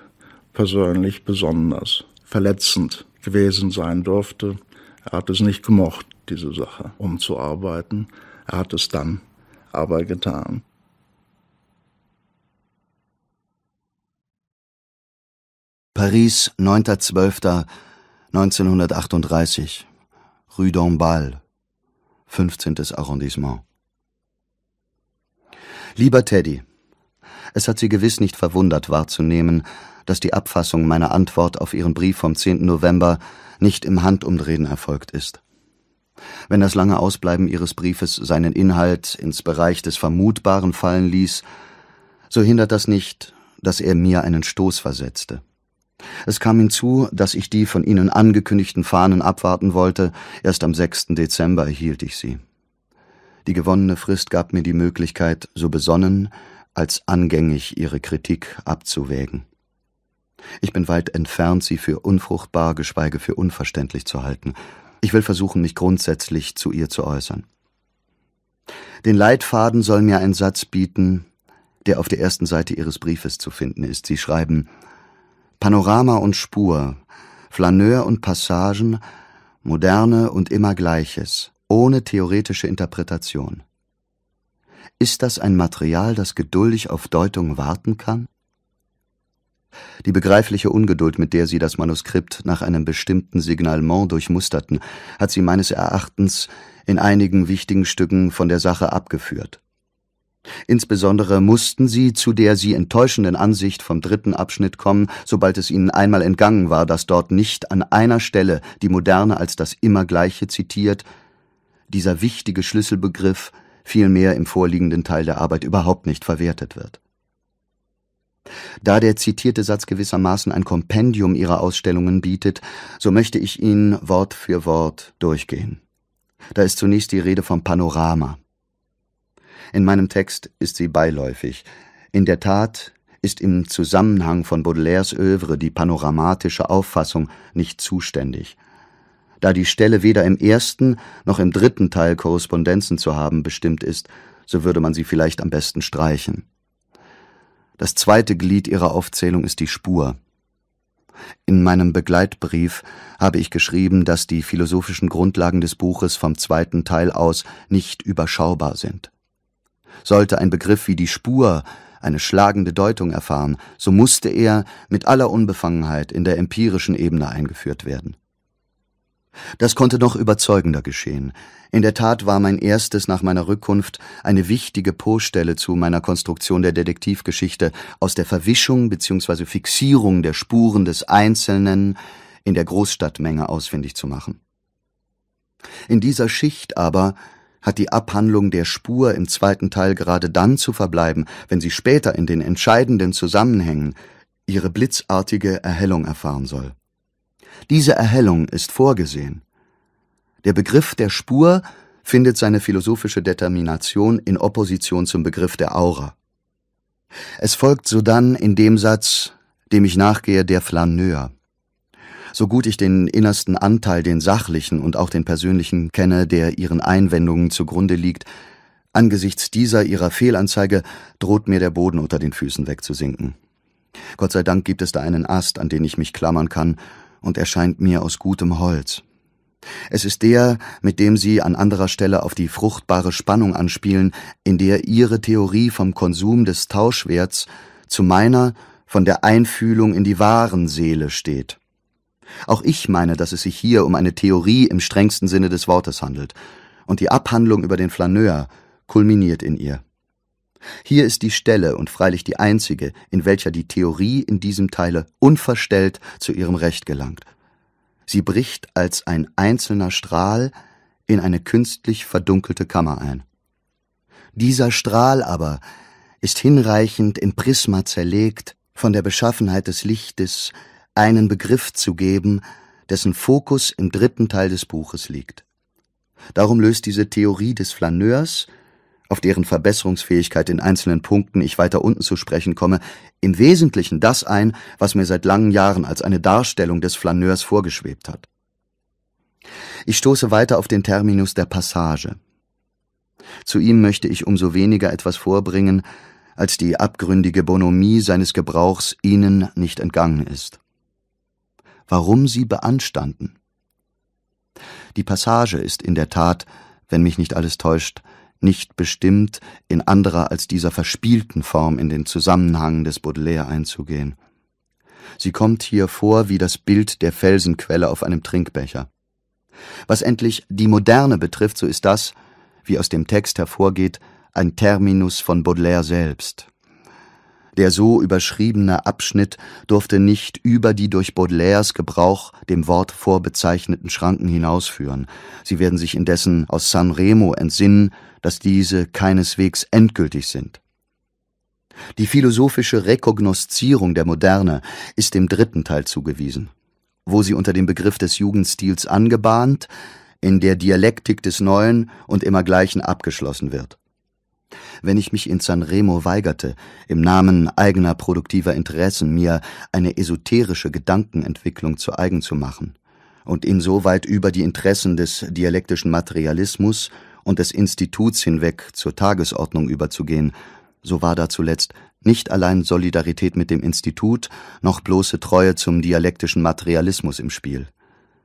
persönlich besonders verletzend gewesen sein durfte. Er hat es nicht gemocht, diese Sache umzuarbeiten. Er hat es dann aber getan. Paris, 9.12.1938, Rue d'Ambal, 15. Arrondissement. Lieber Teddy, es hat Sie gewiss nicht verwundert wahrzunehmen, dass die Abfassung meiner Antwort auf Ihren Brief vom 10. November nicht im Handumdrehen erfolgt ist. Wenn das lange Ausbleiben Ihres Briefes seinen Inhalt ins Bereich des Vermutbaren fallen ließ, so hindert das nicht, dass er mir einen Stoß versetzte. Es kam hinzu, dass ich die von Ihnen angekündigten Fahnen abwarten wollte, erst am 6. Dezember erhielt ich sie. Die gewonnene Frist gab mir die Möglichkeit, so besonnen als angängig Ihre Kritik abzuwägen. Ich bin weit entfernt, sie für unfruchtbar, geschweige für unverständlich zu halten. Ich will versuchen, mich grundsätzlich zu ihr zu äußern. Den Leitfaden soll mir ein Satz bieten, der auf der ersten Seite Ihres Briefes zu finden ist. Sie schreiben Panorama und Spur, Flaneur und Passagen, Moderne und immer Gleiches, ohne theoretische Interpretation. Ist das ein Material, das geduldig auf Deutung warten kann? Die begreifliche Ungeduld, mit der sie das Manuskript nach einem bestimmten Signalement durchmusterten, hat sie meines Erachtens in einigen wichtigen Stücken von der Sache abgeführt. Insbesondere mussten sie zu der sie enttäuschenden Ansicht vom dritten Abschnitt kommen, sobald es ihnen einmal entgangen war, dass dort nicht an einer Stelle die Moderne als das Immergleiche zitiert, dieser wichtige Schlüsselbegriff vielmehr im vorliegenden Teil der Arbeit überhaupt nicht verwertet wird. Da der zitierte Satz gewissermaßen ein Kompendium ihrer Ausstellungen bietet, so möchte ich ihn Wort für Wort durchgehen. Da ist zunächst die Rede vom Panorama. In meinem Text ist sie beiläufig. In der Tat ist im Zusammenhang von Baudelaires Övre die panoramatische Auffassung nicht zuständig. Da die Stelle weder im ersten noch im dritten Teil Korrespondenzen zu haben bestimmt ist, so würde man sie vielleicht am besten streichen. Das zweite Glied ihrer Aufzählung ist die Spur. In meinem Begleitbrief habe ich geschrieben, dass die philosophischen Grundlagen des Buches vom zweiten Teil aus nicht überschaubar sind. Sollte ein Begriff wie die Spur eine schlagende Deutung erfahren, so musste er mit aller Unbefangenheit in der empirischen Ebene eingeführt werden. Das konnte noch überzeugender geschehen. In der Tat war mein erstes nach meiner Rückkunft eine wichtige Po-Stelle zu meiner Konstruktion der Detektivgeschichte aus der Verwischung bzw. Fixierung der Spuren des Einzelnen in der Großstadtmenge ausfindig zu machen. In dieser Schicht aber hat die Abhandlung der Spur im zweiten Teil gerade dann zu verbleiben, wenn sie später in den entscheidenden Zusammenhängen ihre blitzartige Erhellung erfahren soll. Diese Erhellung ist vorgesehen. Der Begriff der Spur findet seine philosophische Determination in Opposition zum Begriff der Aura. Es folgt sodann in dem Satz, dem ich nachgehe, der Flaneur so gut ich den innersten Anteil, den sachlichen und auch den persönlichen kenne, der ihren Einwendungen zugrunde liegt, angesichts dieser ihrer Fehlanzeige droht mir der Boden unter den Füßen wegzusinken. Gott sei Dank gibt es da einen Ast, an den ich mich klammern kann, und er scheint mir aus gutem Holz. Es ist der, mit dem Sie an anderer Stelle auf die fruchtbare Spannung anspielen, in der Ihre Theorie vom Konsum des Tauschwerts zu meiner von der Einfühlung in die wahren Seele steht. Auch ich meine, dass es sich hier um eine Theorie im strengsten Sinne des Wortes handelt, und die Abhandlung über den Flaneur kulminiert in ihr. Hier ist die Stelle und freilich die einzige, in welcher die Theorie in diesem Teile unverstellt zu ihrem Recht gelangt. Sie bricht als ein einzelner Strahl in eine künstlich verdunkelte Kammer ein. Dieser Strahl aber ist hinreichend im Prisma zerlegt von der Beschaffenheit des Lichtes, einen Begriff zu geben, dessen Fokus im dritten Teil des Buches liegt. Darum löst diese Theorie des Flaneurs, auf deren Verbesserungsfähigkeit in einzelnen Punkten ich weiter unten zu sprechen komme, im Wesentlichen das ein, was mir seit langen Jahren als eine Darstellung des Flaneurs vorgeschwebt hat. Ich stoße weiter auf den Terminus der Passage. Zu ihm möchte ich umso weniger etwas vorbringen, als die abgründige Bonomie seines Gebrauchs ihnen nicht entgangen ist warum sie beanstanden. Die Passage ist in der Tat, wenn mich nicht alles täuscht, nicht bestimmt, in anderer als dieser verspielten Form in den Zusammenhang des Baudelaire einzugehen. Sie kommt hier vor wie das Bild der Felsenquelle auf einem Trinkbecher. Was endlich die Moderne betrifft, so ist das, wie aus dem Text hervorgeht, ein Terminus von Baudelaire selbst. Der so überschriebene Abschnitt durfte nicht über die durch Baudelaires Gebrauch dem Wort vorbezeichneten Schranken hinausführen. Sie werden sich indessen aus San Remo entsinnen, dass diese keineswegs endgültig sind. Die philosophische Rekognoszierung der Moderne ist dem dritten Teil zugewiesen, wo sie unter dem Begriff des Jugendstils angebahnt, in der Dialektik des Neuen und immergleichen abgeschlossen wird. Wenn ich mich in Sanremo weigerte, im Namen eigener produktiver Interessen mir eine esoterische Gedankenentwicklung zu eigen zu machen und insoweit über die Interessen des dialektischen Materialismus und des Instituts hinweg zur Tagesordnung überzugehen, so war da zuletzt nicht allein Solidarität mit dem Institut, noch bloße Treue zum dialektischen Materialismus im Spiel,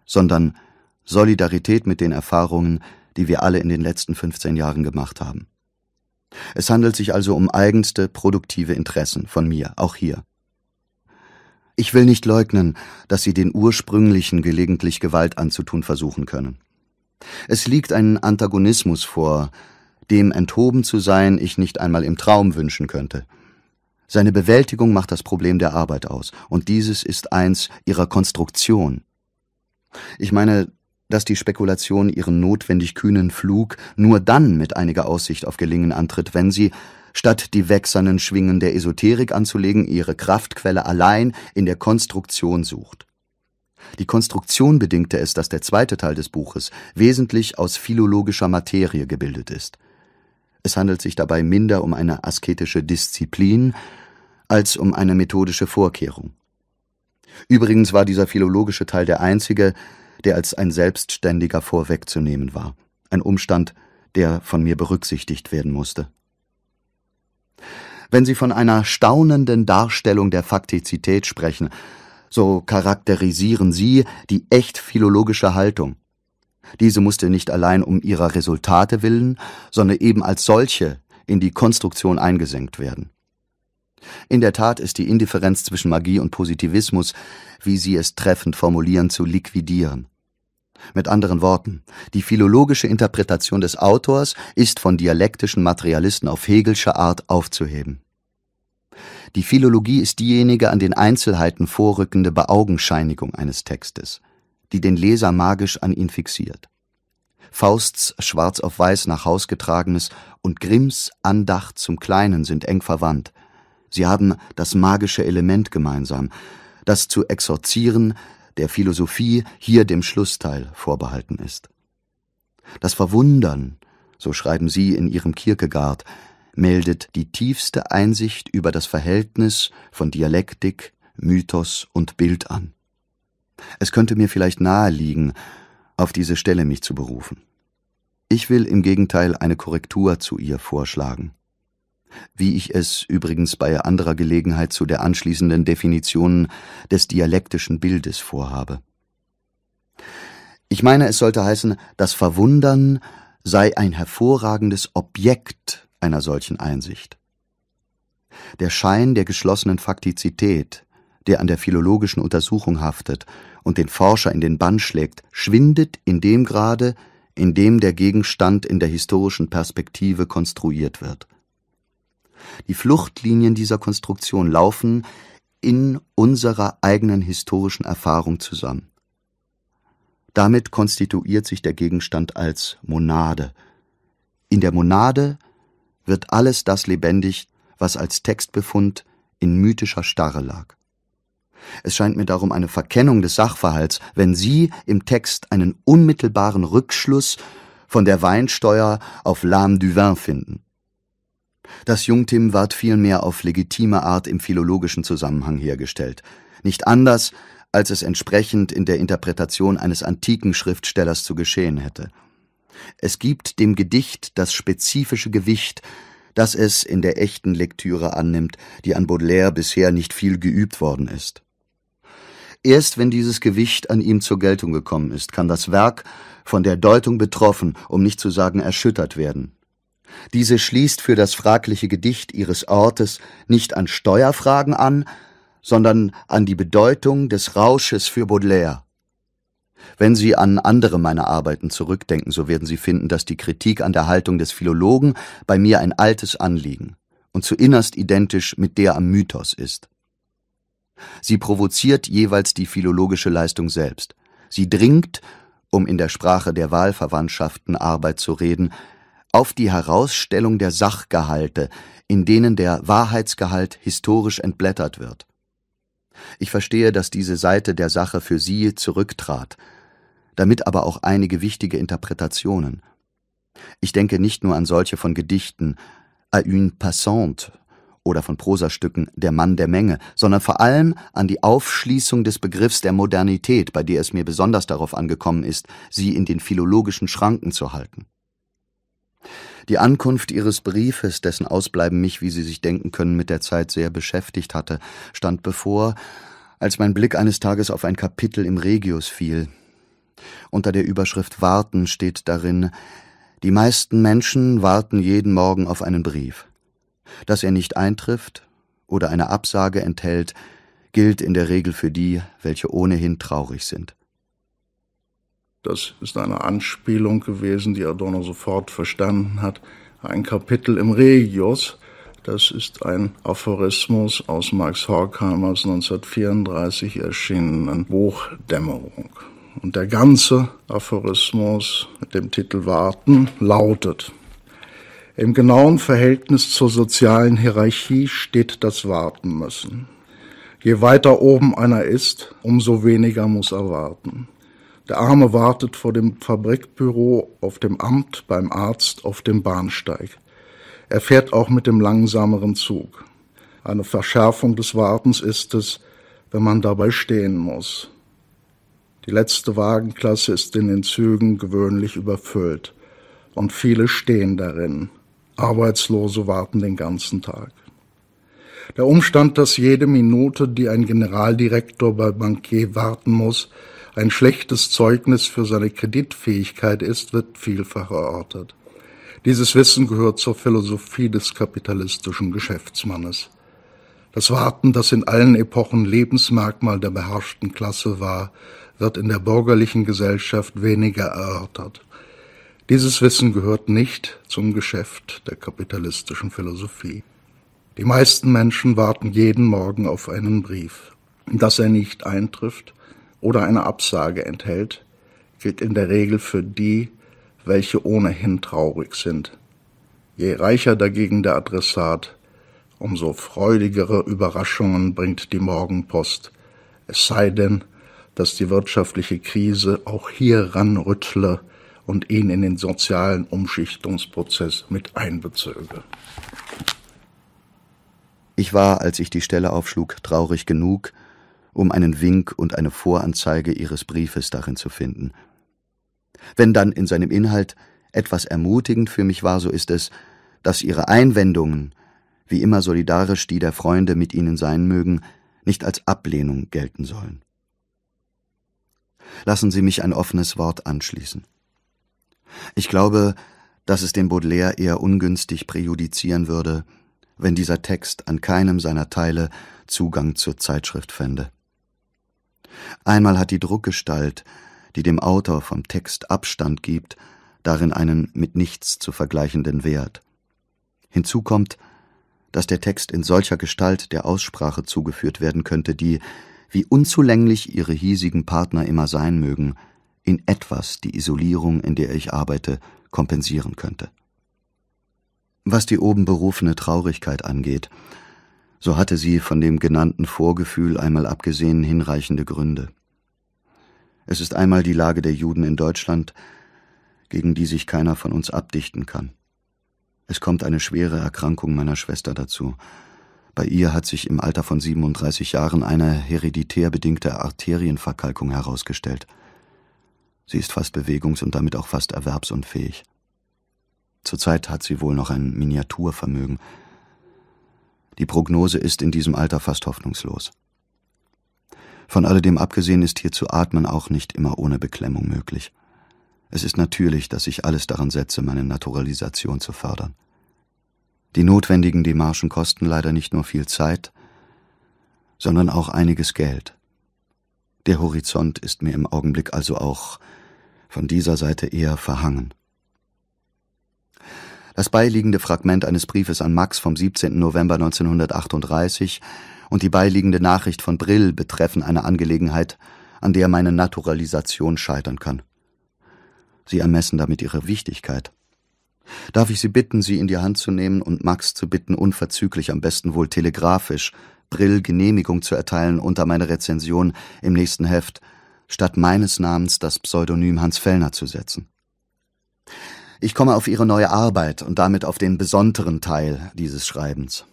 sondern Solidarität mit den Erfahrungen, die wir alle in den letzten 15 Jahren gemacht haben. Es handelt sich also um eigenste produktive Interessen von mir, auch hier. Ich will nicht leugnen, dass sie den ursprünglichen gelegentlich Gewalt anzutun versuchen können. Es liegt ein Antagonismus vor, dem enthoben zu sein ich nicht einmal im Traum wünschen könnte. Seine Bewältigung macht das Problem der Arbeit aus, und dieses ist eins ihrer Konstruktion. Ich meine, dass die Spekulation ihren notwendig kühnen Flug nur dann mit einiger Aussicht auf Gelingen antritt, wenn sie, statt die wächsernen Schwingen der Esoterik anzulegen, ihre Kraftquelle allein in der Konstruktion sucht. Die Konstruktion bedingte es, dass der zweite Teil des Buches wesentlich aus philologischer Materie gebildet ist. Es handelt sich dabei minder um eine asketische Disziplin als um eine methodische Vorkehrung. Übrigens war dieser philologische Teil der einzige, der als ein selbstständiger vorwegzunehmen war, ein Umstand, der von mir berücksichtigt werden musste. Wenn Sie von einer staunenden Darstellung der Faktizität sprechen, so charakterisieren Sie die echt philologische Haltung. Diese musste nicht allein um ihrer Resultate willen, sondern eben als solche in die Konstruktion eingesenkt werden. In der Tat ist die Indifferenz zwischen Magie und Positivismus, wie Sie es treffend formulieren, zu liquidieren. Mit anderen Worten, die philologische Interpretation des Autors ist von dialektischen Materialisten auf Hegelsche Art aufzuheben. Die Philologie ist diejenige an den Einzelheiten vorrückende Beaugenscheinigung eines Textes, die den Leser magisch an ihn fixiert. Fausts schwarz auf weiß nach Haus getragenes und Grimms Andacht zum Kleinen sind eng verwandt. Sie haben das magische Element gemeinsam, das zu exorzieren, der Philosophie hier dem Schlussteil vorbehalten ist. Das Verwundern, so schreiben sie in ihrem Kierkegaard, meldet die tiefste Einsicht über das Verhältnis von Dialektik, Mythos und Bild an. Es könnte mir vielleicht nahe liegen, auf diese Stelle mich zu berufen. Ich will im Gegenteil eine Korrektur zu ihr vorschlagen wie ich es übrigens bei anderer Gelegenheit zu der anschließenden Definition des dialektischen Bildes vorhabe. Ich meine, es sollte heißen, das Verwundern sei ein hervorragendes Objekt einer solchen Einsicht. Der Schein der geschlossenen Faktizität, der an der philologischen Untersuchung haftet und den Forscher in den Bann schlägt, schwindet in dem Grade, in dem der Gegenstand in der historischen Perspektive konstruiert wird. Die Fluchtlinien dieser Konstruktion laufen in unserer eigenen historischen Erfahrung zusammen. Damit konstituiert sich der Gegenstand als Monade. In der Monade wird alles das lebendig, was als Textbefund in mythischer Starre lag. Es scheint mir darum eine Verkennung des Sachverhalts, wenn Sie im Text einen unmittelbaren Rückschluss von der Weinsteuer auf Lame du vin finden. Das Jungtim ward vielmehr auf legitime Art im philologischen Zusammenhang hergestellt, nicht anders, als es entsprechend in der Interpretation eines antiken Schriftstellers zu geschehen hätte. Es gibt dem Gedicht das spezifische Gewicht, das es in der echten Lektüre annimmt, die an Baudelaire bisher nicht viel geübt worden ist. Erst wenn dieses Gewicht an ihm zur Geltung gekommen ist, kann das Werk von der Deutung betroffen, um nicht zu sagen erschüttert werden. Diese schließt für das fragliche Gedicht ihres Ortes nicht an Steuerfragen an, sondern an die Bedeutung des Rausches für Baudelaire. Wenn Sie an andere meiner Arbeiten zurückdenken, so werden Sie finden, dass die Kritik an der Haltung des Philologen bei mir ein altes Anliegen und zu innerst identisch mit der am Mythos ist. Sie provoziert jeweils die philologische Leistung selbst. Sie dringt, um in der Sprache der Wahlverwandtschaften Arbeit zu reden, auf die Herausstellung der Sachgehalte, in denen der Wahrheitsgehalt historisch entblättert wird. Ich verstehe, dass diese Seite der Sache für Sie zurücktrat, damit aber auch einige wichtige Interpretationen. Ich denke nicht nur an solche von Gedichten »A une passante oder von Prosastücken Der Mann der Menge, sondern vor allem an die Aufschließung des Begriffs der Modernität, bei der es mir besonders darauf angekommen ist, sie in den philologischen Schranken zu halten. Die Ankunft ihres Briefes, dessen Ausbleiben mich, wie Sie sich denken können, mit der Zeit sehr beschäftigt hatte, stand bevor, als mein Blick eines Tages auf ein Kapitel im Regius fiel. Unter der Überschrift Warten steht darin Die meisten Menschen warten jeden Morgen auf einen Brief. Dass er nicht eintrifft oder eine Absage enthält, gilt in der Regel für die, welche ohnehin traurig sind. Das ist eine Anspielung gewesen, die Adorno sofort verstanden hat. Ein Kapitel im Regius, das ist ein Aphorismus aus Max Horkheimers 1934 erschienenen Buch Dämmerung. Und der ganze Aphorismus mit dem Titel Warten lautet, im genauen Verhältnis zur sozialen Hierarchie steht das Warten müssen. Je weiter oben einer ist, umso weniger muss er warten. Der Arme wartet vor dem Fabrikbüro, auf dem Amt, beim Arzt, auf dem Bahnsteig. Er fährt auch mit dem langsameren Zug. Eine Verschärfung des Wartens ist es, wenn man dabei stehen muss. Die letzte Wagenklasse ist in den Zügen gewöhnlich überfüllt und viele stehen darin. Arbeitslose warten den ganzen Tag. Der Umstand, dass jede Minute, die ein Generaldirektor bei Bankier warten muss, ein schlechtes Zeugnis für seine Kreditfähigkeit ist, wird vielfach erörtert. Dieses Wissen gehört zur Philosophie des kapitalistischen Geschäftsmannes. Das Warten, das in allen Epochen Lebensmerkmal der beherrschten Klasse war, wird in der bürgerlichen Gesellschaft weniger erörtert. Dieses Wissen gehört nicht zum Geschäft der kapitalistischen Philosophie. Die meisten Menschen warten jeden Morgen auf einen Brief. Dass er nicht eintrifft, oder eine Absage enthält, gilt in der Regel für die, welche ohnehin traurig sind. Je reicher dagegen der Adressat, umso freudigere Überraschungen bringt die Morgenpost, es sei denn, dass die wirtschaftliche Krise auch hier ranrüttle und ihn in den sozialen Umschichtungsprozess mit einbezöge. Ich war, als ich die Stelle aufschlug, traurig genug, um einen Wink und eine Voranzeige ihres Briefes darin zu finden. Wenn dann in seinem Inhalt etwas ermutigend für mich war, so ist es, dass ihre Einwendungen, wie immer solidarisch die der Freunde mit ihnen sein mögen, nicht als Ablehnung gelten sollen. Lassen Sie mich ein offenes Wort anschließen. Ich glaube, dass es den Baudelaire eher ungünstig präjudizieren würde, wenn dieser Text an keinem seiner Teile Zugang zur Zeitschrift fände. Einmal hat die Druckgestalt, die dem Autor vom Text Abstand gibt, darin einen mit nichts zu vergleichenden Wert. Hinzu kommt, dass der Text in solcher Gestalt der Aussprache zugeführt werden könnte, die, wie unzulänglich ihre hiesigen Partner immer sein mögen, in etwas die Isolierung, in der ich arbeite, kompensieren könnte. Was die oben berufene Traurigkeit angeht, so hatte sie von dem genannten Vorgefühl einmal abgesehen hinreichende Gründe. Es ist einmal die Lage der Juden in Deutschland, gegen die sich keiner von uns abdichten kann. Es kommt eine schwere Erkrankung meiner Schwester dazu. Bei ihr hat sich im Alter von 37 Jahren eine hereditär bedingte Arterienverkalkung herausgestellt. Sie ist fast bewegungs- und damit auch fast erwerbsunfähig. Zurzeit hat sie wohl noch ein Miniaturvermögen, die Prognose ist in diesem Alter fast hoffnungslos. Von alledem abgesehen ist hier zu atmen auch nicht immer ohne Beklemmung möglich. Es ist natürlich, dass ich alles daran setze, meine Naturalisation zu fördern. Die notwendigen Demarschen kosten leider nicht nur viel Zeit, sondern auch einiges Geld. Der Horizont ist mir im Augenblick also auch von dieser Seite eher verhangen. Das beiliegende Fragment eines Briefes an Max vom 17. November 1938 und die beiliegende Nachricht von Brill betreffen eine Angelegenheit, an der meine Naturalisation scheitern kann. Sie ermessen damit ihre Wichtigkeit. Darf ich Sie bitten, sie in die Hand zu nehmen und Max zu bitten, unverzüglich, am besten wohl telegrafisch, Brill Genehmigung zu erteilen unter meine Rezension im nächsten Heft, statt meines Namens das Pseudonym Hans Fellner zu setzen. Ich komme auf Ihre neue Arbeit und damit auf den besonderen Teil dieses Schreibens.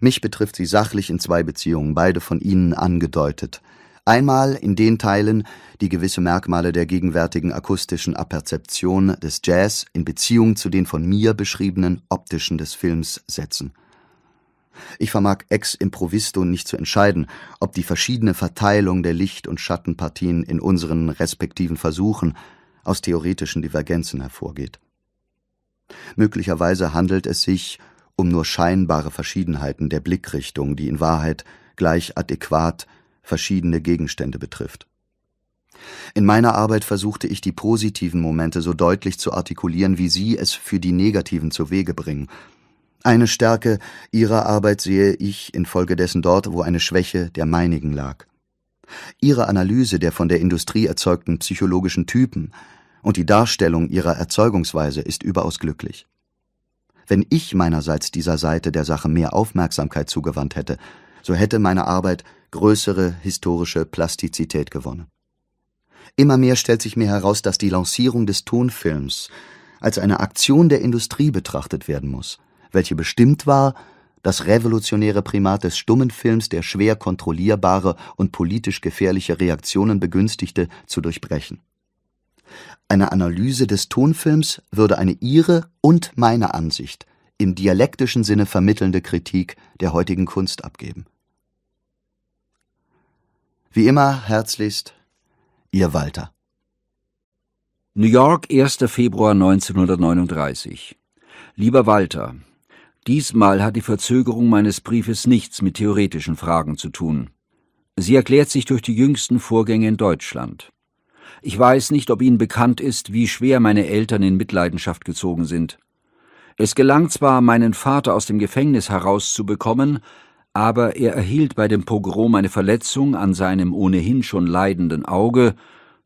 Mich betrifft sie sachlich in zwei Beziehungen, beide von Ihnen angedeutet. Einmal in den Teilen, die gewisse Merkmale der gegenwärtigen akustischen Aperzeption des Jazz in Beziehung zu den von mir beschriebenen optischen des Films setzen. Ich vermag ex improvisto nicht zu entscheiden, ob die verschiedene Verteilung der Licht- und Schattenpartien in unseren respektiven Versuchen aus theoretischen Divergenzen hervorgeht. Möglicherweise handelt es sich um nur scheinbare Verschiedenheiten der Blickrichtung, die in Wahrheit gleich adäquat verschiedene Gegenstände betrifft. In meiner Arbeit versuchte ich die positiven Momente so deutlich zu artikulieren, wie sie es für die negativen zu Wege bringen. Eine Stärke ihrer Arbeit sehe ich infolgedessen dort, wo eine Schwäche der meinigen lag ihre Analyse der von der Industrie erzeugten psychologischen Typen und die Darstellung ihrer Erzeugungsweise ist überaus glücklich. Wenn ich meinerseits dieser Seite der Sache mehr Aufmerksamkeit zugewandt hätte, so hätte meine Arbeit größere historische Plastizität gewonnen. Immer mehr stellt sich mir heraus, dass die Lancierung des Tonfilms als eine Aktion der Industrie betrachtet werden muss, welche bestimmt war, das revolutionäre Primat des stummen Films, der schwer kontrollierbare und politisch gefährliche Reaktionen begünstigte, zu durchbrechen. Eine Analyse des Tonfilms würde eine ihre und meine Ansicht im dialektischen Sinne vermittelnde Kritik der heutigen Kunst abgeben. Wie immer herzlichst, Ihr Walter. New York, 1. Februar 1939. Lieber Walter, Diesmal hat die Verzögerung meines Briefes nichts mit theoretischen Fragen zu tun. Sie erklärt sich durch die jüngsten Vorgänge in Deutschland. Ich weiß nicht, ob Ihnen bekannt ist, wie schwer meine Eltern in Mitleidenschaft gezogen sind. Es gelang zwar, meinen Vater aus dem Gefängnis herauszubekommen, aber er erhielt bei dem Pogrom eine Verletzung an seinem ohnehin schon leidenden Auge,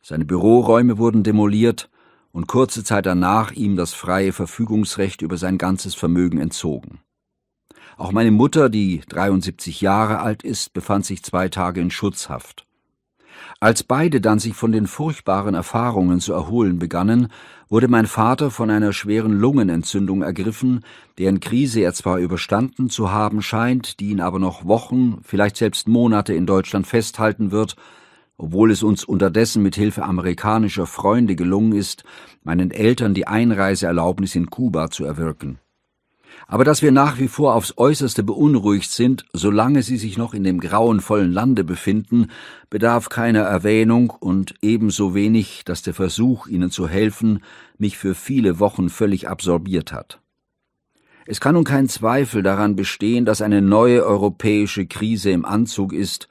seine Büroräume wurden demoliert, und kurze Zeit danach ihm das freie Verfügungsrecht über sein ganzes Vermögen entzogen. Auch meine Mutter, die 73 Jahre alt ist, befand sich zwei Tage in Schutzhaft. Als beide dann sich von den furchtbaren Erfahrungen zu erholen begannen, wurde mein Vater von einer schweren Lungenentzündung ergriffen, deren Krise er zwar überstanden zu haben scheint, die ihn aber noch Wochen, vielleicht selbst Monate in Deutschland festhalten wird, obwohl es uns unterdessen mit Hilfe amerikanischer Freunde gelungen ist, meinen Eltern die Einreiseerlaubnis in Kuba zu erwirken. Aber dass wir nach wie vor aufs äußerste beunruhigt sind, solange sie sich noch in dem grauenvollen Lande befinden, bedarf keiner Erwähnung und ebenso wenig, dass der Versuch, ihnen zu helfen, mich für viele Wochen völlig absorbiert hat. Es kann nun kein Zweifel daran bestehen, dass eine neue europäische Krise im Anzug ist,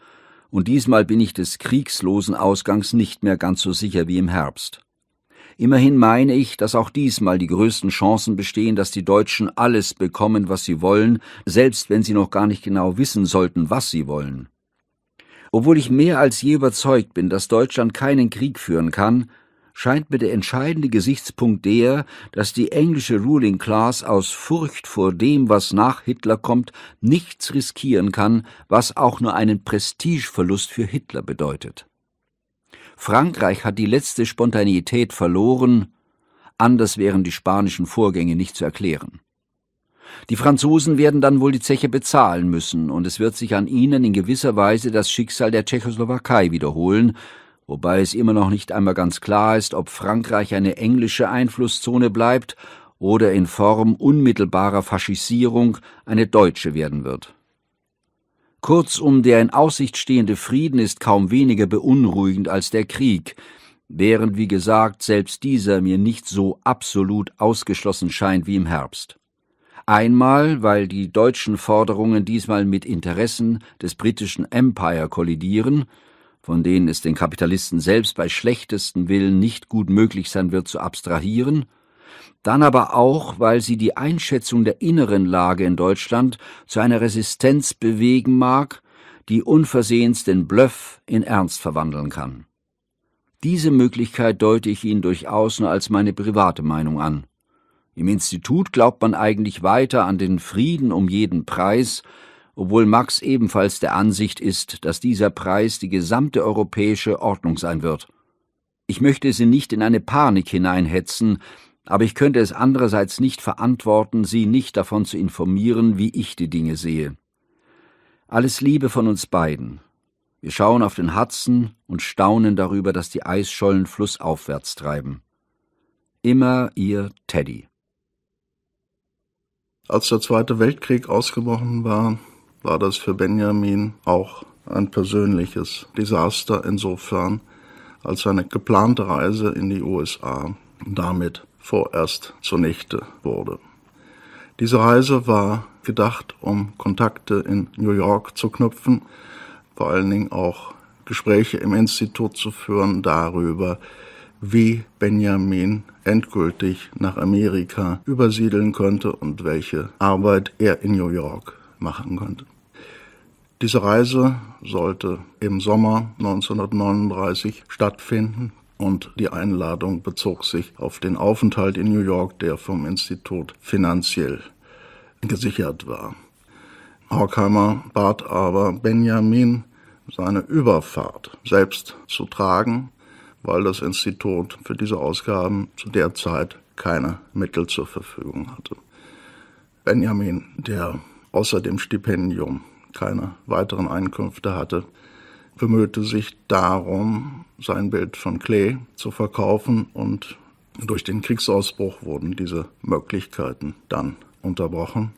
und diesmal bin ich des kriegslosen Ausgangs nicht mehr ganz so sicher wie im Herbst. Immerhin meine ich, dass auch diesmal die größten Chancen bestehen, dass die Deutschen alles bekommen, was sie wollen, selbst wenn sie noch gar nicht genau wissen sollten, was sie wollen. Obwohl ich mehr als je überzeugt bin, dass Deutschland keinen Krieg führen kann, scheint mir der entscheidende Gesichtspunkt der, dass die englische Ruling Class aus Furcht vor dem, was nach Hitler kommt, nichts riskieren kann, was auch nur einen Prestigeverlust für Hitler bedeutet. Frankreich hat die letzte Spontaneität verloren, anders wären die spanischen Vorgänge nicht zu erklären. Die Franzosen werden dann wohl die Zeche bezahlen müssen, und es wird sich an ihnen in gewisser Weise das Schicksal der Tschechoslowakei wiederholen, wobei es immer noch nicht einmal ganz klar ist, ob Frankreich eine englische Einflusszone bleibt oder in Form unmittelbarer Faschisierung eine deutsche werden wird. Kurzum, der in Aussicht stehende Frieden ist kaum weniger beunruhigend als der Krieg, während, wie gesagt, selbst dieser mir nicht so absolut ausgeschlossen scheint wie im Herbst. Einmal, weil die deutschen Forderungen diesmal mit Interessen des britischen Empire kollidieren, von denen es den Kapitalisten selbst bei schlechtesten Willen nicht gut möglich sein wird zu abstrahieren, dann aber auch, weil sie die Einschätzung der inneren Lage in Deutschland zu einer Resistenz bewegen mag, die unversehens den Bluff in Ernst verwandeln kann. Diese Möglichkeit deute ich Ihnen durchaus nur als meine private Meinung an. Im Institut glaubt man eigentlich weiter an den Frieden um jeden Preis obwohl Max ebenfalls der Ansicht ist, dass dieser Preis die gesamte europäische Ordnung sein wird. Ich möchte Sie nicht in eine Panik hineinhetzen, aber ich könnte es andererseits nicht verantworten, Sie nicht davon zu informieren, wie ich die Dinge sehe. Alles Liebe von uns beiden. Wir schauen auf den Hudson und staunen darüber, dass die Eisschollen flussaufwärts treiben. Immer Ihr Teddy. Als der Zweite Weltkrieg ausgebrochen war, war das für Benjamin auch ein persönliches Desaster insofern, als seine geplante Reise in die USA damit vorerst zunichte wurde. Diese Reise war gedacht, um Kontakte in New York zu knüpfen, vor allen Dingen auch Gespräche im Institut zu führen darüber, wie Benjamin endgültig nach Amerika übersiedeln könnte und welche Arbeit er in New York machen könnte. Diese Reise sollte im Sommer 1939 stattfinden und die Einladung bezog sich auf den Aufenthalt in New York, der vom Institut finanziell gesichert war. Horkheimer bat aber Benjamin, seine Überfahrt selbst zu tragen, weil das Institut für diese Ausgaben zu der Zeit keine Mittel zur Verfügung hatte. Benjamin, der außer dem Stipendium keine weiteren Einkünfte hatte, bemühte sich darum, sein Bild von Klee zu verkaufen und durch den Kriegsausbruch wurden diese Möglichkeiten dann unterbrochen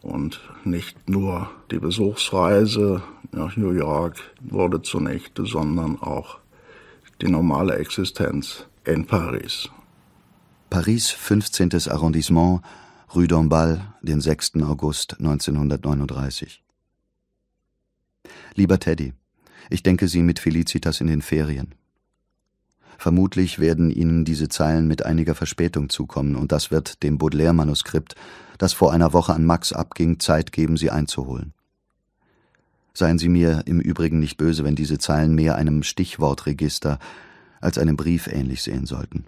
und nicht nur die Besuchsreise nach New York wurde zunichte, sondern auch die normale Existenz in Paris. Paris 15. Arrondissement, Rue d'Ombal, den 6. August 1939. Lieber Teddy, ich denke Sie mit Felicitas in den Ferien. Vermutlich werden Ihnen diese Zeilen mit einiger Verspätung zukommen, und das wird dem Baudelaire-Manuskript, das vor einer Woche an Max abging, Zeit geben, sie einzuholen. Seien Sie mir im Übrigen nicht böse, wenn diese Zeilen mehr einem Stichwortregister als einem Brief ähnlich sehen sollten.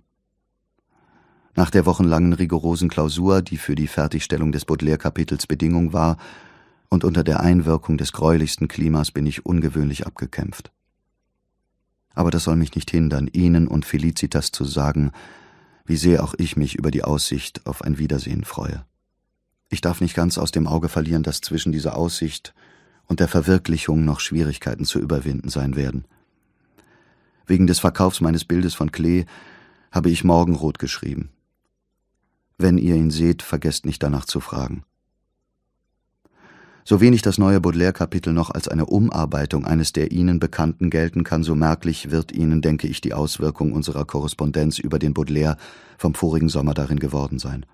Nach der wochenlangen rigorosen Klausur, die für die Fertigstellung des Baudelaire-Kapitels Bedingung war, und unter der Einwirkung des gräulichsten Klimas bin ich ungewöhnlich abgekämpft. Aber das soll mich nicht hindern, Ihnen und Felicitas zu sagen, wie sehr auch ich mich über die Aussicht auf ein Wiedersehen freue. Ich darf nicht ganz aus dem Auge verlieren, dass zwischen dieser Aussicht und der Verwirklichung noch Schwierigkeiten zu überwinden sein werden. Wegen des Verkaufs meines Bildes von Klee habe ich Morgenrot geschrieben. Wenn ihr ihn seht, vergesst nicht danach zu fragen. So wenig das neue Baudelaire-Kapitel noch als eine Umarbeitung eines der Ihnen Bekannten gelten kann, so merklich wird Ihnen, denke ich, die Auswirkung unserer Korrespondenz über den Baudelaire vom vorigen Sommer darin geworden sein.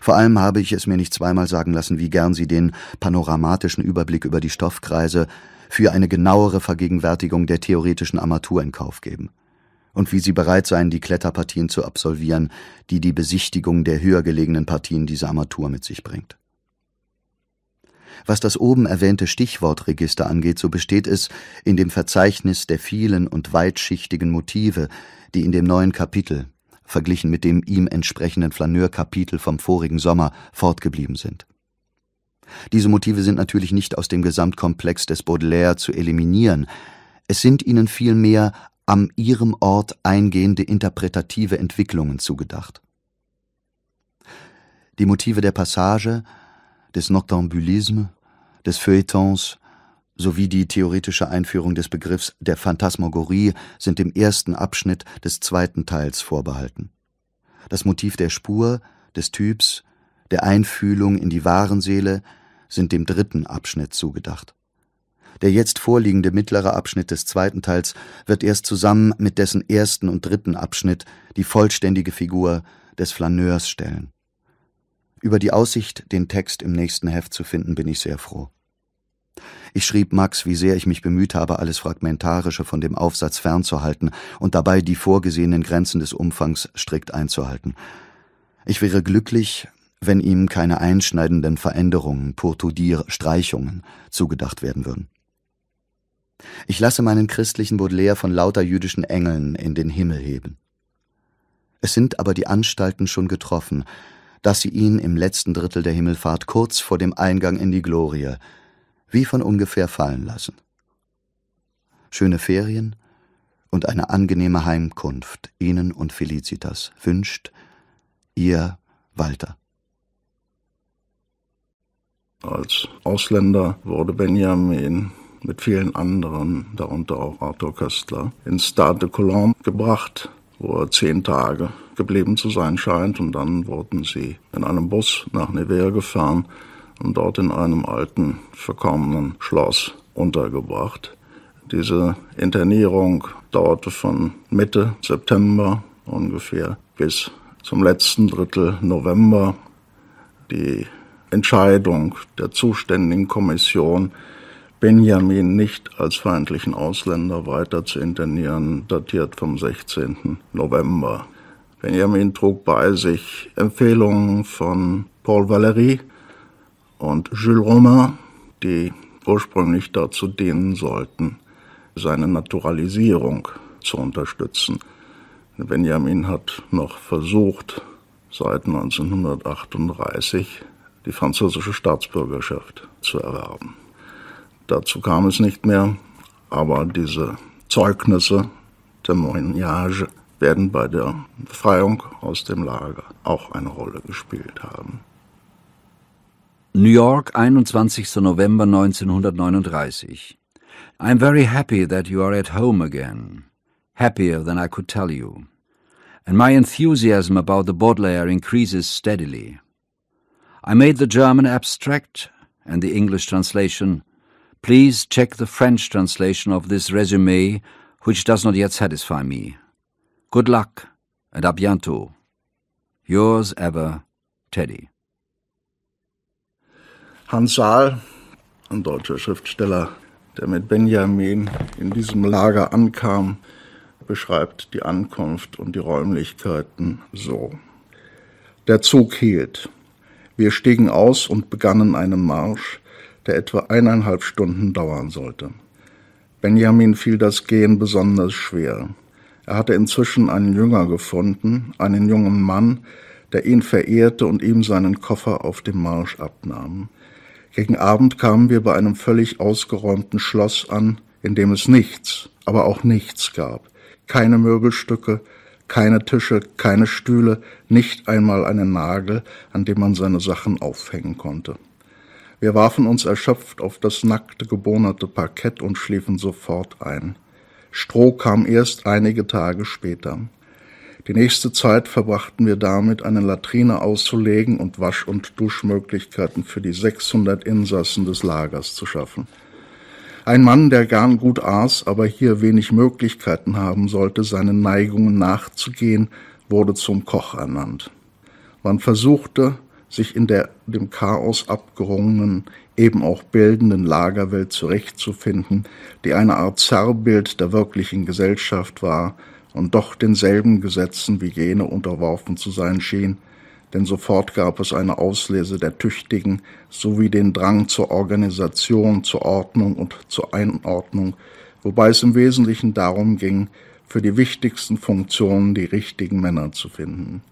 Vor allem habe ich es mir nicht zweimal sagen lassen, wie gern Sie den panoramatischen Überblick über die Stoffkreise für eine genauere Vergegenwärtigung der theoretischen Armatur in Kauf geben und wie sie bereit seien, die Kletterpartien zu absolvieren, die die Besichtigung der höher gelegenen Partien dieser Armatur mit sich bringt. Was das oben erwähnte Stichwortregister angeht, so besteht es in dem Verzeichnis der vielen und weitschichtigen Motive, die in dem neuen Kapitel, verglichen mit dem ihm entsprechenden Flaneurkapitel vom vorigen Sommer, fortgeblieben sind. Diese Motive sind natürlich nicht aus dem Gesamtkomplex des Baudelaire zu eliminieren, es sind ihnen vielmehr am ihrem Ort eingehende interpretative Entwicklungen zugedacht. Die Motive der Passage des Noctambulisme, des Feuilletons sowie die theoretische Einführung des Begriffs der Phantasmagorie sind dem ersten Abschnitt des zweiten Teils vorbehalten. Das Motiv der Spur, des Typs, der Einfühlung in die Warenseele sind dem dritten Abschnitt zugedacht. Der jetzt vorliegende mittlere Abschnitt des zweiten Teils wird erst zusammen mit dessen ersten und dritten Abschnitt die vollständige Figur des Flaneurs stellen. Über die Aussicht, den Text im nächsten Heft zu finden, bin ich sehr froh. Ich schrieb Max, wie sehr ich mich bemüht habe, alles Fragmentarische von dem Aufsatz fernzuhalten und dabei die vorgesehenen Grenzen des Umfangs strikt einzuhalten. Ich wäre glücklich, wenn ihm keine einschneidenden Veränderungen, Pourtudir, Streichungen zugedacht werden würden. Ich lasse meinen christlichen Baudelaire von lauter jüdischen Engeln in den Himmel heben. Es sind aber die Anstalten schon getroffen, dass sie ihn im letzten Drittel der Himmelfahrt kurz vor dem Eingang in die Glorie wie von ungefähr fallen lassen. Schöne Ferien und eine angenehme Heimkunft Ihnen und Felicitas wünscht Ihr Walter. Als Ausländer wurde Benjamin mit vielen anderen, darunter auch Arthur Köstler, ins Stade de Cologne gebracht, wo er zehn Tage geblieben zu sein scheint. Und dann wurden sie in einem Bus nach Nevers gefahren und dort in einem alten, verkommenen Schloss untergebracht. Diese Internierung dauerte von Mitte September ungefähr bis zum letzten Drittel November. Die Entscheidung der zuständigen Kommission, Benjamin nicht als feindlichen Ausländer weiter zu internieren, datiert vom 16. November. Benjamin trug bei sich Empfehlungen von Paul Valéry und Jules Romain, die ursprünglich dazu dienen sollten, seine Naturalisierung zu unterstützen. Benjamin hat noch versucht, seit 1938 die französische Staatsbürgerschaft zu erwerben. Dazu kam es nicht mehr, aber diese Zeugnisse, Témoignage, werden bei der Befreiung aus dem Lager auch eine Rolle gespielt haben. New York, 21. November 1939. I'm very happy that you are at home again. Happier than I could tell you. And my enthusiasm about the Baudelaire increases steadily. I made the German abstract and the English translation. Please check the French translation of this resume, which does not yet satisfy me. Good luck and à bientôt. Yours ever, Teddy. Hans Saal, ein deutscher Schriftsteller, der mit Benjamin in diesem Lager ankam, beschreibt die Ankunft und die Räumlichkeiten so. Der Zug hielt. Wir stiegen aus und begannen einen Marsch, der etwa eineinhalb Stunden dauern sollte. Benjamin fiel das Gehen besonders schwer. Er hatte inzwischen einen Jünger gefunden, einen jungen Mann, der ihn verehrte und ihm seinen Koffer auf dem Marsch abnahm. Gegen Abend kamen wir bei einem völlig ausgeräumten Schloss an, in dem es nichts, aber auch nichts gab. Keine Möbelstücke, keine Tische, keine Stühle, nicht einmal einen Nagel, an dem man seine Sachen aufhängen konnte. Wir warfen uns erschöpft auf das nackte, gebohnerte Parkett und schliefen sofort ein. Stroh kam erst einige Tage später. Die nächste Zeit verbrachten wir damit, eine Latrine auszulegen und Wasch- und Duschmöglichkeiten für die 600 Insassen des Lagers zu schaffen. Ein Mann, der gern gut aß, aber hier wenig Möglichkeiten haben sollte, seinen Neigungen nachzugehen, wurde zum Koch ernannt. Man versuchte, sich in der dem Chaos abgerungenen, eben auch bildenden Lagerwelt zurechtzufinden, die eine Art Zerrbild der wirklichen Gesellschaft war und doch denselben Gesetzen wie jene unterworfen zu sein schien, denn sofort gab es eine Auslese der Tüchtigen sowie den Drang zur Organisation, zur Ordnung und zur Einordnung, wobei es im Wesentlichen darum ging, für die wichtigsten Funktionen die richtigen Männer zu finden.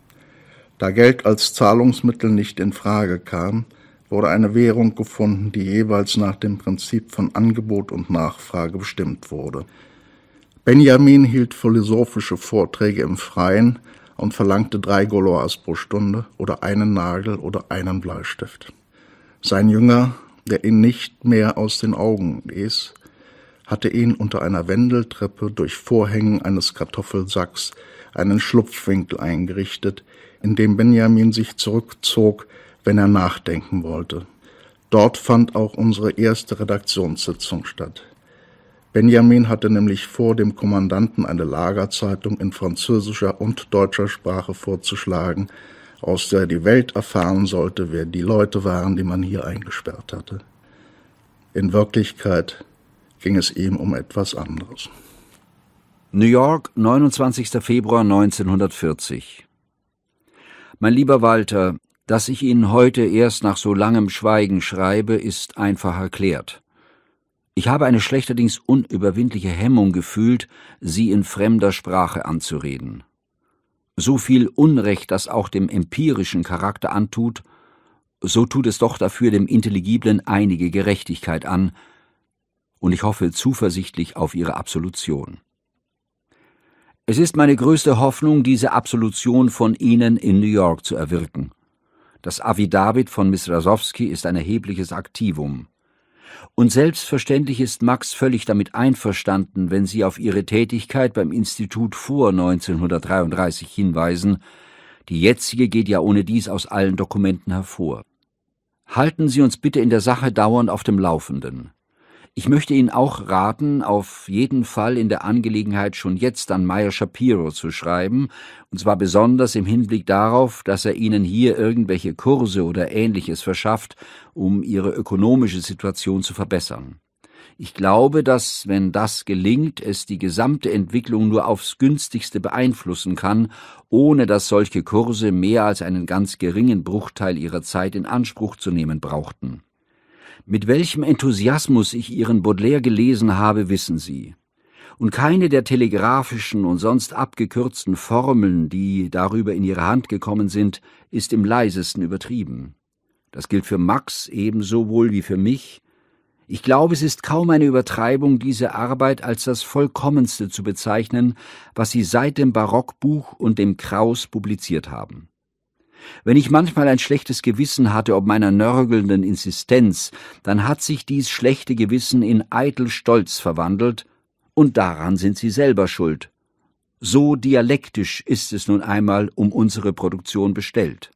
Da Geld als Zahlungsmittel nicht in Frage kam, wurde eine Währung gefunden, die jeweils nach dem Prinzip von Angebot und Nachfrage bestimmt wurde. Benjamin hielt philosophische Vorträge im Freien und verlangte drei Goloas pro Stunde oder einen Nagel oder einen Bleistift. Sein Jünger, der ihn nicht mehr aus den Augen ließ, hatte ihn unter einer Wendeltreppe durch Vorhängen eines Kartoffelsacks einen Schlupfwinkel eingerichtet, in dem Benjamin sich zurückzog, wenn er nachdenken wollte. Dort fand auch unsere erste Redaktionssitzung statt. Benjamin hatte nämlich vor, dem Kommandanten eine Lagerzeitung in französischer und deutscher Sprache vorzuschlagen, aus der die Welt erfahren sollte, wer die Leute waren, die man hier eingesperrt hatte. In Wirklichkeit ging es ihm um etwas anderes. New York, 29. Februar 1940. Mein lieber Walter, dass ich Ihnen heute erst nach so langem Schweigen schreibe, ist einfach erklärt. Ich habe eine schlechterdings unüberwindliche Hemmung gefühlt, Sie in fremder Sprache anzureden. So viel Unrecht das auch dem empirischen Charakter antut, so tut es doch dafür dem Intelligiblen einige Gerechtigkeit an, und ich hoffe zuversichtlich auf Ihre Absolution. Es ist meine größte Hoffnung, diese Absolution von Ihnen in New York zu erwirken. Das Avidavit von Miss Rasowski ist ein erhebliches Aktivum. Und selbstverständlich ist Max völlig damit einverstanden, wenn Sie auf Ihre Tätigkeit beim Institut vor 1933 hinweisen. Die jetzige geht ja ohnedies aus allen Dokumenten hervor. Halten Sie uns bitte in der Sache dauernd auf dem Laufenden. Ich möchte Ihnen auch raten, auf jeden Fall in der Angelegenheit schon jetzt an Meyer Shapiro zu schreiben, und zwar besonders im Hinblick darauf, dass er Ihnen hier irgendwelche Kurse oder ähnliches verschafft, um Ihre ökonomische Situation zu verbessern. Ich glaube, dass, wenn das gelingt, es die gesamte Entwicklung nur aufs günstigste beeinflussen kann, ohne dass solche Kurse mehr als einen ganz geringen Bruchteil ihrer Zeit in Anspruch zu nehmen brauchten. Mit welchem Enthusiasmus ich Ihren Baudelaire gelesen habe, wissen Sie. Und keine der telegraphischen und sonst abgekürzten Formeln, die darüber in Ihre Hand gekommen sind, ist im leisesten übertrieben. Das gilt für Max ebenso wohl wie für mich. Ich glaube, es ist kaum eine Übertreibung, diese Arbeit als das Vollkommenste zu bezeichnen, was Sie seit dem Barockbuch und dem Kraus publiziert haben. Wenn ich manchmal ein schlechtes Gewissen hatte ob meiner nörgelnden Insistenz, dann hat sich dies schlechte Gewissen in eitel Stolz verwandelt, und daran sind sie selber schuld. So dialektisch ist es nun einmal um unsere Produktion bestellt.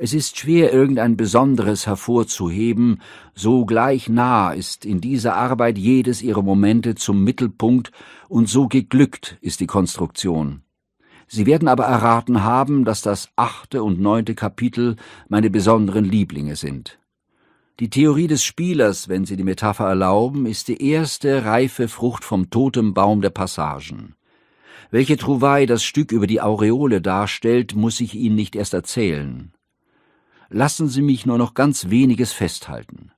Es ist schwer, irgendein Besonderes hervorzuheben, so gleich nah ist in dieser Arbeit jedes ihrer Momente zum Mittelpunkt und so geglückt ist die Konstruktion. Sie werden aber erraten haben, dass das achte und neunte Kapitel meine besonderen Lieblinge sind. Die Theorie des Spielers, wenn Sie die Metapher erlauben, ist die erste reife Frucht vom Baum der Passagen. Welche Trouvaille das Stück über die Aureole darstellt, muss ich Ihnen nicht erst erzählen. Lassen Sie mich nur noch ganz weniges festhalten.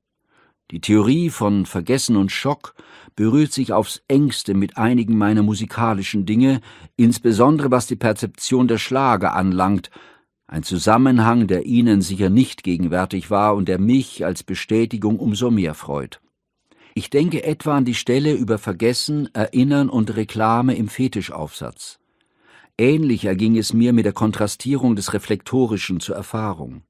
Die Theorie von Vergessen und Schock berührt sich aufs engste mit einigen meiner musikalischen Dinge, insbesondere was die Perzeption der Schlage anlangt, ein Zusammenhang, der Ihnen sicher nicht gegenwärtig war und der mich als Bestätigung umso mehr freut. Ich denke etwa an die Stelle über Vergessen, Erinnern und Reklame im Fetischaufsatz. Ähnlich erging es mir mit der Kontrastierung des Reflektorischen zur Erfahrung.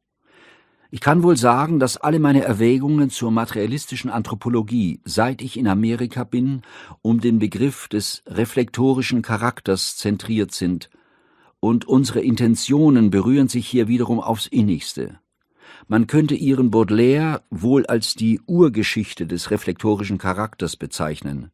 Ich kann wohl sagen, dass alle meine Erwägungen zur materialistischen Anthropologie, seit ich in Amerika bin, um den Begriff des reflektorischen Charakters zentriert sind, und unsere Intentionen berühren sich hier wiederum aufs innigste. Man könnte ihren Baudelaire wohl als die Urgeschichte des reflektorischen Charakters bezeichnen.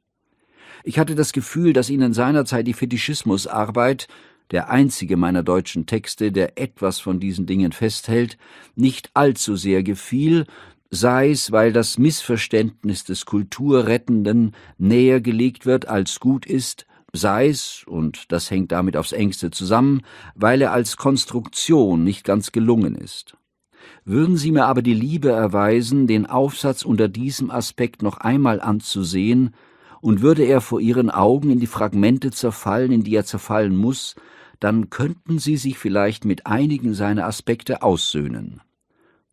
Ich hatte das Gefühl, dass ihnen seinerzeit die Fetischismusarbeit der einzige meiner deutschen Texte, der etwas von diesen Dingen festhält, nicht allzu sehr gefiel, sei es, weil das Missverständnis des Kulturrettenden näher gelegt wird, als gut ist, sei es, und das hängt damit aufs engste zusammen, weil er als Konstruktion nicht ganz gelungen ist. Würden Sie mir aber die Liebe erweisen, den Aufsatz unter diesem Aspekt noch einmal anzusehen, und würde er vor Ihren Augen in die Fragmente zerfallen, in die er zerfallen muss, dann könnten Sie sich vielleicht mit einigen seiner Aspekte aussöhnen.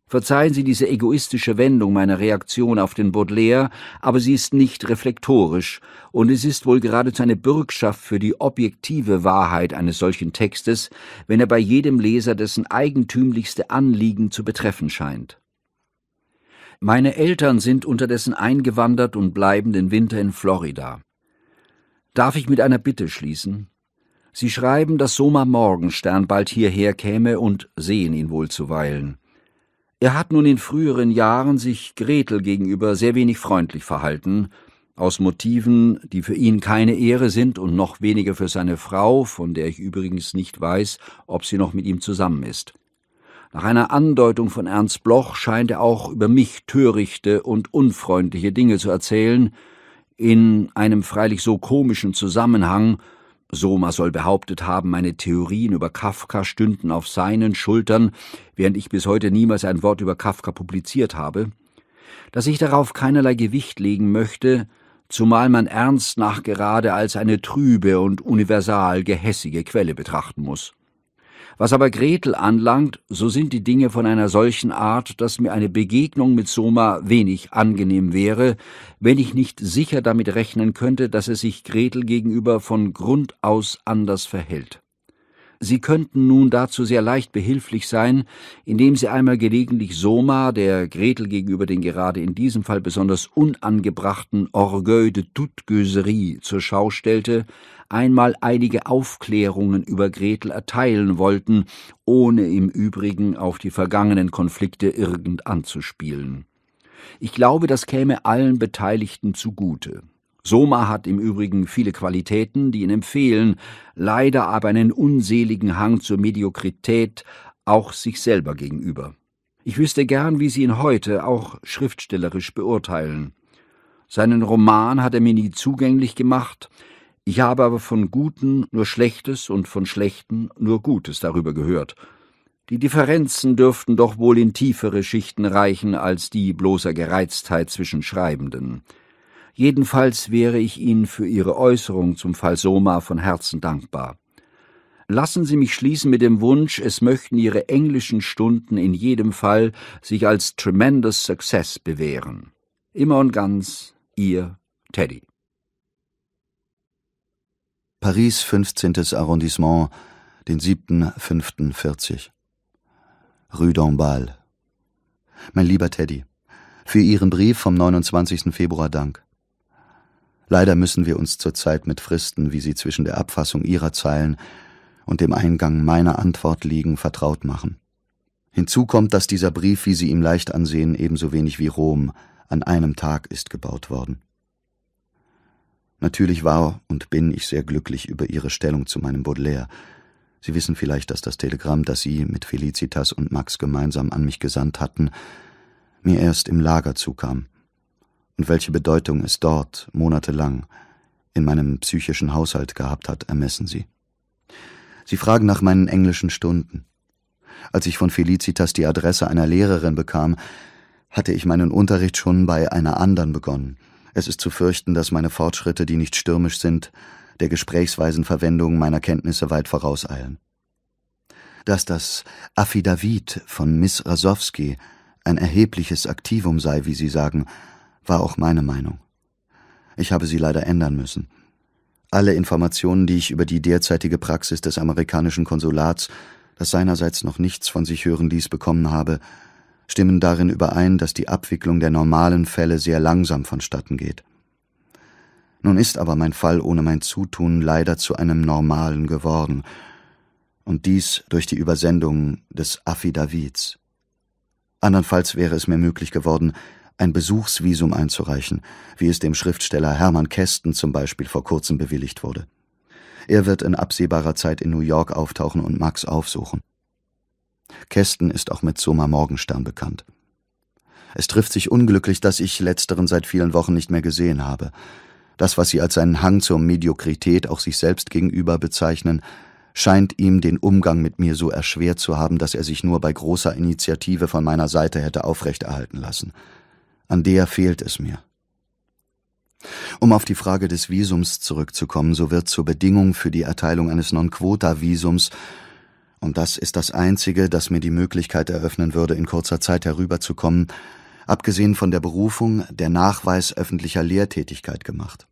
Verzeihen Sie diese egoistische Wendung meiner Reaktion auf den Baudelaire, aber sie ist nicht reflektorisch, und es ist wohl geradezu eine Bürgschaft für die objektive Wahrheit eines solchen Textes, wenn er bei jedem Leser dessen eigentümlichste Anliegen zu betreffen scheint. Meine Eltern sind unterdessen eingewandert und bleiben den Winter in Florida. Darf ich mit einer Bitte schließen? Sie schreiben, dass Soma Morgenstern bald hierher käme und sehen ihn wohl zuweilen. Er hat nun in früheren Jahren sich Gretel gegenüber sehr wenig freundlich verhalten, aus Motiven, die für ihn keine Ehre sind und noch weniger für seine Frau, von der ich übrigens nicht weiß, ob sie noch mit ihm zusammen ist. Nach einer Andeutung von Ernst Bloch scheint er auch über mich törichte und unfreundliche Dinge zu erzählen, in einem freilich so komischen Zusammenhang, Soma soll behauptet haben, meine Theorien über Kafka stünden auf seinen Schultern, während ich bis heute niemals ein Wort über Kafka publiziert habe, dass ich darauf keinerlei Gewicht legen möchte, zumal man Ernst nach gerade als eine trübe und universal gehässige Quelle betrachten muss. Was aber Gretel anlangt, so sind die Dinge von einer solchen Art, dass mir eine Begegnung mit Soma wenig angenehm wäre, wenn ich nicht sicher damit rechnen könnte, dass es sich Gretel gegenüber von Grund aus anders verhält. Sie könnten nun dazu sehr leicht behilflich sein, indem Sie einmal gelegentlich Soma, der Gretel gegenüber den gerade in diesem Fall besonders unangebrachten Orgueil de toute Göserie zur Schau stellte, einmal einige Aufklärungen über Gretel erteilen wollten, ohne im Übrigen auf die vergangenen Konflikte irgend anzuspielen. Ich glaube, das käme allen Beteiligten zugute. Soma hat im Übrigen viele Qualitäten, die ihn empfehlen, leider aber einen unseligen Hang zur Mediokrität, auch sich selber gegenüber. Ich wüsste gern, wie Sie ihn heute auch schriftstellerisch beurteilen. Seinen Roman hat er mir nie zugänglich gemacht, ich habe aber von Guten nur Schlechtes und von Schlechten nur Gutes darüber gehört. Die Differenzen dürften doch wohl in tiefere Schichten reichen als die bloßer Gereiztheit zwischen Schreibenden. Jedenfalls wäre ich Ihnen für Ihre Äußerung zum Fall Soma von Herzen dankbar. Lassen Sie mich schließen mit dem Wunsch, es möchten Ihre englischen Stunden in jedem Fall sich als tremendous success bewähren. Immer und ganz Ihr Teddy. Paris 15. Arrondissement, den 7.5.40. Rue d'Ambal. Mein lieber Teddy, für Ihren Brief vom 29. Februar Dank. Leider müssen wir uns zurzeit mit Fristen, wie sie zwischen der Abfassung ihrer Zeilen und dem Eingang meiner Antwort liegen, vertraut machen. Hinzu kommt, dass dieser Brief, wie Sie ihm leicht ansehen, ebenso wenig wie Rom an einem Tag ist gebaut worden. Natürlich war und bin ich sehr glücklich über Ihre Stellung zu meinem Baudelaire. Sie wissen vielleicht, dass das Telegramm, das Sie mit Felicitas und Max gemeinsam an mich gesandt hatten, mir erst im Lager zukam und welche Bedeutung es dort monatelang in meinem psychischen Haushalt gehabt hat, ermessen Sie. Sie fragen nach meinen englischen Stunden. Als ich von Felicitas die Adresse einer Lehrerin bekam, hatte ich meinen Unterricht schon bei einer anderen begonnen. Es ist zu fürchten, dass meine Fortschritte, die nicht stürmisch sind, der gesprächsweisen Verwendung meiner Kenntnisse weit vorauseilen. Dass das Affidavit von Miss Rasowski ein erhebliches Aktivum sei, wie Sie sagen, war auch meine Meinung. Ich habe sie leider ändern müssen. Alle Informationen, die ich über die derzeitige Praxis des amerikanischen Konsulats, das seinerseits noch nichts von sich hören ließ, bekommen habe, stimmen darin überein, dass die Abwicklung der normalen Fälle sehr langsam vonstatten geht. Nun ist aber mein Fall ohne mein Zutun leider zu einem normalen geworden, und dies durch die Übersendung des Affidavits. Andernfalls wäre es mir möglich geworden, ein Besuchsvisum einzureichen, wie es dem Schriftsteller Hermann Kästen zum Beispiel vor kurzem bewilligt wurde. Er wird in absehbarer Zeit in New York auftauchen und Max aufsuchen. Kästen ist auch mit Soma Morgenstern bekannt. Es trifft sich unglücklich, dass ich letzteren seit vielen Wochen nicht mehr gesehen habe. Das, was sie als seinen Hang zur Mediokrität auch sich selbst gegenüber bezeichnen, scheint ihm den Umgang mit mir so erschwert zu haben, dass er sich nur bei großer Initiative von meiner Seite hätte aufrechterhalten lassen. An der fehlt es mir. Um auf die Frage des Visums zurückzukommen, so wird zur Bedingung für die Erteilung eines Non-Quota-Visums und das ist das Einzige, das mir die Möglichkeit eröffnen würde, in kurzer Zeit herüberzukommen, abgesehen von der Berufung, der Nachweis öffentlicher Lehrtätigkeit gemacht.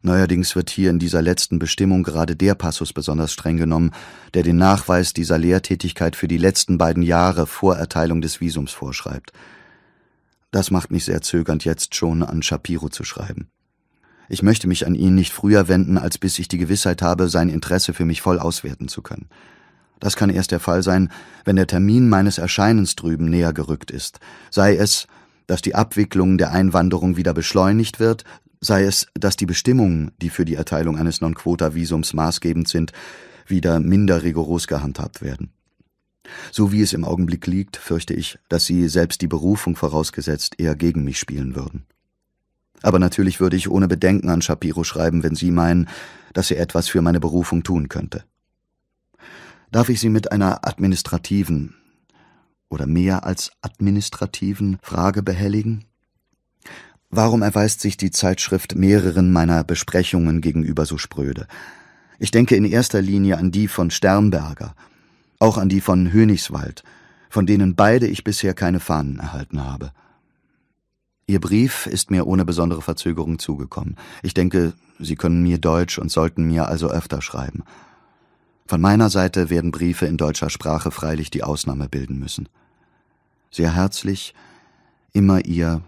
Neuerdings wird hier in dieser letzten Bestimmung gerade der Passus besonders streng genommen, der den Nachweis dieser Lehrtätigkeit für die letzten beiden Jahre vor Erteilung des Visums vorschreibt – das macht mich sehr zögernd, jetzt schon an Shapiro zu schreiben. Ich möchte mich an ihn nicht früher wenden, als bis ich die Gewissheit habe, sein Interesse für mich voll auswerten zu können. Das kann erst der Fall sein, wenn der Termin meines Erscheinens drüben näher gerückt ist, sei es, dass die Abwicklung der Einwanderung wieder beschleunigt wird, sei es, dass die Bestimmungen, die für die Erteilung eines Non-Quota-Visums maßgebend sind, wieder minder rigoros gehandhabt werden. So wie es im Augenblick liegt, fürchte ich, dass sie, selbst die Berufung vorausgesetzt, eher gegen mich spielen würden. Aber natürlich würde ich ohne Bedenken an Shapiro schreiben, wenn Sie meinen, dass er etwas für meine Berufung tun könnte. Darf ich Sie mit einer administrativen oder mehr als administrativen Frage behelligen? Warum erweist sich die Zeitschrift mehreren meiner Besprechungen gegenüber so spröde? Ich denke in erster Linie an die von Sternberger, auch an die von Hönigswald, von denen beide ich bisher keine Fahnen erhalten habe. Ihr Brief ist mir ohne besondere Verzögerung zugekommen. Ich denke, Sie können mir Deutsch und sollten mir also öfter schreiben. Von meiner Seite werden Briefe in deutscher Sprache freilich die Ausnahme bilden müssen. Sehr herzlich, immer Ihr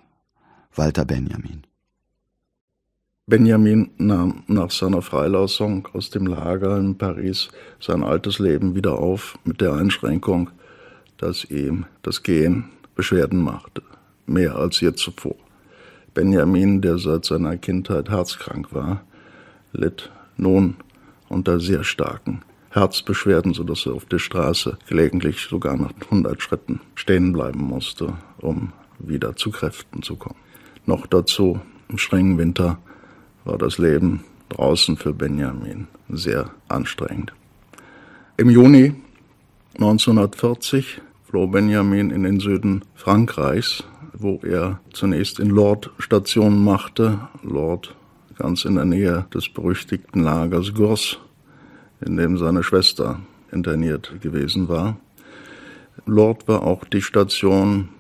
Walter Benjamin. Benjamin nahm nach seiner Freilassung aus dem Lager in Paris sein altes Leben wieder auf mit der Einschränkung, dass ihm das Gehen Beschwerden machte, mehr als je zuvor. Benjamin, der seit seiner Kindheit herzkrank war, litt nun unter sehr starken Herzbeschwerden, sodass er auf der Straße gelegentlich sogar nach 100 Schritten stehen bleiben musste, um wieder zu Kräften zu kommen. Noch dazu im strengen Winter war das Leben draußen für Benjamin sehr anstrengend. Im Juni 1940 floh Benjamin in den Süden Frankreichs, wo er zunächst in Lord Station machte, Lord ganz in der Nähe des berüchtigten Lagers Gors, in dem seine Schwester interniert gewesen war. Lord war auch die Station,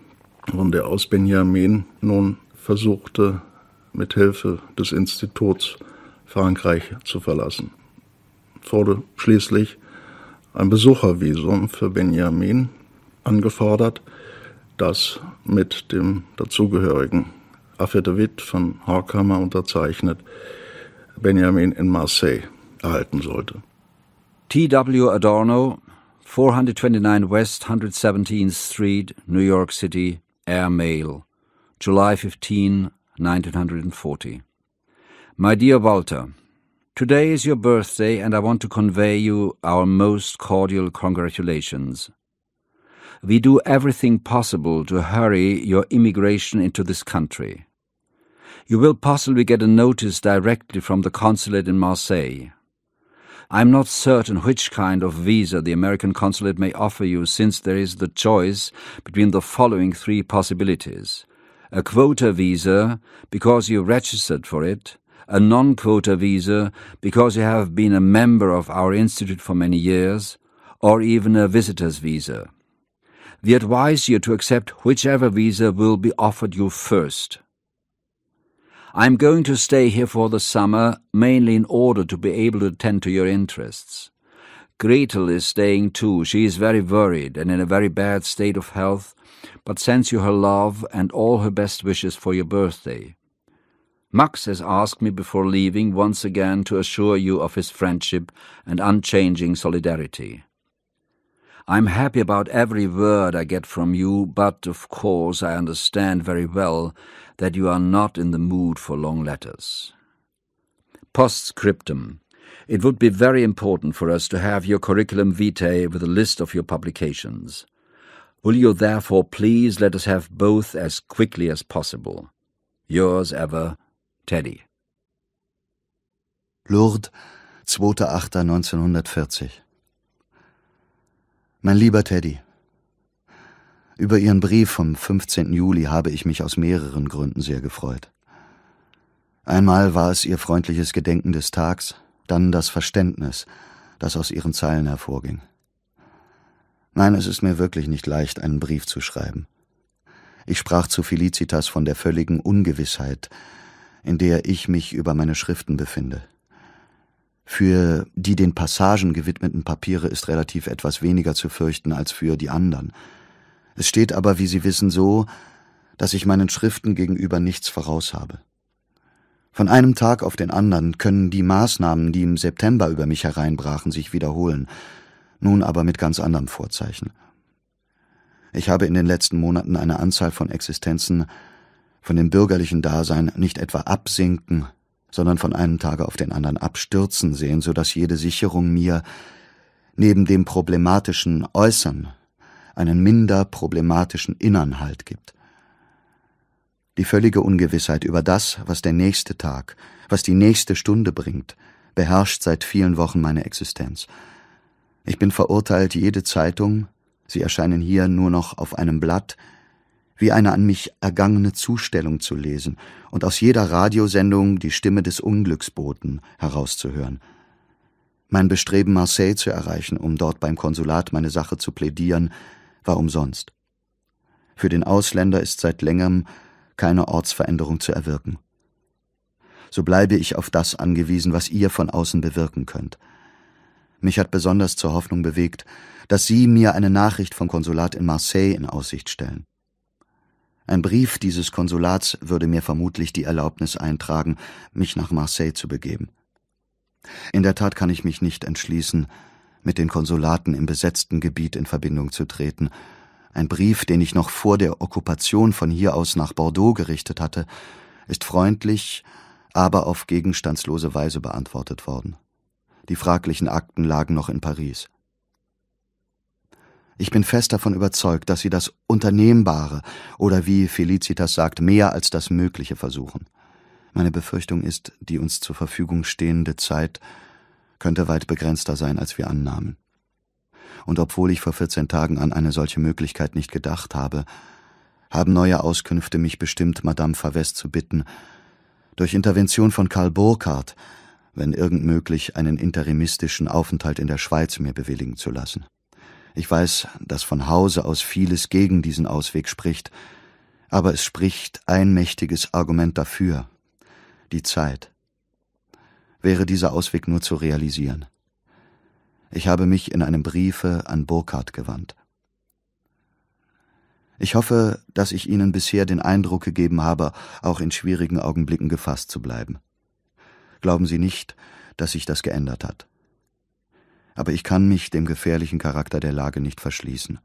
von der aus Benjamin nun versuchte, mithilfe des Instituts Frankreich zu verlassen. Wurde schließlich ein Besuchervisum für Benjamin angefordert, das mit dem dazugehörigen Affidavit von Horkheimer unterzeichnet Benjamin in Marseille erhalten sollte. T.W. Adorno, 429 West 117th Street, New York City, Air Mail, July 15, 1940. My dear Walter, Today is your birthday, and I want to convey you our most cordial congratulations. We do everything possible to hurry your immigration into this country. You will possibly get a notice directly from the consulate in Marseille. I am not certain which kind of visa the American consulate may offer you, since there is the choice between the following three possibilities a quota visa because you registered for it, a non-quota visa because you have been a member of our institute for many years, or even a visitor's visa. We advise you to accept whichever visa will be offered you first. I'm going to stay here for the summer, mainly in order to be able to attend to your interests. Gretel is staying too. She is very worried and in a very bad state of health, but sends you her love and all her best wishes for your birthday. Max has asked me before leaving once again to assure you of his friendship and unchanging solidarity. I'm happy about every word I get from you, but of course I understand very well that you are not in the mood for long letters. Postscriptum. It would be very important for us to have your curriculum vitae with a list of your publications. Will you therefore please let us have both as quickly as possible? Yours ever, Teddy. Lourdes, 2.8.1940 Mein lieber Teddy, über Ihren Brief vom 15. Juli habe ich mich aus mehreren Gründen sehr gefreut. Einmal war es Ihr freundliches Gedenken des Tags, dann das Verständnis, das aus Ihren Zeilen hervorging. Nein, es ist mir wirklich nicht leicht, einen Brief zu schreiben. Ich sprach zu Felicitas von der völligen Ungewissheit, in der ich mich über meine Schriften befinde. Für die den Passagen gewidmeten Papiere ist relativ etwas weniger zu fürchten als für die anderen. Es steht aber, wie Sie wissen, so, dass ich meinen Schriften gegenüber nichts voraus habe. Von einem Tag auf den anderen können die Maßnahmen, die im September über mich hereinbrachen, sich wiederholen, nun aber mit ganz anderem Vorzeichen. Ich habe in den letzten Monaten eine Anzahl von Existenzen von dem bürgerlichen Dasein nicht etwa absinken, sondern von einem Tage auf den anderen abstürzen sehen, so dass jede Sicherung mir neben dem problematischen Äußern einen minder problematischen Innern Halt gibt. Die völlige Ungewissheit über das, was der nächste Tag, was die nächste Stunde bringt, beherrscht seit vielen Wochen meine Existenz. Ich bin verurteilt, jede Zeitung, sie erscheinen hier nur noch auf einem Blatt, wie eine an mich ergangene Zustellung zu lesen und aus jeder Radiosendung die Stimme des Unglücksboten herauszuhören. Mein Bestreben, Marseille zu erreichen, um dort beim Konsulat meine Sache zu plädieren, war umsonst. Für den Ausländer ist seit längerem keine Ortsveränderung zu erwirken. So bleibe ich auf das angewiesen, was ihr von außen bewirken könnt – mich hat besonders zur Hoffnung bewegt, dass Sie mir eine Nachricht vom Konsulat in Marseille in Aussicht stellen. Ein Brief dieses Konsulats würde mir vermutlich die Erlaubnis eintragen, mich nach Marseille zu begeben. In der Tat kann ich mich nicht entschließen, mit den Konsulaten im besetzten Gebiet in Verbindung zu treten. Ein Brief, den ich noch vor der Okkupation von hier aus nach Bordeaux gerichtet hatte, ist freundlich, aber auf gegenstandslose Weise beantwortet worden die fraglichen Akten lagen noch in Paris. Ich bin fest davon überzeugt, dass sie das Unternehmbare oder wie Felicitas sagt, mehr als das Mögliche versuchen. Meine Befürchtung ist, die uns zur Verfügung stehende Zeit könnte weit begrenzter sein, als wir annahmen. Und obwohl ich vor 14 Tagen an eine solche Möglichkeit nicht gedacht habe, haben neue Auskünfte mich bestimmt, Madame Favest zu bitten, durch Intervention von Karl Burkhardt, wenn irgend möglich, einen interimistischen Aufenthalt in der Schweiz mir bewilligen zu lassen. Ich weiß, dass von Hause aus vieles gegen diesen Ausweg spricht, aber es spricht ein mächtiges Argument dafür die Zeit. Wäre dieser Ausweg nur zu realisieren. Ich habe mich in einem Briefe an Burkhardt gewandt. Ich hoffe, dass ich Ihnen bisher den Eindruck gegeben habe, auch in schwierigen Augenblicken gefasst zu bleiben glauben Sie nicht, dass sich das geändert hat. Aber ich kann mich dem gefährlichen Charakter der Lage nicht verschließen.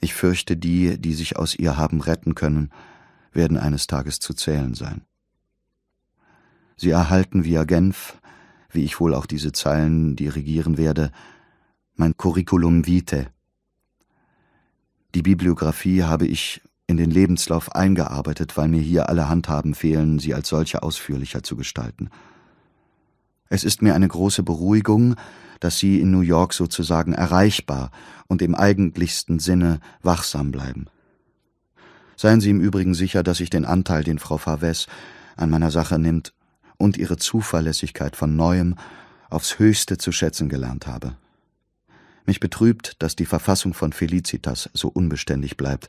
Ich fürchte, die, die sich aus ihr haben retten können, werden eines Tages zu zählen sein. Sie erhalten via Genf, wie ich wohl auch diese Zeilen dirigieren werde, mein Curriculum vitae. Die Bibliographie habe ich in den Lebenslauf eingearbeitet, weil mir hier alle Handhaben fehlen, sie als solche ausführlicher zu gestalten. Es ist mir eine große Beruhigung, dass Sie in New York sozusagen erreichbar und im eigentlichsten Sinne wachsam bleiben. Seien Sie im Übrigen sicher, dass ich den Anteil, den Frau Favès an meiner Sache nimmt und ihre Zuverlässigkeit von neuem aufs höchste zu schätzen gelernt habe. Mich betrübt, dass die Verfassung von Felicitas so unbeständig bleibt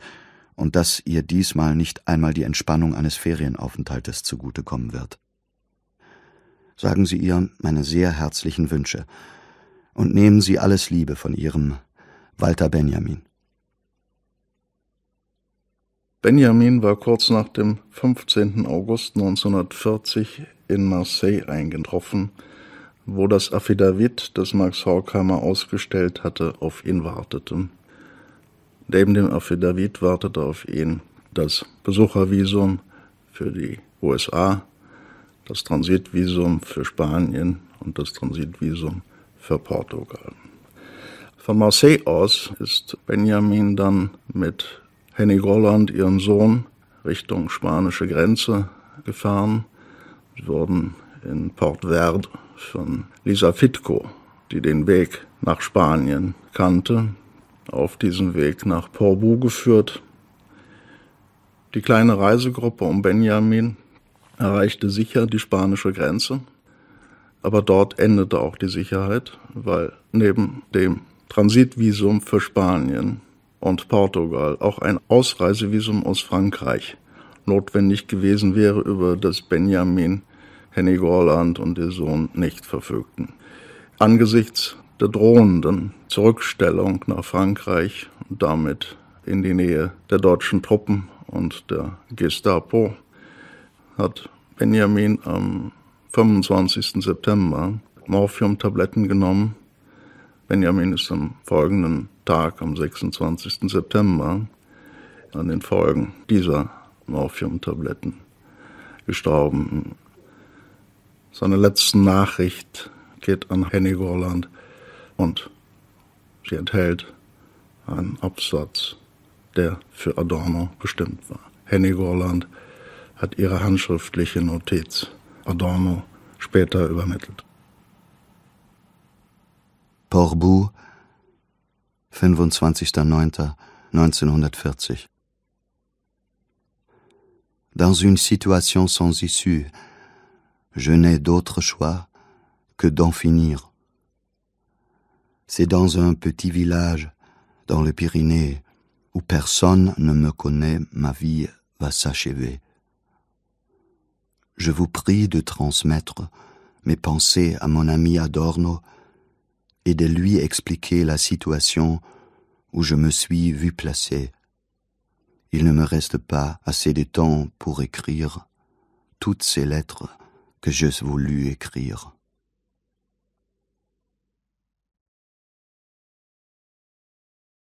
und dass ihr diesmal nicht einmal die Entspannung eines Ferienaufenthaltes zugutekommen wird. Sagen Sie ihr meine sehr herzlichen Wünsche und nehmen Sie alles Liebe von Ihrem Walter Benjamin. Benjamin war kurz nach dem 15. August 1940 in Marseille eingetroffen, wo das Affidavit, das Max Horkheimer ausgestellt hatte, auf ihn wartete. Neben dem Affidavit wartete auf ihn das Besuchervisum für die USA, das Transitvisum für Spanien und das Transitvisum für Portugal. Von Marseille aus ist Benjamin dann mit Henny Golland, ihrem Sohn, Richtung spanische Grenze gefahren. Sie wurden in Port Verde von Lisa Fitko, die den Weg nach Spanien kannte, auf diesem Weg nach Porbu geführt. Die kleine Reisegruppe um Benjamin erreichte sicher die spanische Grenze, aber dort endete auch die Sicherheit, weil neben dem Transitvisum für Spanien und Portugal auch ein Ausreisevisum aus Frankreich notwendig gewesen wäre, über das Benjamin, Henny Gorland und ihr Sohn nicht verfügten. Angesichts der drohenden Zurückstellung nach Frankreich und damit in die Nähe der deutschen Truppen und der Gestapo hat Benjamin am 25. September Morphiumtabletten genommen. Benjamin ist am folgenden Tag, am 26. September, an den Folgen dieser Morphiumtabletten gestorben. Seine letzte Nachricht geht an Henning Gorland und sie enthält einen Absatz, der für Adorno bestimmt war. Henny Gorland hat ihre handschriftliche Notiz Adorno später übermittelt. Porbu, 25.09.1940 Dans une situation sans issue, je n'ai d'autre choix que d'en finir C'est dans un petit village, dans le Pyrénées, où personne ne me connaît, ma vie va s'achever. Je vous prie de transmettre mes pensées à mon ami Adorno et de lui expliquer la situation où je me suis vu placé. Il ne me reste pas assez de temps pour écrire toutes ces lettres que j'ai voulu écrire.